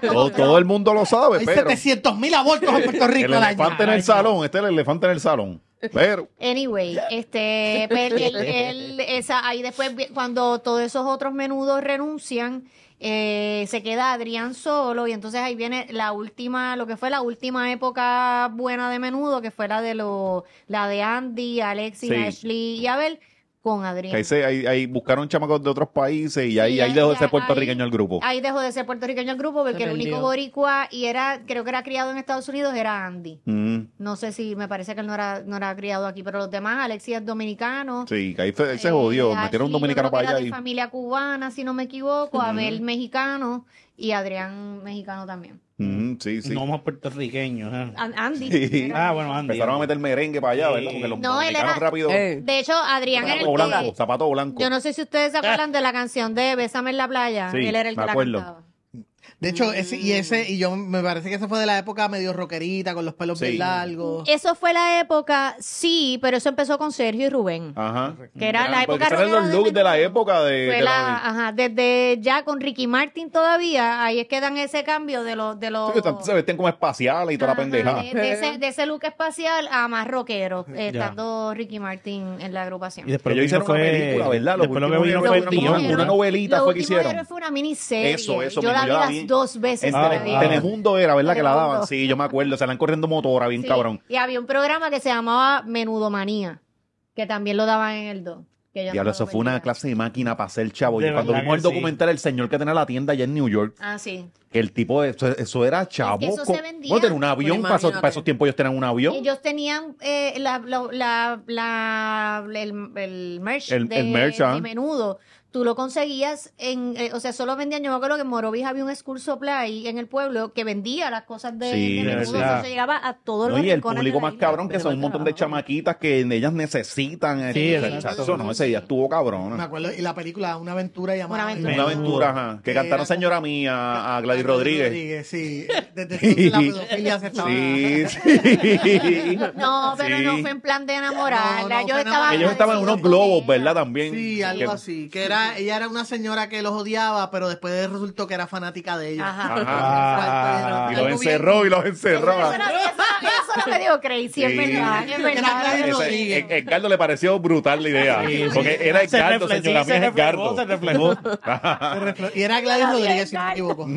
Bueno, todo, el mundo lo sabe, pero. 700 mil abortos en Puerto Rico. El elefante en el salón, este es el elefante en el salón. Pero. Anyway, este, pues, él, esa, ahí después, cuando todos esos otros menudos renuncian, eh, se queda Adrián solo y entonces ahí viene la última, lo que fue la última época buena de menudo, que fue la de lo, la de Andy, Alexis, Ashley y Abel, con Adrián. Ahí, ahí, buscaron chamacos de otros países y ahí, dejó de ser puertorriqueño el grupo. Ahí dejó de ser puertorriqueño el grupo porque el único boricua y era, creo que era criado en Estados Unidos, era Andy. Mm. No sé si me parece que él no era, no era criado aquí, pero los demás, Alexis es dominicano. Sí, ahí se, eh, jodió, metieron un dominicano para allá. Y... familia cubana, si no me equivoco, Abel mexicano y Adrián mexicano también. Mm, sí, sí. No más puertorriqueños. ¿eh? Andy. Sí. Ah, bueno, Andy. Empezaron a meter merengue para allá, ¿verdad? Porque los no, él era... rápido. Eh. De hecho, Adrián era el blanco, que... zapato blanco. Yo no sé si ustedes se acuerdan de la canción de Bésame en la playa. Sí, él era el que me acuerdo. De hecho, ese, y ese, mm. y yo me parece que esa fue de la época medio rockerita, con los pelos bien largos. Eso fue la época, sí, pero eso empezó con Sergio y Rubén. Ajá. Que era la época eran de la época de. de la, ajá, desde ya con Ricky Martin todavía, ahí es que dan ese cambio de los. De los se vesten como espaciales y toda la pendejada. De, ese, de, ese, look espacial a más rockero, eh, estando Ricky Martin en la agrupación. Y después yo hice fue, una película, ¿verdad? Lo fue Una novelita fue que hicieron. Fue una miniserie. Eso, eso, yo la dos veces. en el Telemundo era, ¿verdad? Que la daban. Sí, yo me acuerdo. Se la han corriendo motora, bien cabrón. Y había un programa que se llamaba Menudo Manía que también lo daban en el 2. Diablo, eso fue una clase de máquina para hacer chavo. y cuando vimos el documental, el señor que tenía la tienda allá en New York. Ah, sí. El tipo, eso, eso era chavo. Es eso se vendía. un avión, para esos, tiempos ellos tenían un avión. Ellos tenían eh, la, la, la, el, merch, el, de, ah. de menudo tú lo conseguías en, eh, o sea, solo vendían, yo me acuerdo que en Morovis había un school ahí en el pueblo que vendía las cosas de, sí, de menudo, llegaba a todos los y el público más cabrón que son un montón de chamaquitas que ellas necesitan. Sí, el, exacto. Eso no, ese día estuvo cabrón. Me acuerdo, y la película Una aventura llamada. Una aventura. Una aventura ajá, que cantaron Señora Mía a Gladys Rodríguez. sí. Desde la pedofilia se estaba. Sí, sí. No, pero no fue en plan de enamorarla. ellos estaban en unos globos, ¿verdad? También. Sí, algo así. Que era ella, era una señora que los odiaba, pero después resultó que era fanática de ellos. Ajá. y, los encerró, y los encerró, Eso es lo que digo crazy, es verdad. Es verdad. Edgardo le pareció brutal la idea. Porque era Edgardo, se señora sí, mía, se Se reflejó. y era Gladys Rodríguez, si no me equivoco.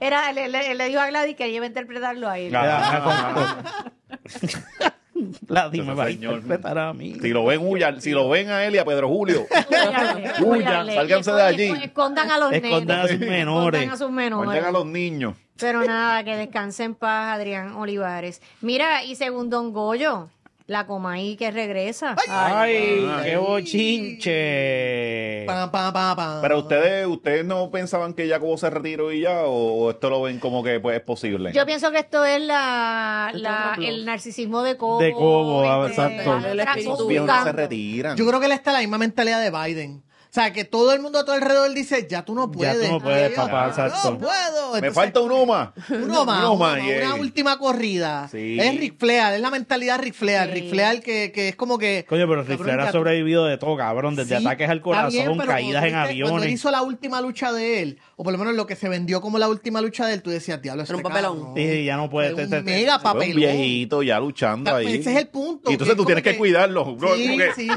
Era, le, le, dijo a Gladys que ella iba a interpretarlo a él. la dime, va mm. mí. Si lo ven, huyan. Si lo ven a él y a Pedro Julio, huyan. Sálganse de allí. Escondan a los Escondan a sus menores. Escondan a sus menores. Escondan a los niños. Pero nada, que descanse en paz, Adrián Olivares. Mira, y según Don Goyo, la Comay que regresa. ¡Ay, qué bochinche! Pa, pa, pa, Pero ustedes, ustedes no pensaban que ya como se retiró y ya, o esto lo ven como que pues, es posible. Yo pienso que esto es la, el narcisismo de Cobo. De Cobo, este, ah, exacto. se retiran. Yo creo que él está la misma mentalidad de Biden. O sea, que todo el mundo a tu alrededor dice, ya tú no puedes. Ya tú no puedes, papá. no, puedo. Me falta un más uno más una última corrida. Es Ric es la mentalidad Ric Flair. Ric que, que, es como que... Coño, pero Ric ha sobrevivido de todo, cabrón. Desde ataques al corazón, caídas en aviones. Cuando hizo la última lucha de él, o por lo menos lo que se vendió como la última lucha de él, tú decías, diablo, es Era un este papelón. Sí, ya no puede. Te, un mega papelón. Un viejito ya luchando pues, ahí. Ese es el punto. Y entonces tú tienes que cuidarlo,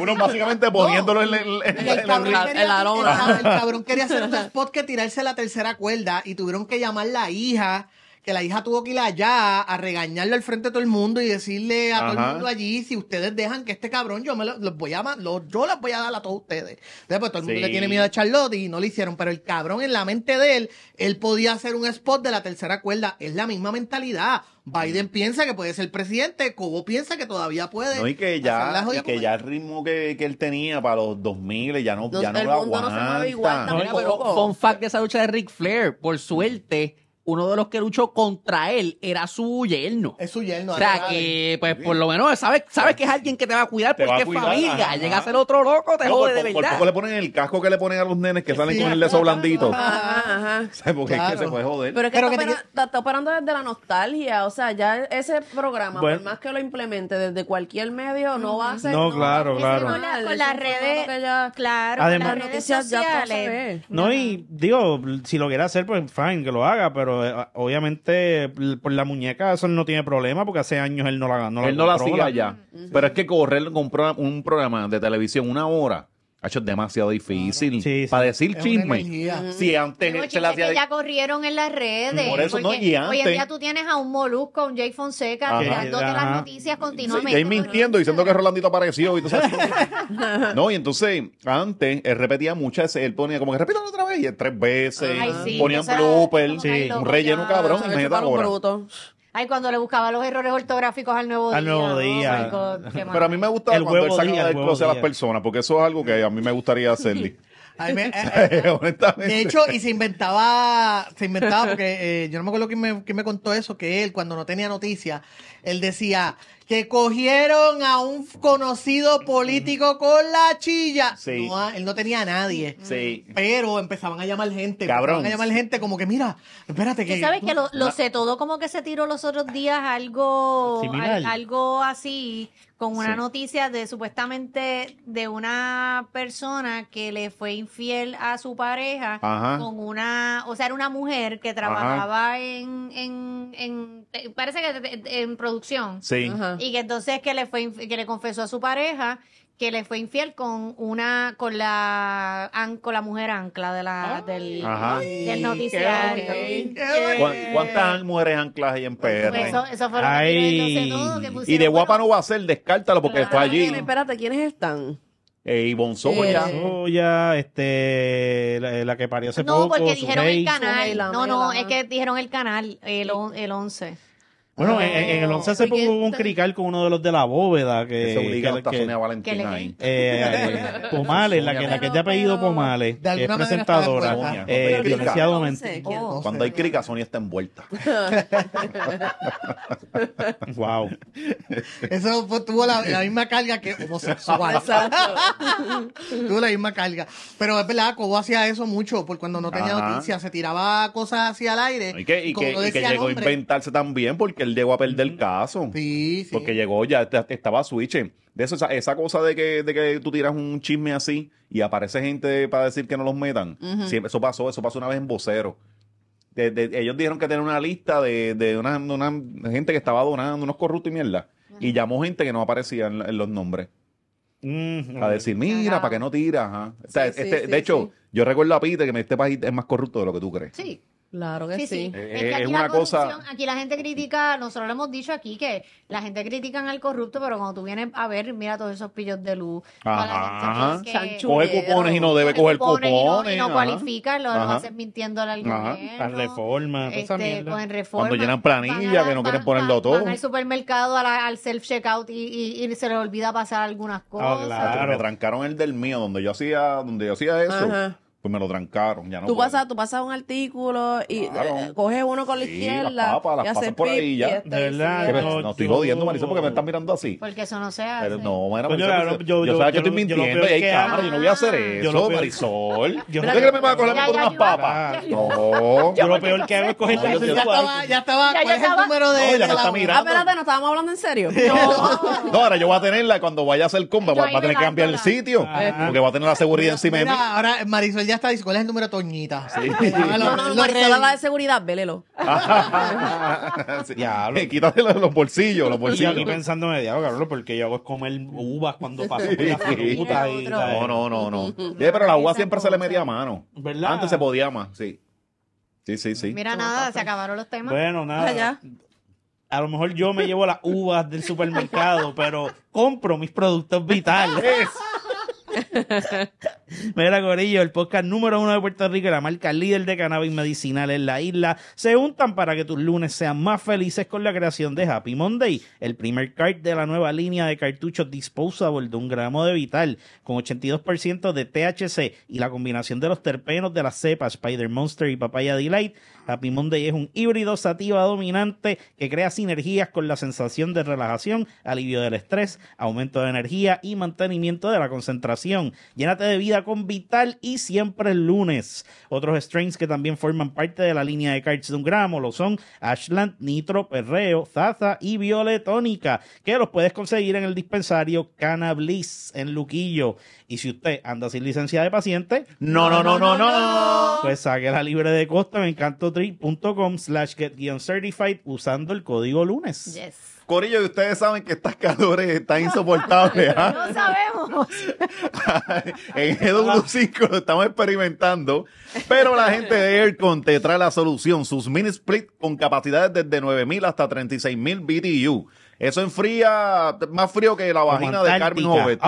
Uno básicamente poniéndolo en el el aroma. el, cabrón quería hacer un spot que tirarse la tercera cuerda y tuvieron que llamar la hija que la hija tuvo que ir allá a regañarlo al frente de todo el mundo y decirle a todo el mundo allí, si ustedes dejan que este cabrón, yo me los voy a yo los voy a dar a todos ustedes. Entonces, pues todo el mundo le tiene miedo a Charlotte y no lo hicieron, pero el cabrón en la mente de él, él podía hacer un spot de la tercera cuerda. Es la misma mentalidad. Biden mm. piensa que puede ser presidente, Cobo piensa que todavía puede. No, y que ya, que ya el ritmo que, él tenía para los 2000 ya no, ya no lo con, fact de esa lucha de Ric Flair, por mm. suerte, uno de los que luchó contra él era su yerno. Es su yerno. O sea, que pues por lo menos sabes, sabes que es alguien que te va a cuidar porque es familia. Llega a ser otro loco, te jode por, de verdad. Por poco le ponen el casco que le ponen a los nenes que salen con el leso blandito. Ajá, Sabes por qué que se puede joder. Pero es que, está, te... está, operando desde la nostalgia. O sea, ya ese programa, por más que lo implemente desde cualquier medio, no va a ser... No, claro, claro. Con, la, con las redes... claro, Además, las redes sociales. no, y digo, si lo quiere hacer, pues fine, que lo haga, pero eh, obviamente por la muñeca eso no tiene problema porque hace años él no la no Él no la sigue mm, Pero es que correr con un programa de televisión una hora ha hecho demasiado difícil. Para decir chisme. Si antes se la hacía. Que ya corrieron en las redes. Por eso no, y antes. Hoy en día tú tienes a un Molusco, un Jay Fonseca, mirándote las noticias continuamente. Sí, mintiendo, diciendo que Rolandito apareció. Y no, y entonces, antes, él repetía muchas veces. Él ponía como que repítalo otra vez. Y tres veces. ponía ponían bloopers. Un relleno cabrón. da ahora. Ay, cuando le buscaba los errores ortográficos al nuevo día. Al nuevo día. Pero a mí me gustaba cuando él salía del closet a las personas, porque eso es algo que a mí me gustaría hacerle. Ay, eh, eh, de hecho, y se inventaba, se inventaba, porque eh, yo no me acuerdo quién me, quién me contó eso, que él, cuando no tenía noticias, él decía, que cogieron a un conocido político con la chilla. Sí. Ah, él no tenía a nadie. Sí. Pero empezaban a llamar gente. Cabrón. a llamar gente como que, mira, espérate que... sabes que lo, sé todo como que se tiró los otros días algo, algo así, con una noticia de supuestamente de una persona que le fue infiel a su pareja con una, o sea, era una mujer que trabajaba en, en, eh, parece que en, en producción. Sí. Ajá. Y que entonces que le fue que le confesó a su pareja que le fue infiel con una con la con la mujer ancla de la del, del, noticiario. ¿Cuántas mujeres anclas hay en PR? Pues eso, Y de guapa no va a ser, descártalo porque fue allí. espérate, ¿quiénes están? Eh, Ivonne eh, este, la, que parió hace no, poco. No, porque dijeron el canal. No, no, es que dijeron el canal, el, el 11. Bueno, en, el 11 se puso un crical con uno de los de la bóveda que, se obliga que, a que, Valentina ahí. Eh, Pomales, la que, la que pedido ha apellido Pomales, es presentadora, eh, violencia doméstica. Cuando hay crica, Sonia está envuelta. wow. Eso tuvo la, misma carga que homosexual. tuvo la misma carga. Pero es verdad, Cobo hacía eso mucho, porque cuando no tenía noticias se tiraba cosas hacia el aire. Y que, llegó a inventarse también, porque el él llegó a perder el caso. Sí, sí. Porque llegó ya, estaba switch. De eso, esa, cosa de que, de que, tú tiras un chisme así y aparece gente para decir que no los metan. Siempre, eso pasó, eso pasó una vez en vocero. ellos dijeron que tenían una lista de, de una, gente que estaba donando, unos corruptos y mierda. Y llamó gente que no aparecía en, los nombres. Mm, a decir, mira, para que no tiras. Este, de hecho, yo recuerdo a Peter que este país es más corrupto de lo que tú crees. Sí. Claro que sí. Es, una cosa. Aquí la gente critica, nosotros lo hemos dicho aquí que la gente critica al corrupto, pero cuando tú vienes a ver, mira todos esos pillos de luz. Ajá. Coge cupones y no debe coger cupones. y no, cualifica, lo hacen mintiendo al ajá. Las reformas, este, Cuando llenan planilla, que no quieren ponerlo todo. Van al supermercado, al self-checkout y, y, se les olvida pasar algunas ah, cosas. claro. Me trancaron el del mío, donde yo hacía, donde yo hacía eso. Ajá pues me lo trancaron. Ya no tú, pasas, tú pasas un artículo y eh, coges uno con la izquierda. Las papas, las y por ahí ya. De verdad. no, estoy jodiendo, Marisol, porque me están mirando así. Porque eso no se hace. Pero no, era Marisol, yo, yo, yo, que estoy mintiendo y hay cámara, yo no voy a hacer eso, Marisol. Yo no sé que me va a coger con unas papas. Ah. No. Yo lo peor que hago es coger estaba, Ya estaba, ¿cuál es el número de él. me está ah, mirando. Espérate, ¿no estábamos hablando en serio? No, ahora yo voy a tenerla cuando vaya a hacer cumba va a tener que cambiar el sitio, porque va a tener la seguridad encima de mí. Ahora, Marisol ya está, ¿cuál es el número Toñita? Sí. no, no, no, no, la de seguridad, vélelo. Ya, eh, Quítate los, bolsillos, los bolsillos. Y pensando en diablo, cabrón, porque yo hago es comer uvas cuando paso por la fruta. y, no, no, no, no. pero la uva siempre se le medía mano. ¿Verdad? Antes se podía más, sí. Sí, sí, sí. Mira, nada, se acabaron los temas. Bueno, nada. Allá a lo mejor yo me llevo las uvas del supermercado, pero compro mis productos vitales. Mira, Corillo, el podcast número uno de Puerto Rico y la marca líder de cannabis medicinal en la isla se juntan para que tus lunes sean más felices con la creación de Happy Monday, el primer cart de la nueva línea de cartuchos disposable de un gramo de vital con 82% de THC y la combinación de los terpenos de la cepa Spider Monster y Papaya Delight. Happy Monday es un híbrido sativa dominante que crea sinergias con la sensación de relajación, alivio del estrés, aumento de energía y mantenimiento de la concentración. Llénate de vida con Vital y siempre el lunes. Otros strings que también forman parte de la línea de cards de un gramo lo son Ashland, Nitro, Perreo, Zaza y Violetónica, que los puedes conseguir en el dispensario Cannabis en Luquillo. Y si usted anda sin licencia de paciente, no, no, no, no, no, pues saque la libre de costo en encantotri.com slash get-certified usando el código lunes. Yes. Corillo, y ustedes saben que estas calores están insoportables. ¿ah? No sabemos. en GW5 lo estamos experimentando, pero la gente de Aircon te trae la solución. Sus mini split con capacidades desde 9000 hasta 36000 BTU. Eso enfría más frío que la vagina de Carmen Jovet.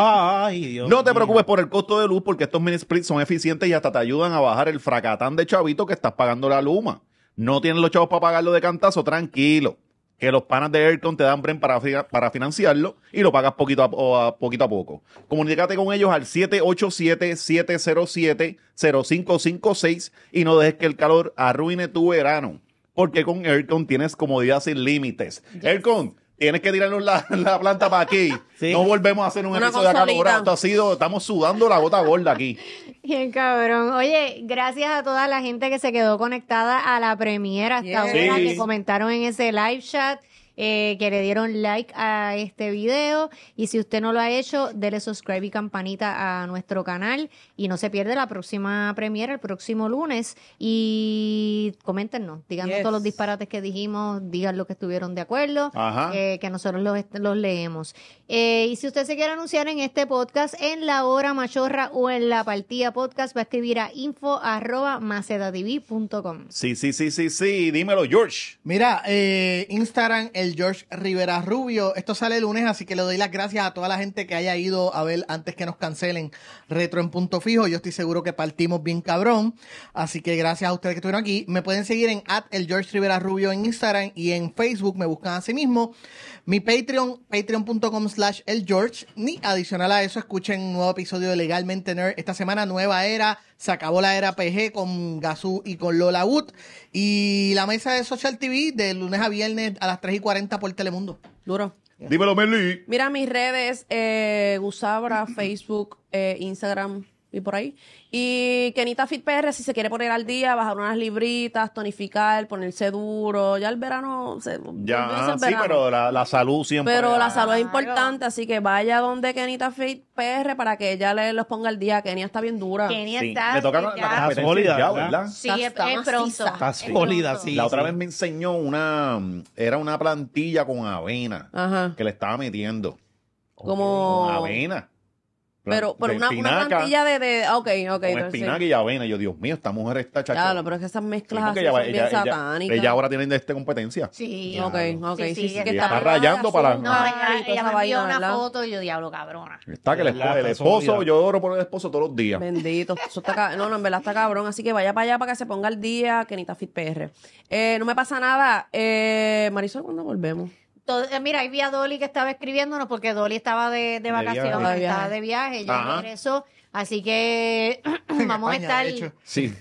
no te preocupes por el costo de luz porque estos mini splits son eficientes y hasta te ayudan a bajar el fracatán de chavito que estás pagando la luma. No tienes los chavos para pagarlo de cantazo, tranquilo que los panas de Aircon te dan Bren para, para financiarlo y lo pagas poquito a, poquito a poco. Comunícate con ellos al 787-707-0556 y no dejes que el calor arruine tu verano, porque con Aircon tienes comodidad sin límites. Aircon, tienes que tirarnos la, planta para aquí. No volvemos a hacer un Una episodio de estamos sudando la gota gorda aquí. Bien cabrón. Oye, gracias a toda la gente que se quedó conectada a la premiera hasta ahora, que comentaron en ese live chat. Eh, que le dieron like a este video. Y si usted no lo ha hecho, dele subscribe y campanita a nuestro canal. Y no se pierde la próxima premiera el próximo lunes. Y coméntenos, digan todos los disparates que dijimos, digan lo que estuvieron de acuerdo, eh, que nosotros los, los leemos. Eh, y si usted se quiere anunciar en este podcast, en la hora machorra o en la partida podcast, va a escribir a info arroba Sí, sí, sí, sí, sí. Dímelo, George. Mira, eh, Instagram el George Rivera Rubio. Esto sale el lunes, así que le doy las gracias a toda la gente que haya ido a ver antes que nos cancelen Retro en Punto Fijo. Yo estoy seguro que partimos bien cabrón. Así que gracias a ustedes que estuvieron aquí. Me pueden seguir en at el George Rivera Rubio en Instagram y en Facebook. Me buscan así mismo. Mi Patreon, patreon.com slash el George. Ni adicional a eso, escuchen un nuevo episodio de Legalmente Nerd. Esta semana, nueva era. Se acabó la era PG con Gazú y con Lola Wood. Y la mesa de Social TV de lunes a viernes a las 3 y 40 por Telemundo. Duro. Dímelo, Merly. Mira mis redes, eh, Gusabra, Facebook, eh, Instagram, y por ahí. Y Kenita Fit PR, si se quiere poner al día, bajar unas libritas, tonificar, ponerse duro. Ya el verano. ya, sí, pero la, salud siempre. Pero la salud es importante, así que vaya donde Kenita Fit PR para que ella le los ponga al día. Kenia está bien dura. Kenia está. toca ¿verdad? Sí, está, está Está sólida, sí. La otra vez me enseñó una. Era una plantilla con avena que le estaba metiendo. Como. Con avena. Pero, pero una, una, plantilla de, de ah, ok, ok. Con pues espinaca y avena. Yo, Dios mío, esta mujer está chacha. Claro, pero es que esas mezclas así ella, son bien satánicas. Ella ahora tiene este competencia. Sí. Ok, ok. Sí, sí, que está, rayando para... No, ella, me envió una foto y yo, diablo, cabrona. Está que la, el esposo, yo oro por el esposo todos los días. Bendito. Eso está, no, no, en verdad está cabrón. Así que vaya para allá para que se ponga el día, que ni está fit PR. Eh, no me pasa nada. Eh, Marisol, ¿cuándo volvemos? Eh, mira, ahí vi a Dolly que estaba escribiéndonos porque Dolly estaba de, de vacaciones, estaba de viaje, ya regresó. Así que vamos a estar. Sí.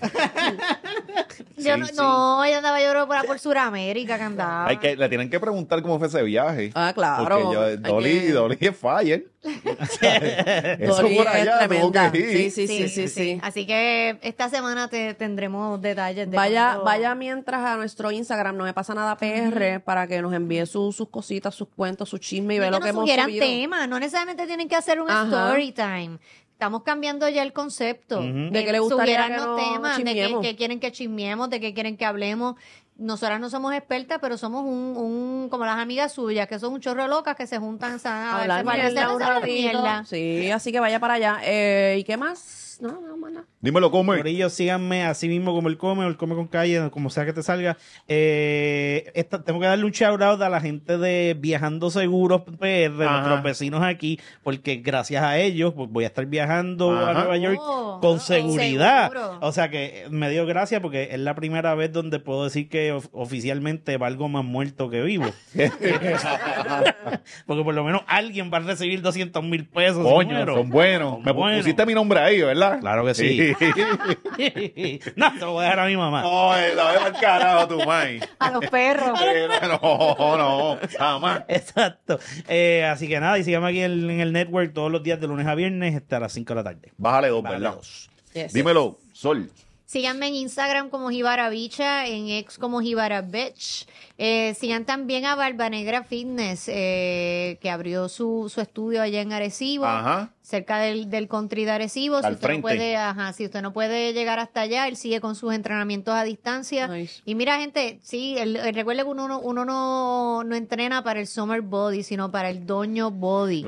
yo no, ella yo andaba yo por, por Sudamérica que andaba. Hay que, le tienen que preguntar cómo fue ese viaje. Ah, claro. Porque yo, Dolly, que... Dolly es fire. Eso por allá, es tremenda. Sí, sí, sí, sí, Así que esta semana te, tendremos detalles. De vaya, vaya mientras a nuestro Instagram, no me pasa nada PR, para que nos envíe sus cositas, sus cuentos, su chisme y, ve lo que, hemos subido. no necesariamente tienen que hacer un story time estamos cambiando ya el concepto. De que le gustaría que temas, de que, quieren que chismeemos, de que quieren que hablemos. Nosotras no somos expertas, pero somos un, como las amigas suyas, que son un chorro locas que se juntan a, a, hablar mierda, Sí, así que vaya para allá. Eh, ¿Y qué más? No, no, Dímelo, come. Por ello, síganme así mismo como el come, o el come con calle, como sea que te salga. Eh, esta, tengo que darle un shout out a la gente de Viajando Seguros PR, de nuestros vecinos aquí, porque gracias a ellos pues, voy a estar viajando a Nueva York oh, con seguridad. O sea que me dio gracia porque es la primera vez donde puedo decir que oficialmente valgo más muerto que vivo. porque por lo menos alguien va a recibir 200 mil pesos. Coño, son buenos. me pusiste mi nombre ahí, ¿verdad? Claro que sí. no, te lo voy a dejar a mi mamá. No, la voy a carajo tu mãe. A los perros. no, no, jamás. Exacto. Eh, así que nada, y sigamos aquí en, el network todos los días de lunes a viernes hasta las 5 de la tarde. Bájale dos, ¿verdad? Dímelo, Sol. Síganme en Instagram como Jibara Bicha, en ex como Jibara Bitch sigan también a Barbanegra Fitness, eh, que abrió su, estudio allá en Arecibo, cerca del, del country de Arecibo. si usted, no puede, si usted no puede llegar hasta allá, él sigue con sus entrenamientos a distancia. Y mira, gente, sí, el, que uno, no, uno no, entrena para el summer body, sino para el doño body.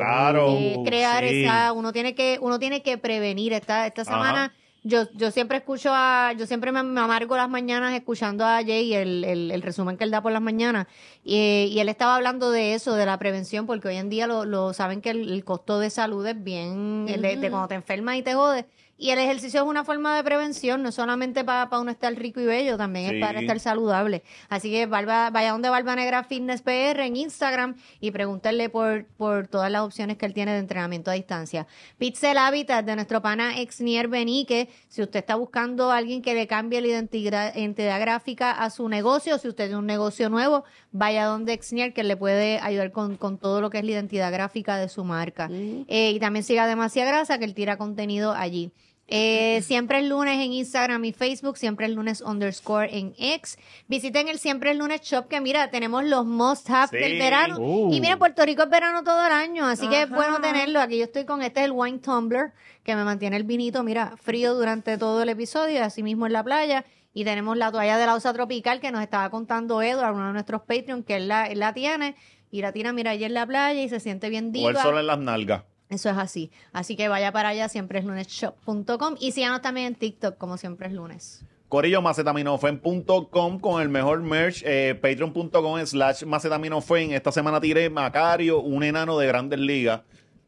Eh, crear uno tiene que, uno tiene que prevenir. Esta, esta semana yo, yo siempre escucho a, yo siempre me, amargo las mañanas escuchando a Jay el, el, resumen que él da por las mañanas. Y, y, él estaba hablando de eso, de la prevención, porque hoy en día lo, lo saben que el, costo de salud es bien, de, de cuando te enfermas y te jodes y el ejercicio es una forma de prevención, no solamente para, uno estar rico y bello, también es para estar saludable. Así que vaya donde Barba Negra Fitness PR en Instagram y pregúntale por, por todas las opciones que él tiene de entrenamiento a distancia. Pixel Habitat de nuestro pana Exnier Benique. Si usted está buscando a alguien que le cambie la identidad, gráfica a su negocio, si usted tiene un negocio nuevo, vaya donde Exnier que le puede ayudar con, con todo lo que es la identidad gráfica de su marca. Mm. Eh, y también siga Demasiada Grasa que él tira contenido allí. Eh, siempre el lunes en Instagram y Facebook, siempre el lunes underscore en X. Visiten el siempre el lunes shop que mira, tenemos los must have del verano. Y mira, uh. Puerto Rico es verano todo el año, así que es bueno tenerlo. Aquí yo estoy con este, el wine tumbler, que me mantiene el vinito, mira, frío durante todo el episodio, así mismo en la playa. Y tenemos la toalla de la osa tropical que nos estaba contando Edward, uno de nuestros Patreon, que él la, tiene. Y la tira, mira, allí en la playa y se siente bien diva. O el sol en las nalgas. Eso es así. Así que vaya para allá, siempre es lunesshop.com y síganos también en TikTok, como siempre es lunes. Corillo, macetaminofen.com con el mejor merch, eh, patreon.com slash macetaminofen. Esta semana tiré Macario, un enano de grandes ligas.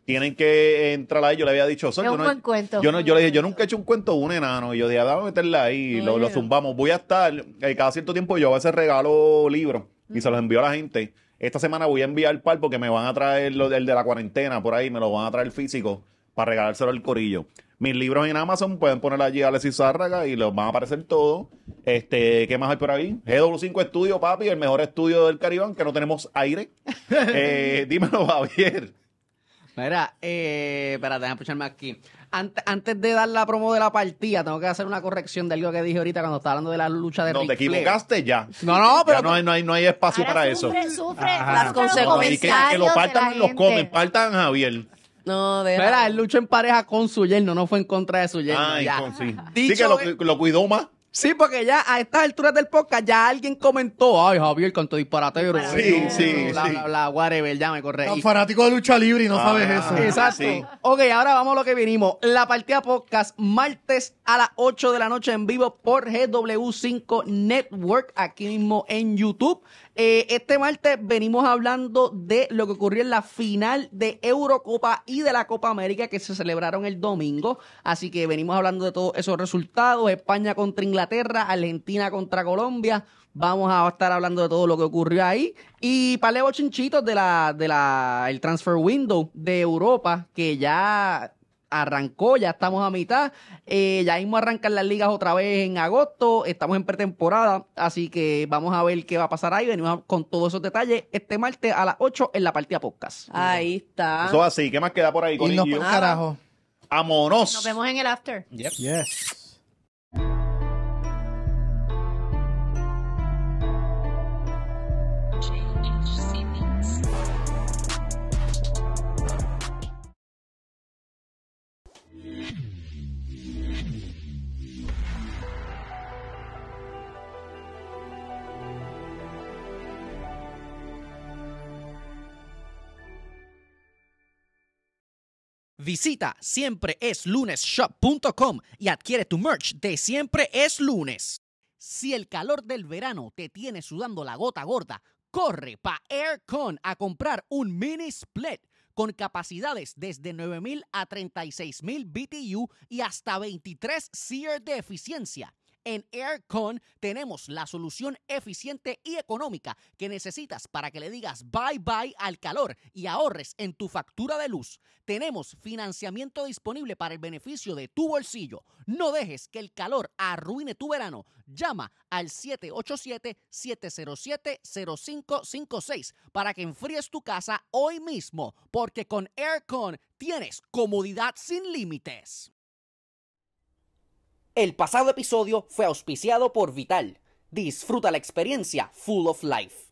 Tienen que entrar ahí. Yo le había dicho, es un yo buen cuento. Yo, le dije, yo nunca he hecho un cuento de un enano. Y yo dije, ah, vamos a meterla ahí, lo, lo, zumbamos. Voy a estar, eh, cada cierto tiempo yo a veces regalo libros y se los envío a la gente. Esta semana voy a enviar el par porque me van a traer el de la cuarentena por ahí, me lo van a traer físico para regalárselo al corillo. Mis libros en Amazon pueden poner allí a Alexis Zárraga y los van a aparecer todos. Este, ¿qué más hay por ahí? GW5 Estudio, papi, el mejor estudio del Caribán, que no tenemos aire. Eh, dímelo, Javier. Mira, eh, déjame escucharme aquí antes, de dar la promo de la partida, tengo que hacer una corrección de algo que dije ahorita cuando estaba hablando de la lucha de No, te equivocaste ya. No, no, pero. Ya no hay, no hay, espacio para eso. Sufre, las consecuencias. que, que lo partan los comen, partan Javier. No, de Espera, él luchó en pareja con su yerno, no fue en contra de su yerno. Ay, ah, sí. que lo e- cuidó más. Sí, porque ya a estas alturas del podcast ya alguien comentó, ay, Javier, tu disparatero. Sí, eh, sí, la, sí. La, whatever, ya me corregí. fanático de lucha libre y no sabes ah, eso. Exacto. Ok, ahora vamos a lo que vinimos. La partida podcast, martes a las 8 de la noche en vivo por GW5 Network, aquí mismo en YouTube. Eh, este martes venimos hablando de lo que ocurrió en la final de Eurocopa y de la Copa América que se celebraron el domingo. Así que venimos hablando de todos esos resultados. España contra Inglaterra, Argentina contra Colombia. Vamos a estar hablando de todo lo que ocurrió ahí. Y paleo chinchitos de la, de la, el transfer window de Europa, que ya arrancó, ya estamos a mitad. Eh, ya ya a arrancar las ligas otra vez en agosto, estamos en pretemporada, así que vamos a ver qué va a pasar ahí. Venimos con todos esos detalles este martes a las 8 en la partida podcast. Ahí está. Eso así, ¿qué más queda por ahí? Con y carajo. Vámonos. Nos vemos en el after. Yes. Visita siempre es y adquiere tu merch de siempre es lunes. Si el calor del verano te tiene sudando la gota gorda, corre pa Aircon a comprar un mini split con capacidades desde 9000 a 36000 BTU y hasta 23 SEER de eficiencia. En Aircon tenemos la solución eficiente y económica que necesitas para que le digas bye bye al calor y ahorres en tu factura de luz. Tenemos financiamiento disponible para el beneficio de tu bolsillo. No dejes que el calor arruine tu verano. Llama al 787-707-0556 para que enfríes tu casa hoy mismo, porque con Aircon tienes comodidad sin límites. El pasado episodio fue auspiciado por Vital. Disfruta la experiencia Full of Life.